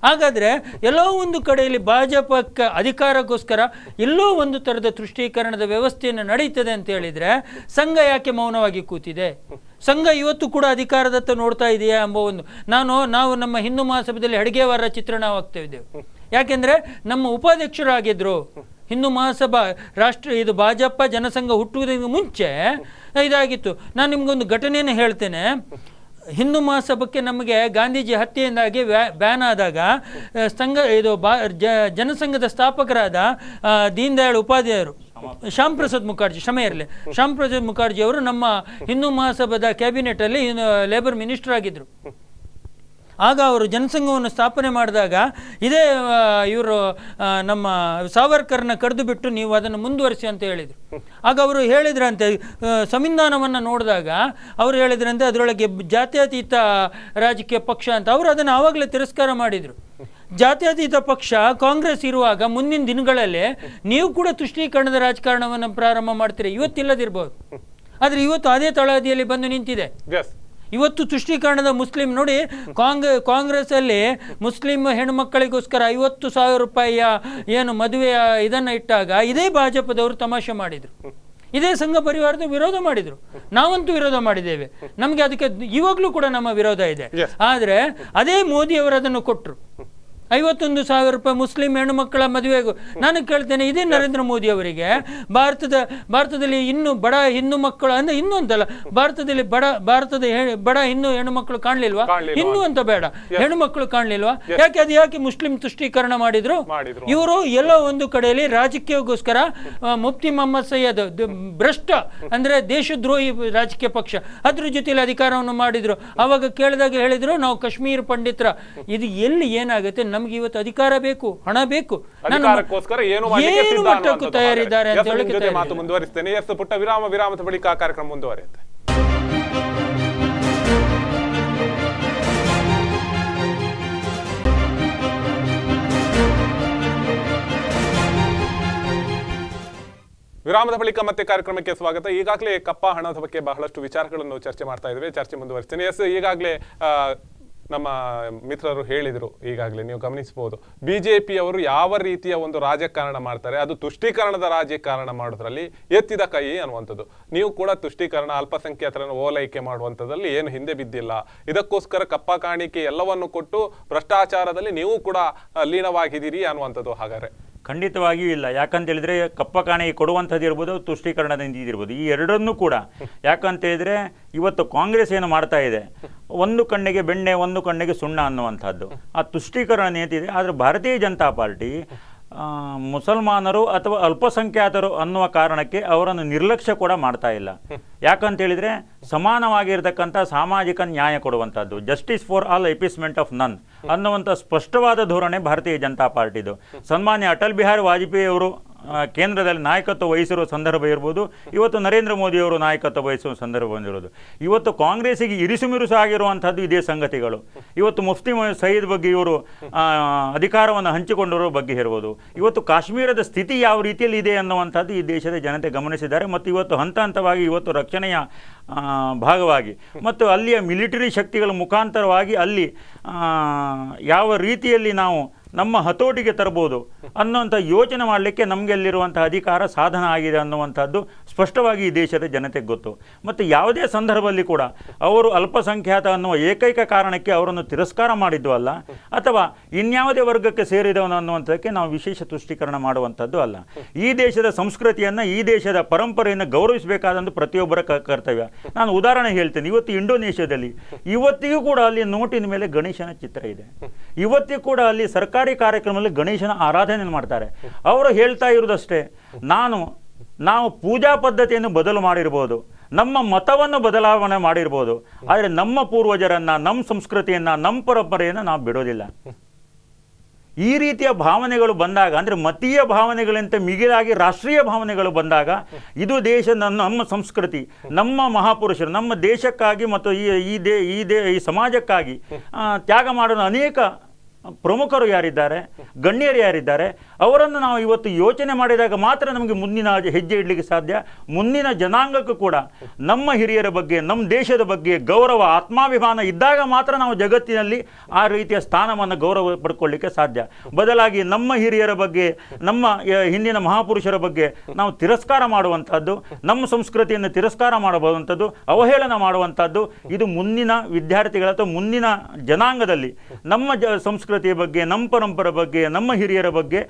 Speaker 2: ಹಾಗಾದರೆ ಎಲ್ಲೋ ಒಂದು ಕಡೆಯಲ್ಲಿ ಭಾಜಪಕ್ಕೆ ಅಧಿಕಾರಕ್ಕೋಸ್ಕರ ಎಲ್ಲೋ ಒಂದು ಥರದ ತುಷ್ಟೀಕರಣದ ವ್ಯವಸ್ಥೆಯನ್ನು ನಡೀತದೆ ಅಂತ ಹೇಳಿದರೆ ಸಂಘ ಯಾಕೆ ಮೌನವಾಗಿ ಕೂತಿದೆ ಸಂಘ ಇವತ್ತು ಕೂಡ ಅಧಿಕಾರದತ್ತ ನೋಡ್ತಾ ಇದೆಯಾ ಎಂಬ ಒಂದು ನಾನು ನಾವು ನಮ್ಮ ಹಿಂದೂ ಮಹಾಸಭೆಯಲ್ಲಿ ಅಡುಗೆವಾರ ಚಿತ್ರಣ ಆಗ್ತಾ ಇದ್ದೇವೆ ಯಾಕೆಂದರೆ ನಮ್ಮ ಉಪಾಧ್ಯಕ್ಷರಾಗಿದ್ದರು ಹಿಂದೂ ಮಹಾಸಭಾ ರಾಷ್ಟ್ರ ಇದು ಭಾಜಪ ಜನಸಂಘ ಹುಟ್ಟುವುದಕ್ಕೆ ಮುಂಚೆ ಇದಾಗಿತ್ತು ನಾನು ನಿಮಗೊಂದು ಘಟನೆಯನ್ನು ಹೇಳ್ತೇನೆ ಹಿಂದೂ ಮಹಾಸಭಕ್ಕೆ ನಮಗೆ ಗಾಂಧೀಜಿ ಹತ್ಯೆಯಿಂದಾಗಿ ವ್ಯಾ ಬ್ಯಾನ್ ಆದಾಗ ಸಂಘ ಇದು ಬಾ ಜನಸಂಘದ ಸ್ಥಾಪಕರಾದ ದೀನ್ ದಯಾಳ್ ಉಪಾಧ್ಯಾಯರು ಶ್ಯಾಮ್ ಪ್ರಸಾದ್ ಮುಖರ್ಜಿ ಕ್ಷಮೆ ಇರಲಿ ಶ್ಯಾಮ್ ಪ್ರಸಾದ್ ಮುಖರ್ಜಿ ಅವರು ನಮ್ಮ ಹಿಂದೂ ಮಹಾಸಭಾದ ಕ್ಯಾಬಿನೆಟಲ್ಲಿ ಲೇಬರ್ ಮಿನಿಸ್ಟರ್ ಆಗಿದ್ದರು ಆಗ ಅವರು ಜನಸಂಘವನ್ನು ಸ್ಥಾಪನೆ ಮಾಡಿದಾಗ ಇದೇ ಇವರು ನಮ್ಮ ಸಾವರ್ಕರ್ನ ಕರೆದು ಬಿಟ್ಟು ನೀವು ಅದನ್ನು ಮುಂದುವರಿಸಿ ಅಂತ ಹೇಳಿದರು ಆಗ ಅವರು ಹೇಳಿದ್ರಂತೆ ಸಂವಿಧಾನವನ್ನು ನೋಡಿದಾಗ ಅವರು ಹೇಳಿದ್ರಂತೆ ಅದರೊಳಗೆ ಜಾತ್ಯತೀತ ರಾಜಕೀಯ ಪಕ್ಷ ಅಂತ ಅವರು ಅದನ್ನು ಆವಾಗಲೇ ತಿರಸ್ಕಾರ ಮಾಡಿದರು ಜಾತ್ಯತೀತ ಪಕ್ಷ ಕಾಂಗ್ರೆಸ್ ಇರುವಾಗ ಮುಂದಿನ ದಿನಗಳಲ್ಲಿ ನೀವು ಕೂಡ ತುಷ್ಟೀಕರಣದ ರಾಜಕಾರಣವನ್ನು ಪ್ರಾರಂಭ ಮಾಡ್ತೀರಿ ಇವತ್ತಿಲ್ಲದಿರ್ಬೋದು ಆದರೆ ಇವತ್ತು ಅದೇ ತಳಹದಿಯಲ್ಲಿ ಬಂದು ನಿಂತಿದೆ ಇವತ್ತು ತುಷ್ಟೀಕರಣದ ಮುಸ್ಲಿಂ ನೋಡಿ ಕಾಂಗ್ ಕಾಂಗ್ರೆಸ್ಸಲ್ಲಿ ಮುಸ್ಲಿಂ ಹೆಣ್ಮಕ್ಕಳಿಗೋಸ್ಕರ ಐವತ್ತು ಸಾವಿರ ರೂಪಾಯಿಯ ಏನು ಮದುವೆಯ ಇದನ್ನು ಇಟ್ಟಾಗ ಇದೇ ಭಾಜಪದವರು ತಮಾಷೆ ಮಾಡಿದರು ಇದೇ ಸಂಘ ಪರಿವಾರದ ವಿರೋಧ ಮಾಡಿದ್ರು ನಾವಂತೂ ವಿರೋಧ ಮಾಡಿದ್ದೇವೆ ನಮಗೆ ಅದಕ್ಕೆ ಇವಾಗಲೂ ಕೂಡ ನಮ್ಮ ವಿರೋಧ ಇದೆ ಆದರೆ ಅದೇ ಮೋದಿಯವರು ಅದನ್ನು ಕೊಟ್ಟರು ಐವತ್ತೊಂದು ಸಾವಿರ ರೂಪಾಯಿ ಮುಸ್ಲಿಂ ಹೆಣ್ಣು ಮಕ್ಕಳ ಮದುವೆಗೂ ನಾನು ಕೇಳ್ತೇನೆ ಇದೇ ನರೇಂದ್ರ ಮೋದಿ ಅವರಿಗೆ ಭಾರತದ ಭಾರತದಲ್ಲಿ ಇನ್ನೂ ಬಡ ಹಿಂದೂ ಮಕ್ಕಳು ಅಂದ್ರೆ ಇನ್ನೂ ಅಂತಲ್ಲ ಭಾರತದಲ್ಲಿ ಬಡ ಭಾರತದ ಬಡ ಹಿಂದೂ ಹೆಣ್ಣು ಮಕ್ಕಳು ಕಾಣ್ಲಿಲ್ವಾ ಹಿಂದೂ ಅಂತ ಬೇಡ ಹೆಣ್ಣು ಮಕ್ಕಳು ಕಾಣ್ಲಿಲ್ವಾ ಯಾಕೆ ಅದು ಯಾಕೆ ಮುಸ್ಲಿಂ ತುಷ್ಟೀಕರಣ ಮಾಡಿದ್ರು ಇವರು ಎಲ್ಲೋ ಒಂದು ಕಡೆಯಲ್ಲಿ ರಾಜಕೀಯಕ್ಕೋಸ್ಕರ ಮುಫ್ತಿ ಮೊಹಮ್ಮದ್ ಸೈಯದ್ ಭ್ರಷ್ಟ ಅಂದ್ರೆ ದೇಶದ್ರೋಹಿ ರಾಜಕೀಯ ಪಕ್ಷ ಅದ್ರ ಜೊತೆಯಲ್ಲಿ ಅಧಿಕಾರವನ್ನು ಮಾಡಿದ್ರು ಅವಾಗ ಕೇಳಿದಾಗ ಹೇಳಿದ್ರು ನಾವು ಕಾಶ್ಮೀರ ಪಂಡಿತರ ಇದು ಎಲ್ಲಿ ಏನಾಗುತ್ತೆ ನಮ್ಗೆ ಇವತ್ತು ಅಧಿಕಾರ ಬೇಕು ಹಣ ಬೇಕು ಏನು ಮಟ್ಟಕ್ಕೂ ತಯಾರಿದ್ದಾರೆ ಅಂತ ಹೇಳಿ ಮಾತು
Speaker 1: ಮುಂದುವರಿಸ್ತೇನೆ ಎಷ್ಟು ಪುಟ್ಟ ವಿರಾಮ ವಿರಾಮದ ಬಳಿಕ ಕಾರ್ಯಕ್ರಮ ಮುಂದುವರಿಯುತ್ತೆ ವಿರಾಮದ ಬಳಿಕ ಮತ್ತೆ ಕಾರ್ಯಕ್ರಮಕ್ಕೆ ಸ್ವಾಗತ ಈಗಾಗಲೇ ಕಪ್ಪ ಹಣದ ಬಗ್ಗೆ ಬಹಳಷ್ಟು ವಿಚಾರಗಳನ್ನು ಚರ್ಚೆ ಮಾಡ್ತಾ ಇದ್ದೇವೆ ಚರ್ಚೆ ಮುಂದುವರಿಸ್ತೇನೆ ಎಸ್ ಈಗಾಗಲೇ ನಮ್ಮ ಮಿತ್ರರು ಹೇಳಿದರು ಈಗಾಗಲೇ ನೀವು ಗಮನಿಸಬಹುದು ಪಿಯವರು ಯಾವ ರೀತಿಯ ಒಂದು ರಾಜಕಾರಣ ಮಾಡ್ತಾರೆ ಅದು ತುಷ್ಟೀಕರಣದ ರಾಜಕಾರಣ ಮಾಡೋದ್ರಲ್ಲಿ ಎತ್ತಿದ ಕೈ ಅನ್ನುವಂಥದ್ದು ನೀವು ಕೂಡ ತುಷ್ಟೀಕರಣ ಅಲ್ಪಸಂಖ್ಯಾತರನ್ನು ಓಲೈಕೆ ಮಾಡುವಂಥದ್ದಲ್ಲಿ ಏನು ಹಿಂದೆ ಬಿದ್ದಿಲ್ಲ ಇದಕ್ಕೋಸ್ಕರ ಕಪ್ಪ ಕಾಣಿಕೆ ಎಲ್ಲವನ್ನು ಕೊಟ್ಟು ಭ್ರಷ್ಟಾಚಾರದಲ್ಲಿ ನೀವು ಕೂಡ ಲೀನವಾಗಿದ್ದೀರಿ ಅನ್ನುವಂಥದ್ದು ಹಾಗಾದರೆ
Speaker 3: ಖಂಡಿತವಾಗಿಯೂ ಇಲ್ಲ ಯಾಕಂತೇಳಿದರೆ ಕಪ್ಪ ಕಾಣೆ ಕೊಡುವಂಥದ್ದು ಇರ್ಬೋದು ತುಷ್ಟೀಕರಣದಿಂದ ಇದಿರ್ಬೋದು ಈ ಎರಡನ್ನೂ ಕೂಡ ಯಾಕಂತ ಹೇಳಿದ್ರೆ ಇವತ್ತು ಕಾಂಗ್ರೆಸ್ ಏನು ಮಾಡ್ತಾ ಇದೆ ಒಂದು ಕಣ್ಣಿಗೆ ಬೆಣ್ಣೆ ಒಂದು ಕಣ್ಣಿಗೆ ಸುಣ್ಣ ಅನ್ನುವಂಥದ್ದು ಆ ತುಷ್ಟೀಕರಣ ನಿಂತಿದೆ ಆದರೆ ಭಾರತೀಯ ಜನತಾ ಪಾರ್ಟಿ ಮುಸಲ್ಮಾನರು ಅಥವಾ ಅಲ್ಪಸಂಖ್ಯಾತರು ಅನ್ನುವ ಕಾರಣಕ್ಕೆ ಅವರನ್ನು ನಿರ್ಲಕ್ಷ್ಯ ಕೂಡ ಮಾಡ್ತಾ ಇಲ್ಲ ಯಾಕಂತೇಳಿದರೆ ಸಮಾನವಾಗಿರ್ತಕ್ಕಂಥ ಸಾಮಾಜಿಕ ನ್ಯಾಯ ಕೊಡುವಂಥದ್ದು justice for all appeasement of none ಅನ್ನುವಂಥ ಸ್ಪಷ್ಟವಾದ ಧೋರಣೆ ಭಾರತೀಯ ಜನತಾ ಪಾರ್ಟಿದು ಸನ್ಮಾನ್ಯ ಅಟಲ್ ಬಿಹಾರಿ ವಾಜಪೇಯಿ ಅವರು ಕೇಂದ್ರದಲ್ಲಿ ನಾಯಕತ್ವ ವಹಿಸಿರುವ ಸಂದರ್ಭ ಇರ್ಬೋದು ಇವತ್ತು ನರೇಂದ್ರ ಮೋದಿಯವರು ನಾಯಕತ್ವ ವಹಿಸುವ ಸಂದರ್ಭ ಬಂದಿರೋದು ಇವತ್ತು ಕಾಂಗ್ರೆಸ್ಸಿಗೆ ಇರಿಸುಮಿರುಸು ಆಗಿರುವಂಥದ್ದು ಇದೇ ಸಂಗತಿಗಳು ಇವತ್ತು ಮುಫ್ತಿ ಸಯೀದ್ ಬಗ್ಗೆ ಇವರು ಅಧಿಕಾರವನ್ನು ಹಂಚಿಕೊಂಡಿರೋ ಬಗ್ಗೆ ಇರ್ಬೋದು ಇವತ್ತು ಕಾಶ್ಮೀರದ ಸ್ಥಿತಿ ಯಾವ ರೀತಿಯಲ್ಲಿ ಇದೆ ಅನ್ನುವಂಥದ್ದು ಈ ದೇಶದ ಜನತೆ ಗಮನಿಸಿದ್ದಾರೆ ಮತ್ತು ಇವತ್ತು ಹಂತ ಹಂತವಾಗಿ ಇವತ್ತು ರಕ್ಷಣೆಯ ಭಾಗವಾಗಿ ಮತ್ತು ಅಲ್ಲಿಯ ಮಿಲಿಟರಿ ಶಕ್ತಿಗಳ ಮುಖಾಂತರವಾಗಿ ಅಲ್ಲಿ ಯಾವ ರೀತಿಯಲ್ಲಿ ನಾವು ನಮ್ಮ ಹತೋಟಿಗೆ ತರಬಹುದು ಅನ್ನುವಂಥ ಯೋಚನೆ ಮಾಡಲಿಕ್ಕೆ ನಮಗೆ ಅಲ್ಲಿರುವಂಥ ಅಧಿಕಾರ ಸಾಧನ ಆಗಿದೆ ಅನ್ನುವಂಥದ್ದು ಸ್ಪಷ್ಟವಾಗಿ ಈ ದೇಶದ ಜನತೆಗೆ ಗೊತ್ತು ಮತ್ತು ಯಾವುದೇ ಸಂದರ್ಭದಲ್ಲಿ ಕೂಡ ಅವರು ಅಲ್ಪಸಂಖ್ಯಾತ ಅನ್ನುವ ಏಕೈಕ ಕಾರಣಕ್ಕೆ ಅವರನ್ನು ತಿರಸ್ಕಾರ ಮಾಡಿದ್ದು ಅಲ್ಲ ಅಥವಾ ಇನ್ಯಾವುದೇ ವರ್ಗಕ್ಕೆ ಸೇರಿದವನು ಅನ್ನುವಂಥದ್ದಕ್ಕೆ ನಾವು ವಿಶೇಷ ತುಷ್ಟೀಕರಣ ಮಾಡುವಂಥದ್ದು ಅಲ್ಲ ಈ ದೇಶದ ಸಂಸ್ಕೃತಿಯನ್ನು ಈ ದೇಶದ ಪರಂಪರೆಯನ್ನು ಗೌರವಿಸಬೇಕಾದಂದು ಪ್ರತಿಯೊಬ್ಬರ ಕರ್ತವ್ಯ ನಾನು ಉದಾಹರಣೆ ಹೇಳ್ತೇನೆ ಇವತ್ತು ಇಂಡೋನೇಷ್ಯಾದಲ್ಲಿ ಇವತ್ತಿಗೂ ಕೂಡ ಅಲ್ಲಿ ನೋಟಿನ ಮೇಲೆ ಗಣೇಶನ ಚಿತ್ರ ಇದೆ ಇವತ್ತಿಗೂ ಕೂಡ ಅಲ್ಲಿ ಸರ್ಕಾರ ಕಾರ್ಯಕ್ರಮದಲ್ಲಿ ಗಣೇಶನ ಆರಾಧನೆ ಮಾಡ್ತಾರೆ ಅವರು ಹೇಳ್ತಾ ಇರುವುದಷ್ಟೇ ನಾನು ನಾವು ಪೂಜಾ ಪದ್ಧತಿಯನ್ನು ಬದಲು ಮಾಡಿರ್ಬೋದು ನಮ್ಮ ಮತವನ್ನು ಬದಲಾವಣೆ ಮಾಡಿರ್ಬೋದು ಆದರೆ ನಮ್ಮ ಪೂರ್ವಜರನ್ನು ನಮ್ಮ ಸಂಸ್ಕೃತಿಯನ್ನು ನಮ್ಮ ಪರಂಪರೆಯನ್ನು ನಾವು ಬಿಡೋದಿಲ್ಲ ಈ ರೀತಿಯ ಭಾವನೆಗಳು ಬಂದಾಗ ಅಂದರೆ ಮತೀಯ ಭಾವನೆಗಳಂತೆ ಮಿಗಿಲಾಗಿ ರಾಷ್ಟ್ರೀಯ ಭಾವನೆಗಳು ಬಂದಾಗ ಇದು ದೇಶ ನಮ್ಮ ಸಂಸ್ಕೃತಿ ನಮ್ಮ ಮಹಾಪುರುಷರು ನಮ್ಮ ದೇಶಕ್ಕಾಗಿ ಮತ್ತು ಈ ಈ ದೇ ಈ ದೇ ಈ ಸಮಾಜಕ್ಕಾಗಿ ತ್ಯಾಗ ಮಾಡಲು ಅನೇಕ ಪ್ರಮುಖರು ಯಾರಿದ್ದಾರೆ ಗಣ್ಯರು ಯಾರಿದ್ದಾರೆ ಅವರನ್ನು ನಾವು ಇವತ್ತು ಯೋಚನೆ ಮಾಡಿದಾಗ ಮಾತ್ರ ನಮಗೆ ಮುಂದಿನ ಹೆಜ್ಜೆ ಇಡಲಿಕ್ಕೆ ಸಾಧ್ಯ ಮುಂದಿನ ಜನಾಂಗಕ್ಕೂ ಕೂಡ ನಮ್ಮ ಹಿರಿಯರ ಬಗ್ಗೆ ನಮ್ಮ ದೇಶದ ಬಗ್ಗೆ ಗೌರವ ಆತ್ಮಾಭಿಮಾನ ಇದ್ದಾಗ ಮಾತ್ರ ನಾವು ಜಗತ್ತಿನಲ್ಲಿ ಆ ರೀತಿಯ ಸ್ಥಾನವನ್ನು ಗೌರವ ಪಡ್ಕೊಳ್ಳಿಕ್ಕೆ ಸಾಧ್ಯ ಬದಲಾಗಿ ನಮ್ಮ ಹಿರಿಯರ ಬಗ್ಗೆ ನಮ್ಮ ಹಿಂದಿನ ಮಹಾಪುರುಷರ ಬಗ್ಗೆ ನಾವು ತಿರಸ್ಕಾರ ಮಾಡುವಂಥದ್ದು ನಮ್ಮ ಸಂಸ್ಕೃತಿಯನ್ನು ತಿರಸ್ಕಾರ ಮಾಡಬಹುದಂಥದ್ದು ಅವಹೇಳನ ಮಾಡುವಂಥದ್ದು ಇದು ಮುಂದಿನ ವಿದ್ಯಾರ್ಥಿಗಳ ಅಥವಾ ಮುಂದಿನ ಜನಾಂಗದಲ್ಲಿ ನಮ್ಮ ಜ ಸಂಸ್ಕೃತಿ ಸಂಸ್ಕೃತಿಯ ಬಗ್ಗೆ ನಮ್ಮ ಪರಂಪರೆ ಬಗ್ಗೆ ನಮ್ಮ ಹಿರಿಯರ ಬಗ್ಗೆ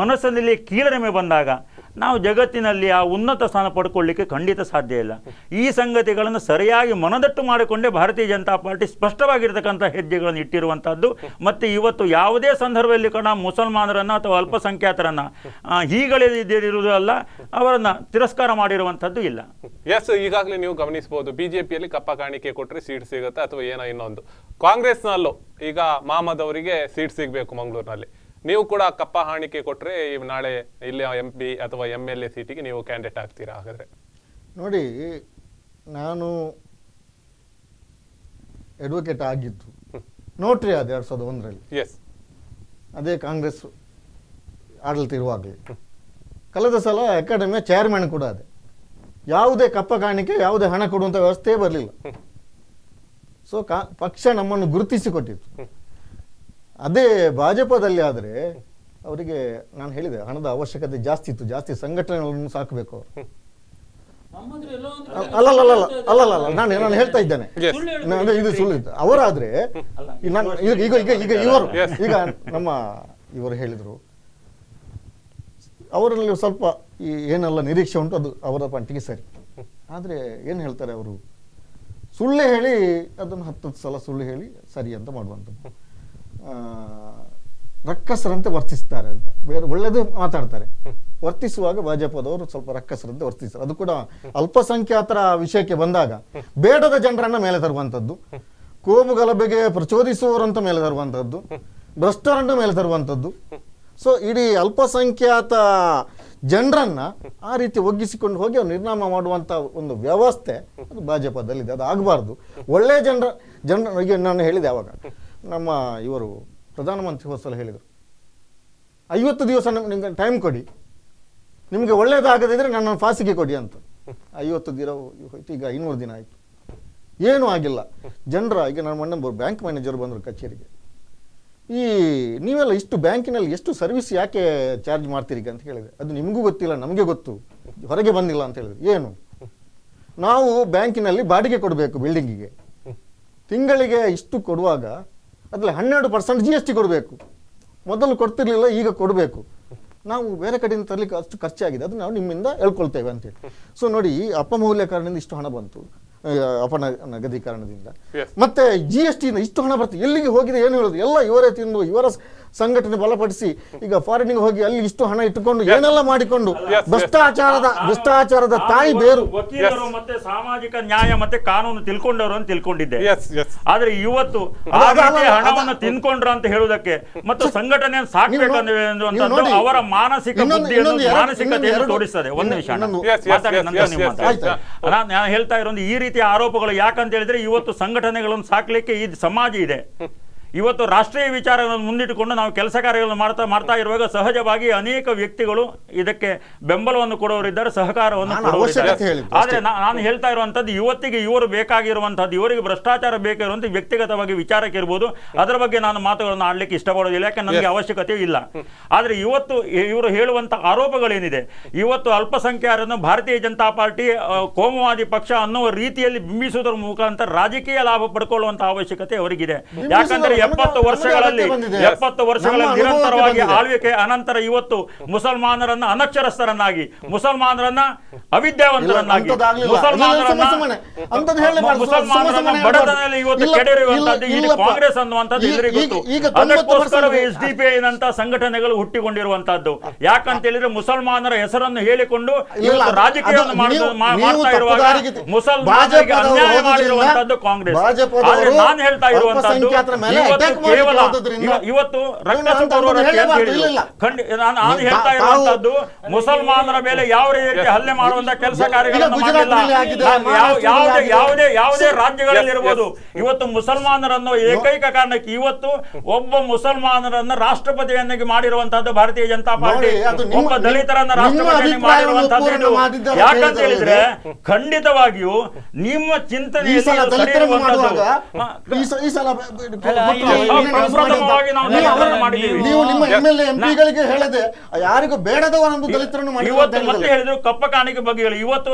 Speaker 3: ಮನಸ್ಸಿನಲ್ಲಿ ಕೀಳರಿಮೆ ಬಂದಾಗ ನಾವು ಜಗತ್ತಿನಲ್ಲಿ ಆ ಉನ್ನತ ಸ್ಥಾನ ಪಡ್ಕೊಳ್ಳಿಕ್ಕೆ ಖಂಡಿತ ಸಾಧ್ಯ ಇಲ್ಲ ಈ ಸಂಗತಿಗಳನ್ನು ಸರಿಯಾಗಿ ಮನದಟ್ಟು ಮಾಡಿಕೊಂಡೇ ಭಾರತೀಯ ಜನತಾ ಪಾರ್ಟಿ ಸ್ಪಷ್ಟವಾಗಿರ್ತಕ್ಕಂಥ ಹೆಜ್ಜೆಗಳನ್ನು ಇಟ್ಟಿರುವಂಥದ್ದು ಮತ್ತು ಇವತ್ತು ಯಾವುದೇ ಸಂದರ್ಭದಲ್ಲಿ ಕೂಡ ಮುಸಲ್ಮಾನರನ್ನು ಅಥವಾ ಅಲ್ಪಸಂಖ್ಯಾತರನ್ನು ಅಲ್ಲ ಅವರನ್ನು ತಿರಸ್ಕಾರ ಮಾಡಿರುವಂಥದ್ದು ಇಲ್ಲ
Speaker 1: ಎಸ್ ಈಗಾಗಲೇ ನೀವು ಗಮನಿಸಬಹುದು ಬಿಜೆಪಿಯಲ್ಲಿ ಕಪ್ಪ ಕಾಣಿಕೆ ಕೊಟ್ಟರೆ ಸೀಟ್ ಸಿಗುತ್ತೆ ಅಥವಾ ಏನೋ ಇನ್ನೊಂದು ಕಾಂಗ್ರೆಸ್ನಲ್ಲೂ ಈಗ ಮಾಮದ್ ಅವರಿಗೆ ಸೀಟ್ ಸಿಗಬೇಕು ಮಂಗಳೂರಿನಲ್ಲಿ ನೀವು ಕೂಡ ಕಪ್ಪ ಹಾಣಿಕೆ ಕೊಟ್ಟರೆ ನಾಳೆ ಇಲ್ಲಿ ಎಂ ಪಿ ಅಥವಾ ಎಮ್ ಎಲ್ ಎ ಸೀಟಿಗೆ ನೀವು ಕ್ಯಾಂಡಿಡೇಟ್ ಆಗ್ತೀರಾ ಹಾಗಾದರೆ
Speaker 4: ನೋಡಿ ನಾನು ಅಡ್ವೊಕೇಟ್ ಆಗಿದ್ದು ನೋಟ್ರಿ ಅದು ಎರಡು ಸಾವಿರದ ಒಂದರಲ್ಲಿ ಎಸ್ ಅದೇ ಕಾಂಗ್ರೆಸ್ ಆಡಳಿತ ಇರುವಾಗಲೇ ಕಳೆದ ಸಲ ಅಕಾಡೆಮಿಯ ಚೇರ್ಮನ್ ಕೂಡ ಅದೇ ಯಾವುದೇ ಕಪ್ಪ ಕಾಣಿಕೆ ಯಾವುದೇ ಹಣ ಕೊಡುವಂಥ ವ್ಯವಸ್ಥೆ ಬರಲಿಲ್ಲ ಸೊ ಕಾ ಪಕ್ಷ ನಮ್ಮನ್ನು ಗುರುತಿಸಿಕೊಟ್ಟಿತ್ತು ಅದೇ ಭಾಜಪದಲ್ಲಿ ಆದರೆ ಅವರಿಗೆ ನಾನು ಹೇಳಿದೆ ಹಣದ ಅವಶ್ಯಕತೆ ಜಾಸ್ತಿ ಇತ್ತು ಜಾಸ್ತಿ ಸಂಘಟನೆಗಳನ್ನು ಸಾಕಬೇಕು
Speaker 5: ಅಲ್ಲ ಅಲ್ಲ
Speaker 4: ನಾನು ನಾನು ಹೇಳ್ತಾ ಇದ್ದೇನೆ ಇದು ಸುಳ್ಳು ಅವರಾದ್ರೆ ಈಗ ಈಗ ಈಗ ಇವರು ಈಗ ನಮ್ಮ ಇವರು ಹೇಳಿದರು ಅವರಲ್ಲಿ ಸ್ವಲ್ಪ ಈ ಏನೆಲ್ಲ ನಿರೀಕ್ಷೆ ಉಂಟು ಅದು ಅವರ ಪಂಟಿಗೆ ಸರಿ ಆದ್ರೆ ಏನು ಹೇಳ್ತಾರೆ ಅವರು ಸುಳ್ಳು ಹೇಳಿ ಅದನ್ನು ಹತ್ತು ಸಲ ಸುಳ್ಳು ಹೇಳಿ ಸರಿ ಅಂತ ಮಾಡುವಂಥದ್ದು ರಕ್ಕಸರಂತೆ ವರ್ತಿಸ್ತಾರೆ ಅಂತ ಬೇರೆ ಒಳ್ಳೇದು ಮಾತಾಡ್ತಾರೆ ವರ್ತಿಸುವಾಗ ಭಾಜಪದವರು ಸ್ವಲ್ಪ ರಕ್ಕಸರಂತೆ ವರ್ತಿಸ್ತಾರೆ ಅದು ಕೂಡ ಅಲ್ಪಸಂಖ್ಯಾತರ ವಿಷಯಕ್ಕೆ ಬಂದಾಗ ಬೇಡದ ಜನರನ್ನ ಮೇಲೆ ತರುವಂಥದ್ದು ಕೋಮು ಗಲಭೆಗೆ ಪ್ರಚೋದಿಸುವವರಂತ ಮೇಲೆ ತರುವಂಥದ್ದು ಭ್ರಷ್ಟರನ್ನು ಮೇಲೆ ತರುವಂಥದ್ದು ಸೊ ಇಡೀ ಅಲ್ಪಸಂಖ್ಯಾತ ಜನರನ್ನ ಆ ರೀತಿ ಒಗ್ಗಿಸಿಕೊಂಡು ಹೋಗಿ ಅವ್ರು ನಿರ್ನಾಮ ಮಾಡುವಂಥ ಒಂದು ವ್ಯವಸ್ಥೆ ಅದು ಭಾಜಪದಲ್ಲಿದೆ ಅದು ಆಗಬಾರ್ದು ಒಳ್ಳೆ ಜನರ ಜನರ ನಾನು ಹೇಳಿದೆ ಯಾವಾಗ ನಮ್ಮ ಇವರು ಪ್ರಧಾನಮಂತ್ರಿ ಹೊಸಲು ಹೇಳಿದರು ಐವತ್ತು ದಿವಸ ನಿಮಗೆ ಟೈಮ್ ಕೊಡಿ ನಿಮಗೆ ಒಳ್ಳೆಯದಾಗದಿದ್ದರೆ ನನ್ನನ್ನು ಫಾಸಿಗೆ ಕೊಡಿ ಅಂತ ಐವತ್ತು ದಿನ ಹೋಯ್ತು ಈಗ ಐನೂರು ದಿನ ಆಯಿತು ಏನೂ ಆಗಿಲ್ಲ ಜನರ ಈಗ ನನ್ನ ಮೊನ್ನೆ ಬ್ಯಾಂಕ್ ಮ್ಯಾನೇಜರ್ ಬಂದರು ಕಚೇರಿಗೆ ಈ ನೀವೆಲ್ಲ ಇಷ್ಟು ಬ್ಯಾಂಕಿನಲ್ಲಿ ಎಷ್ಟು ಸರ್ವಿಸ್ ಯಾಕೆ ಚಾರ್ಜ್ ಮಾಡ್ತೀರಿ ಅಂತ ಹೇಳಿದೆ ಅದು ನಿಮಗೂ ಗೊತ್ತಿಲ್ಲ ನಮಗೆ ಗೊತ್ತು ಹೊರಗೆ ಬಂದಿಲ್ಲ ಅಂತ ಹೇಳಿದ್ರು ಏನು ನಾವು ಬ್ಯಾಂಕಿನಲ್ಲಿ ಬಾಡಿಗೆ ಕೊಡಬೇಕು ಬಿಲ್ಡಿಂಗಿಗೆ ತಿಂಗಳಿಗೆ ಇಷ್ಟು ಕೊಡುವಾಗ ಅದರಲ್ಲಿ ಹನ್ನೆರಡು ಪರ್ಸೆಂಟ್ ಜಿ ಎಸ್ ಟಿ ಕೊಡಬೇಕು ಮೊದಲು ಕೊಡ್ತಿರ್ಲಿಲ್ಲ ಈಗ ಕೊಡಬೇಕು ನಾವು ಬೇರೆ ಕಡೆಯಿಂದ ತರಲಿಕ್ಕೆ ಅಷ್ಟು ಖರ್ಚಾಗಿದೆ ಅದು ನಾವು ನಿಮ್ಮಿಂದ ಹೇಳ್ಕೊಳ್ತೇವೆ ಅಂತೇಳಿ ಸೊ ನೋಡಿ ಅಪಮೌಲ್ಯ ಕಾರಣದಿಂದ ಇಷ್ಟು ಹಣ ಬಂತು ಅಪನ ನಗದೀಕರಣದಿಂದ ಮತ್ತೆ ಜಿ ಎಸ್ ಟಿಯಿಂದ ಇಷ್ಟು ಹಣ ಬರ್ತದೆ ಎಲ್ಲಿಗೆ ಹೋಗಿದೆ ಏನು ಹೇಳೋದು ಎಲ್ಲ ಇವರೇ ತಿಂದು ಇವರ ಸಂಘಟನೆ ಬಲಪಡಿಸಿ ಈಗ ಫಾರಿನ್ಗೆ ಹೋಗಿ ಅಲ್ಲಿ ಇಷ್ಟು ಹಣ ಇಟ್ಟುಕೊಂಡು ಏನೆಲ್ಲ ಮಾಡಿಕೊಂಡು
Speaker 3: ಭ್ರಷ್ಟಾಚಾರದ ಭ್ರಷ್ಟಾಚಾರದ ತಾಯಿ ಬೇರು ವಕೀಲರು ಮತ್ತೆ ಸಾಮಾಜಿಕ ನ್ಯಾಯ ಮತ್ತೆ ಕಾನೂನು ತಿಳ್ಕೊಂಡವರು ಅಂತ ತಿಳ್ಕೊಂಡಿದ್ದೆ ಆದ್ರೆ ಇವತ್ತು ಹಣವನ್ನು ತಿನ್ಕೊಂಡ್ರ ಅಂತ ಹೇಳುವುದಕ್ಕೆ ಮತ್ತು ಸಂಘಟನೆ ಸಾಕಬೇಕಂದ್ರೆ ಅವರ ಮಾನಸಿಕ ಮಾನಸಿಕತೆಯನ್ನು ತೋರಿಸ್ತದೆ ಒಂದು ವಿಷಯ ನಾನು ಹೇಳ್ತಾ ಇರೋದು ಈ ರೀತಿಯ ಆರೋಪಗಳು ಯಾಕಂತ ಹೇಳಿದ್ರೆ ಇವತ್ತು ಸಂಘಟನೆಗಳನ್ನು ಸಾಕ್ಲಿಕ್ಕೆ ಈ ಸಮಾಜ ಇದೆ ಇವತ್ತು ರಾಷ್ಟ್ರೀಯ ವಿಚಾರಗಳನ್ನು ಮುಂದಿಟ್ಟುಕೊಂಡು ನಾವು ಕೆಲಸ ಕಾರ್ಯಗಳನ್ನು ಮಾಡ್ತಾ ಮಾಡ್ತಾ ಇರುವಾಗ ಸಹಜವಾಗಿ ಅನೇಕ ವ್ಯಕ್ತಿಗಳು ಇದಕ್ಕೆ ಬೆಂಬಲವನ್ನು ಕೊಡೋರಿದ್ದಾರೆ ಸಹಕಾರವನ್ನು ಆದರೆ ನಾನು ಹೇಳ್ತಾ ಇರುವಂಥದ್ದು ಇವತ್ತಿಗೆ ಇವರು ಬೇಕಾಗಿರುವಂಥದ್ದು ಇವರಿಗೆ ಭ್ರಷ್ಟಾಚಾರ ಬೇಕಿರುವಂಥ ವ್ಯಕ್ತಿಗತವಾಗಿ ವಿಚಾರಕ್ಕೆ ಇರ್ಬೋದು ಅದರ ಬಗ್ಗೆ ನಾನು ಮಾತುಗಳನ್ನು ಆಡಲಿಕ್ಕೆ ಇಷ್ಟಪಡೋದಿಲ್ಲ ಯಾಕೆ ನನಗೆ ಅವಶ್ಯಕತೆ ಇಲ್ಲ ಆದರೆ ಇವತ್ತು ಇವರು ಹೇಳುವಂಥ ಆರೋಪಗಳೇನಿದೆ ಇವತ್ತು ಅಲ್ಪಸಂಖ್ಯಾತರನ್ನು ಭಾರತೀಯ ಜನತಾ ಪಾರ್ಟಿ ಕೋಮುವಾದಿ ಪಕ್ಷ ಅನ್ನುವ ರೀತಿಯಲ್ಲಿ ಬಿಂಬಿಸುವುದರ ಮುಖಾಂತರ ರಾಜಕೀಯ ಲಾಭ ಪಡ್ಕೊಳ್ಳುವಂಥ ಅವಶ್ಯಕತೆ ಅವರಿಗಿದೆ ಯಾಕಂದ್ರೆ ಎಪ್ಪತ್ತು ವರ್ಷಗಳಲ್ಲಿ ಎಪ್ಪತ್ತು ವರ್ಷಗಳಲ್ಲಿ ನಿರಂತರವಾಗಿ ಆಳ್ವಿಕೆ ಅನಂತರ ಇವತ್ತು ಮುಸಲ್ಮಾನರನ್ನ ಅನಕ್ಷರಸ್ಥರನ್ನಾಗಿ ಮುಸಲ್ಮಾನರನ್ನ ಅವಿದ್ಯಾವಂತರನ್ನಾಗಿ ಮುಸಲ್ಮಾನರನ್ನ ಮುಸಲ್ಮಾನರನ್ನ ಇವತ್ತು ಕೆಡರಿರುವಂತದ್ದು ಇಲ್ಲಿ ಕಾಂಗ್ರೆಸ್ ಅನ್ನುವಂಥದ್ದು ಎಲ್ಲರಿಗೂ ಗೊತ್ತು ಅದಕ್ಕೋಸ್ಕರ ಎಸ್ ಡಿ ಪಿ ಸಂಘಟನೆಗಳು ಹುಟ್ಟಿಕೊಂಡಿರುವಂತಹದ್ದು ಯಾಕಂತ ಹೇಳಿದ್ರೆ ಮುಸಲ್ಮಾನರ ಹೆಸರನ್ನು ಹೇಳಿಕೊಂಡು
Speaker 5: ಇವತ್ತು ರಾಜಕೀಯವನ್ನು ಮಾಡ್ತಾ ಇರುವಾಗ ಮುಸಲ್ಮಾನರಿಗೆ ಅನ್ಯಾಯ ಮಾಡಿರುವಂತದ್ದು ಕಾಂಗ್ರೆಸ್ ಆದ್ರೆ ನಾನು ಹೇಳ್ತಾ ಇರುವಂತಹ ಇವತ್ತು
Speaker 3: ನಾನು ಹೇಳ್ತಾ ಮುಸಲ್ಮಾನರ ಮೇಲೆ ಯಾವ ರೀತಿ ಹಲ್ಲೆ ಮಾಡುವಂತ ಕೆಲಸ ಕಾರ್ಯಗಳನ್ನು ಮಾಡಿಲ್ಲ ಯಾವುದೇ ಇವತ್ತು ಮುಸಲ್ಮಾನರನ್ನು ಏಕೈಕ ಕಾರಣಕ್ಕೆ ಇವತ್ತು ಒಬ್ಬ ಮುಸಲ್ಮಾನರನ್ನ ರಾಷ್ಟ್ರಪತಿಯನ್ನಾಗಿ ಮಾಡಿರುವಂತಹದ್ದು ಭಾರತೀಯ ಜನತಾ ಪಾರ್ಟಿ ಒಬ್ಬ ದಲಿತರನ್ನ ರಾಷ್ಟ್ರಪತಿಯನ್ನಾಗಿ ಮಾಡಿರುವಂತಹದ್ದು ಯಾಕಂತ ಹೇಳಿದ್ರೆ ಖಂಡಿತವಾಗಿಯೂ ನಿಮ್ಮ ಚಿಂತನೆ
Speaker 4: ನೀವು ನಿಮ್ಮ ಎಂಎಲ್ಎ ಎಂಪಿಗಳಿಗೆ ಹೇಳದೆ ಯಾರಿಗೂ ಬೇಡದ ಒಂದು ದಲಿತರನ್ನು ಮತ್ತೆ
Speaker 3: ಹೇಳಿದ್ರು ಕಪ್ಪ ಕಾಣಿಕೆ ಬಗ್ಗೆ ಹೇಳಿ ಇವತ್ತು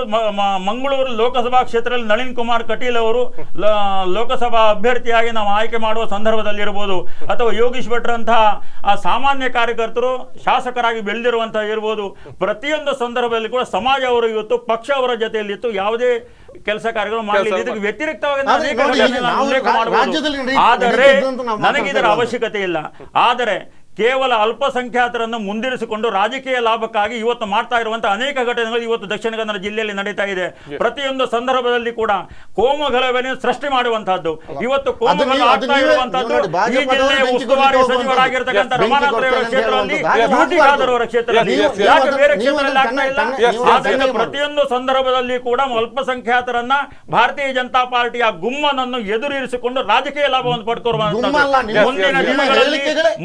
Speaker 3: ಮಂಗಳೂರು ಲೋಕಸಭಾ ಕ್ಷೇತ್ರದಲ್ಲಿ ನಳಿನ್ ಕುಮಾರ್ ಕಟೀಲ್ ಅವರು ಲೋಕಸಭಾ ಅಭ್ಯರ್ಥಿಯಾಗಿ ನಾವು ಆಯ್ಕೆ ಮಾಡುವ ಸಂದರ್ಭದಲ್ಲಿ ಇರ್ಬೋದು ಅಥವಾ ಯೋಗೀಶ್ ಭಟ್ರಂತಹ ಆ ಸಾಮಾನ್ಯ ಕಾರ್ಯಕರ್ತರು ಶಾಸಕರಾಗಿ ಬೆಳೆದಿರುವಂತಹ ಇರ್ಬೋದು ಪ್ರತಿಯೊಂದು ಸಂದರ್ಭದಲ್ಲಿ ಕೂಡ ಸಮಾಜ ಅವರು ಇವತ್ತು ಪಕ್ಷ ಅವರ ಜೊತೆಯಲ್ಲಿ ಇತ್ತು ಯಾವುದೇ ಕೆಲಸ ಕಾರ್ಯಗಳು ಮಾಡಲಿ ಇದಕ್ಕೆ ವ್ಯತಿರಿಕ್ತವಾಗಿ ಆದರೆ ನನಗಿದರ ಅವಶ್ಯಕತೆ ಇಲ್ಲ ಆದರೆ ಕೇವಲ ಅಲ್ಪಸಂಖ್ಯಾತರನ್ನು ಮುಂದಿರಿಸಿಕೊಂಡು ರಾಜಕೀಯ ಲಾಭಕ್ಕಾಗಿ ಇವತ್ತು ಮಾಡ್ತಾ ಇರುವಂತಹ ಅನೇಕ ಘಟನೆಗಳು ಇವತ್ತು ದಕ್ಷಿಣ ಕನ್ನಡ ಜಿಲ್ಲೆಯಲ್ಲಿ ನಡೀತಾ ಇದೆ ಪ್ರತಿಯೊಂದು ಸಂದರ್ಭದಲ್ಲಿ ಕೂಡ ಕೋಮುಗಲಭೆಯನ್ನು ಸೃಷ್ಟಿ ಮಾಡುವಂತಹದ್ದು ಇವತ್ತು ಉಸ್ತುವಾರಿ ಸಚಿವರಾಗಿರ್ತಕ್ಕಂಥ ಕ್ಷೇತ್ರದಲ್ಲಿ ಯಾಕೆ ಬೇರೆ ಪ್ರತಿಯೊಂದು ಸಂದರ್ಭದಲ್ಲಿ ಕೂಡ ಅಲ್ಪಸಂಖ್ಯಾತರನ್ನ ಭಾರತೀಯ ಜನತಾ ಪಾರ್ಟಿಯ ಗುಮ್ಮನನ್ನು ಎದುರಿಸಿಕೊಂಡು ರಾಜಕೀಯ ಲಾಭವನ್ನು ಪಡ್ಕೊರುವಂತಹ ಮುಂದಿನ ದಿನಗಳಲ್ಲಿ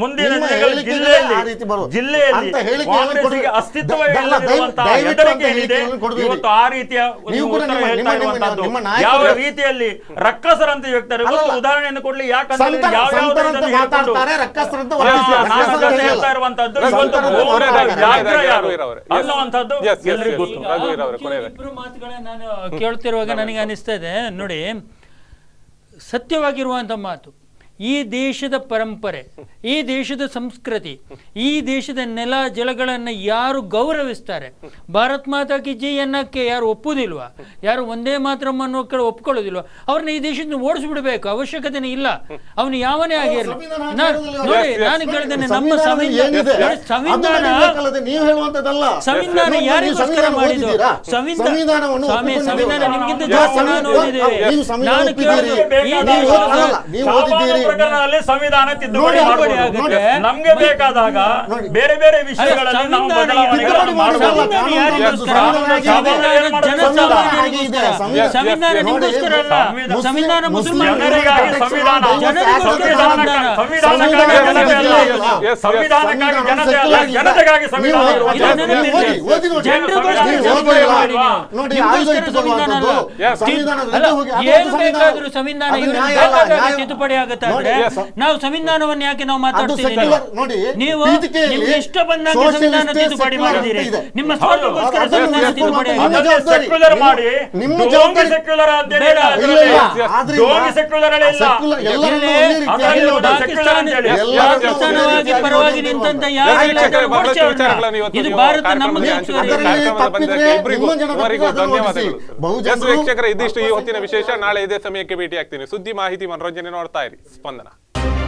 Speaker 3: ಮುಂದಿನ ಜಿಲ್ಲೆಯಲ್ಲಿ ಅಸ್ತಿತ್ವ ಇವತ್ತು ಆ ರೀತಿಯ ಯಾವ ರೀತಿಯಲ್ಲಿ ರಕ್ಕಸರಂತ ಹೇಳ್ತಾರೆ ಉದಾಹರಣೆಯನ್ನು ಕೊಡ್ಲಿ ಯಾಕಂದ್ರೆ ಹೇಳ್ತಾ
Speaker 2: ಕೇಳ್ತಿರುವಾಗ ನನಗೆ ಅನಿಸ್ತಾ ಇದೆ ನೋಡಿ ಸತ್ಯವಾಗಿರುವಂತ ಮಾತು ಈ ದೇಶದ ಪರಂಪರೆ ಈ ದೇಶದ ಸಂಸ್ಕೃತಿ ಈ ದೇಶದ ನೆಲ ಜಲಗಳನ್ನು ಯಾರು ಗೌರವಿಸ್ತಾರೆ ಭಾರತ್ ಮಾತಾ ಕಿ ಜಿ ಅನ್ನಕ್ಕೆ ಯಾರು ಒಪ್ಪುದಿಲ್ವಾ ಯಾರು ಒಂದೇ ಮಾತ್ರ ಅನ್ನೋ ಒಪ್ಕೊಳ್ಳೋದಿಲ್ವ ಅವ್ರನ್ನ ಈ ದೇಶದಿಂದ ಓಡಿಸ್ಬಿಡ್ಬೇಕು ಅವಶ್ಯಕತೆನೇ ಇಲ್ಲ ಅವನು ಯಾವನೇ ಆಗಿರಲಿ ನೋಡಿ ನಾನು ಕೇಳಿದ್ದೇನೆ ನಮ್ಮ ಸಂವಿಧಾನ
Speaker 5: ಸಂವಿಧಾನ ಯಾರಿಗೋಸ್ಕರ ಮಾಡಿದ್ರು ಸಂವಿಧಾನ ಸಂವಿಧಾನ ನಿಮ್ಗಿಂತ ನಾನು ಕೇಳಿದ್ರೆ ಪ್ರಕರಣದಲ್ಲಿ ಸಂವಿಧಾನ ತಿದ್ದುಪಡಿ ನಮ್ಗೆ ಬೇಕಾದಾಗ ಬೇರೆ ಬೇರೆ ವಿಷಯಗಳಲ್ಲಿ ಸಂವಿಧಾನ
Speaker 2: ತಿದ್ದುಪಡಿ ಆಗುತ್ತೆ ನಾವು ಸಂವಿಧಾನವನ್ನು ಯಾಕೆ ನಾವು ಮಾತಾಡ್ತೀವಿ
Speaker 5: ನೋಡಿ ನೀವು ನಿಮ್ಗೆ ಇಷ್ಟ ಬಂದಾಗ ಸಂವಿಧಾನ ತಿದ್ದುಪಡಿ ಮಾಡಿದ್ದೀರಿ ನಿಮ್ಮ ಸ್ವಾರ್ಥಕ್ಕೋಸ್ಕರ ಸಂವಿಧಾನ ತಿದ್ದುಪಡಿ ಸೆಕ್ಯುಲರ್ ಮಾಡಿ ನಿಮ್ಮ ಜವಾಬ್ದಾರಿ ಸೆಕ್ಯುಲರ್ ಬೇಡ ಸೆಕ್ಯುಲರ್ ಪಾಕಿಸ್ತಾನವಾಗಿ ಪರವಾಗಿ ನಿಂತಂತ ಯಾರು ಇದು ಭಾರತ ನಮಗೆ
Speaker 1: ವೀಕ್ಷಕರ ಇದಿಷ್ಟು ಈ ಹೊತ್ತಿನ ವಿಶೇಷ ನಾಳೆ ಇದೇ ಸಮಯಕ್ಕೆ ಭೇಟಿ ಆಗ್ತೀನಿ ಸುದ್ದಿ ಮಾಹಿತಿ ಮನೋರಂಜನೆ ನೋಡ್ತಾ ಇರಿ స్పందన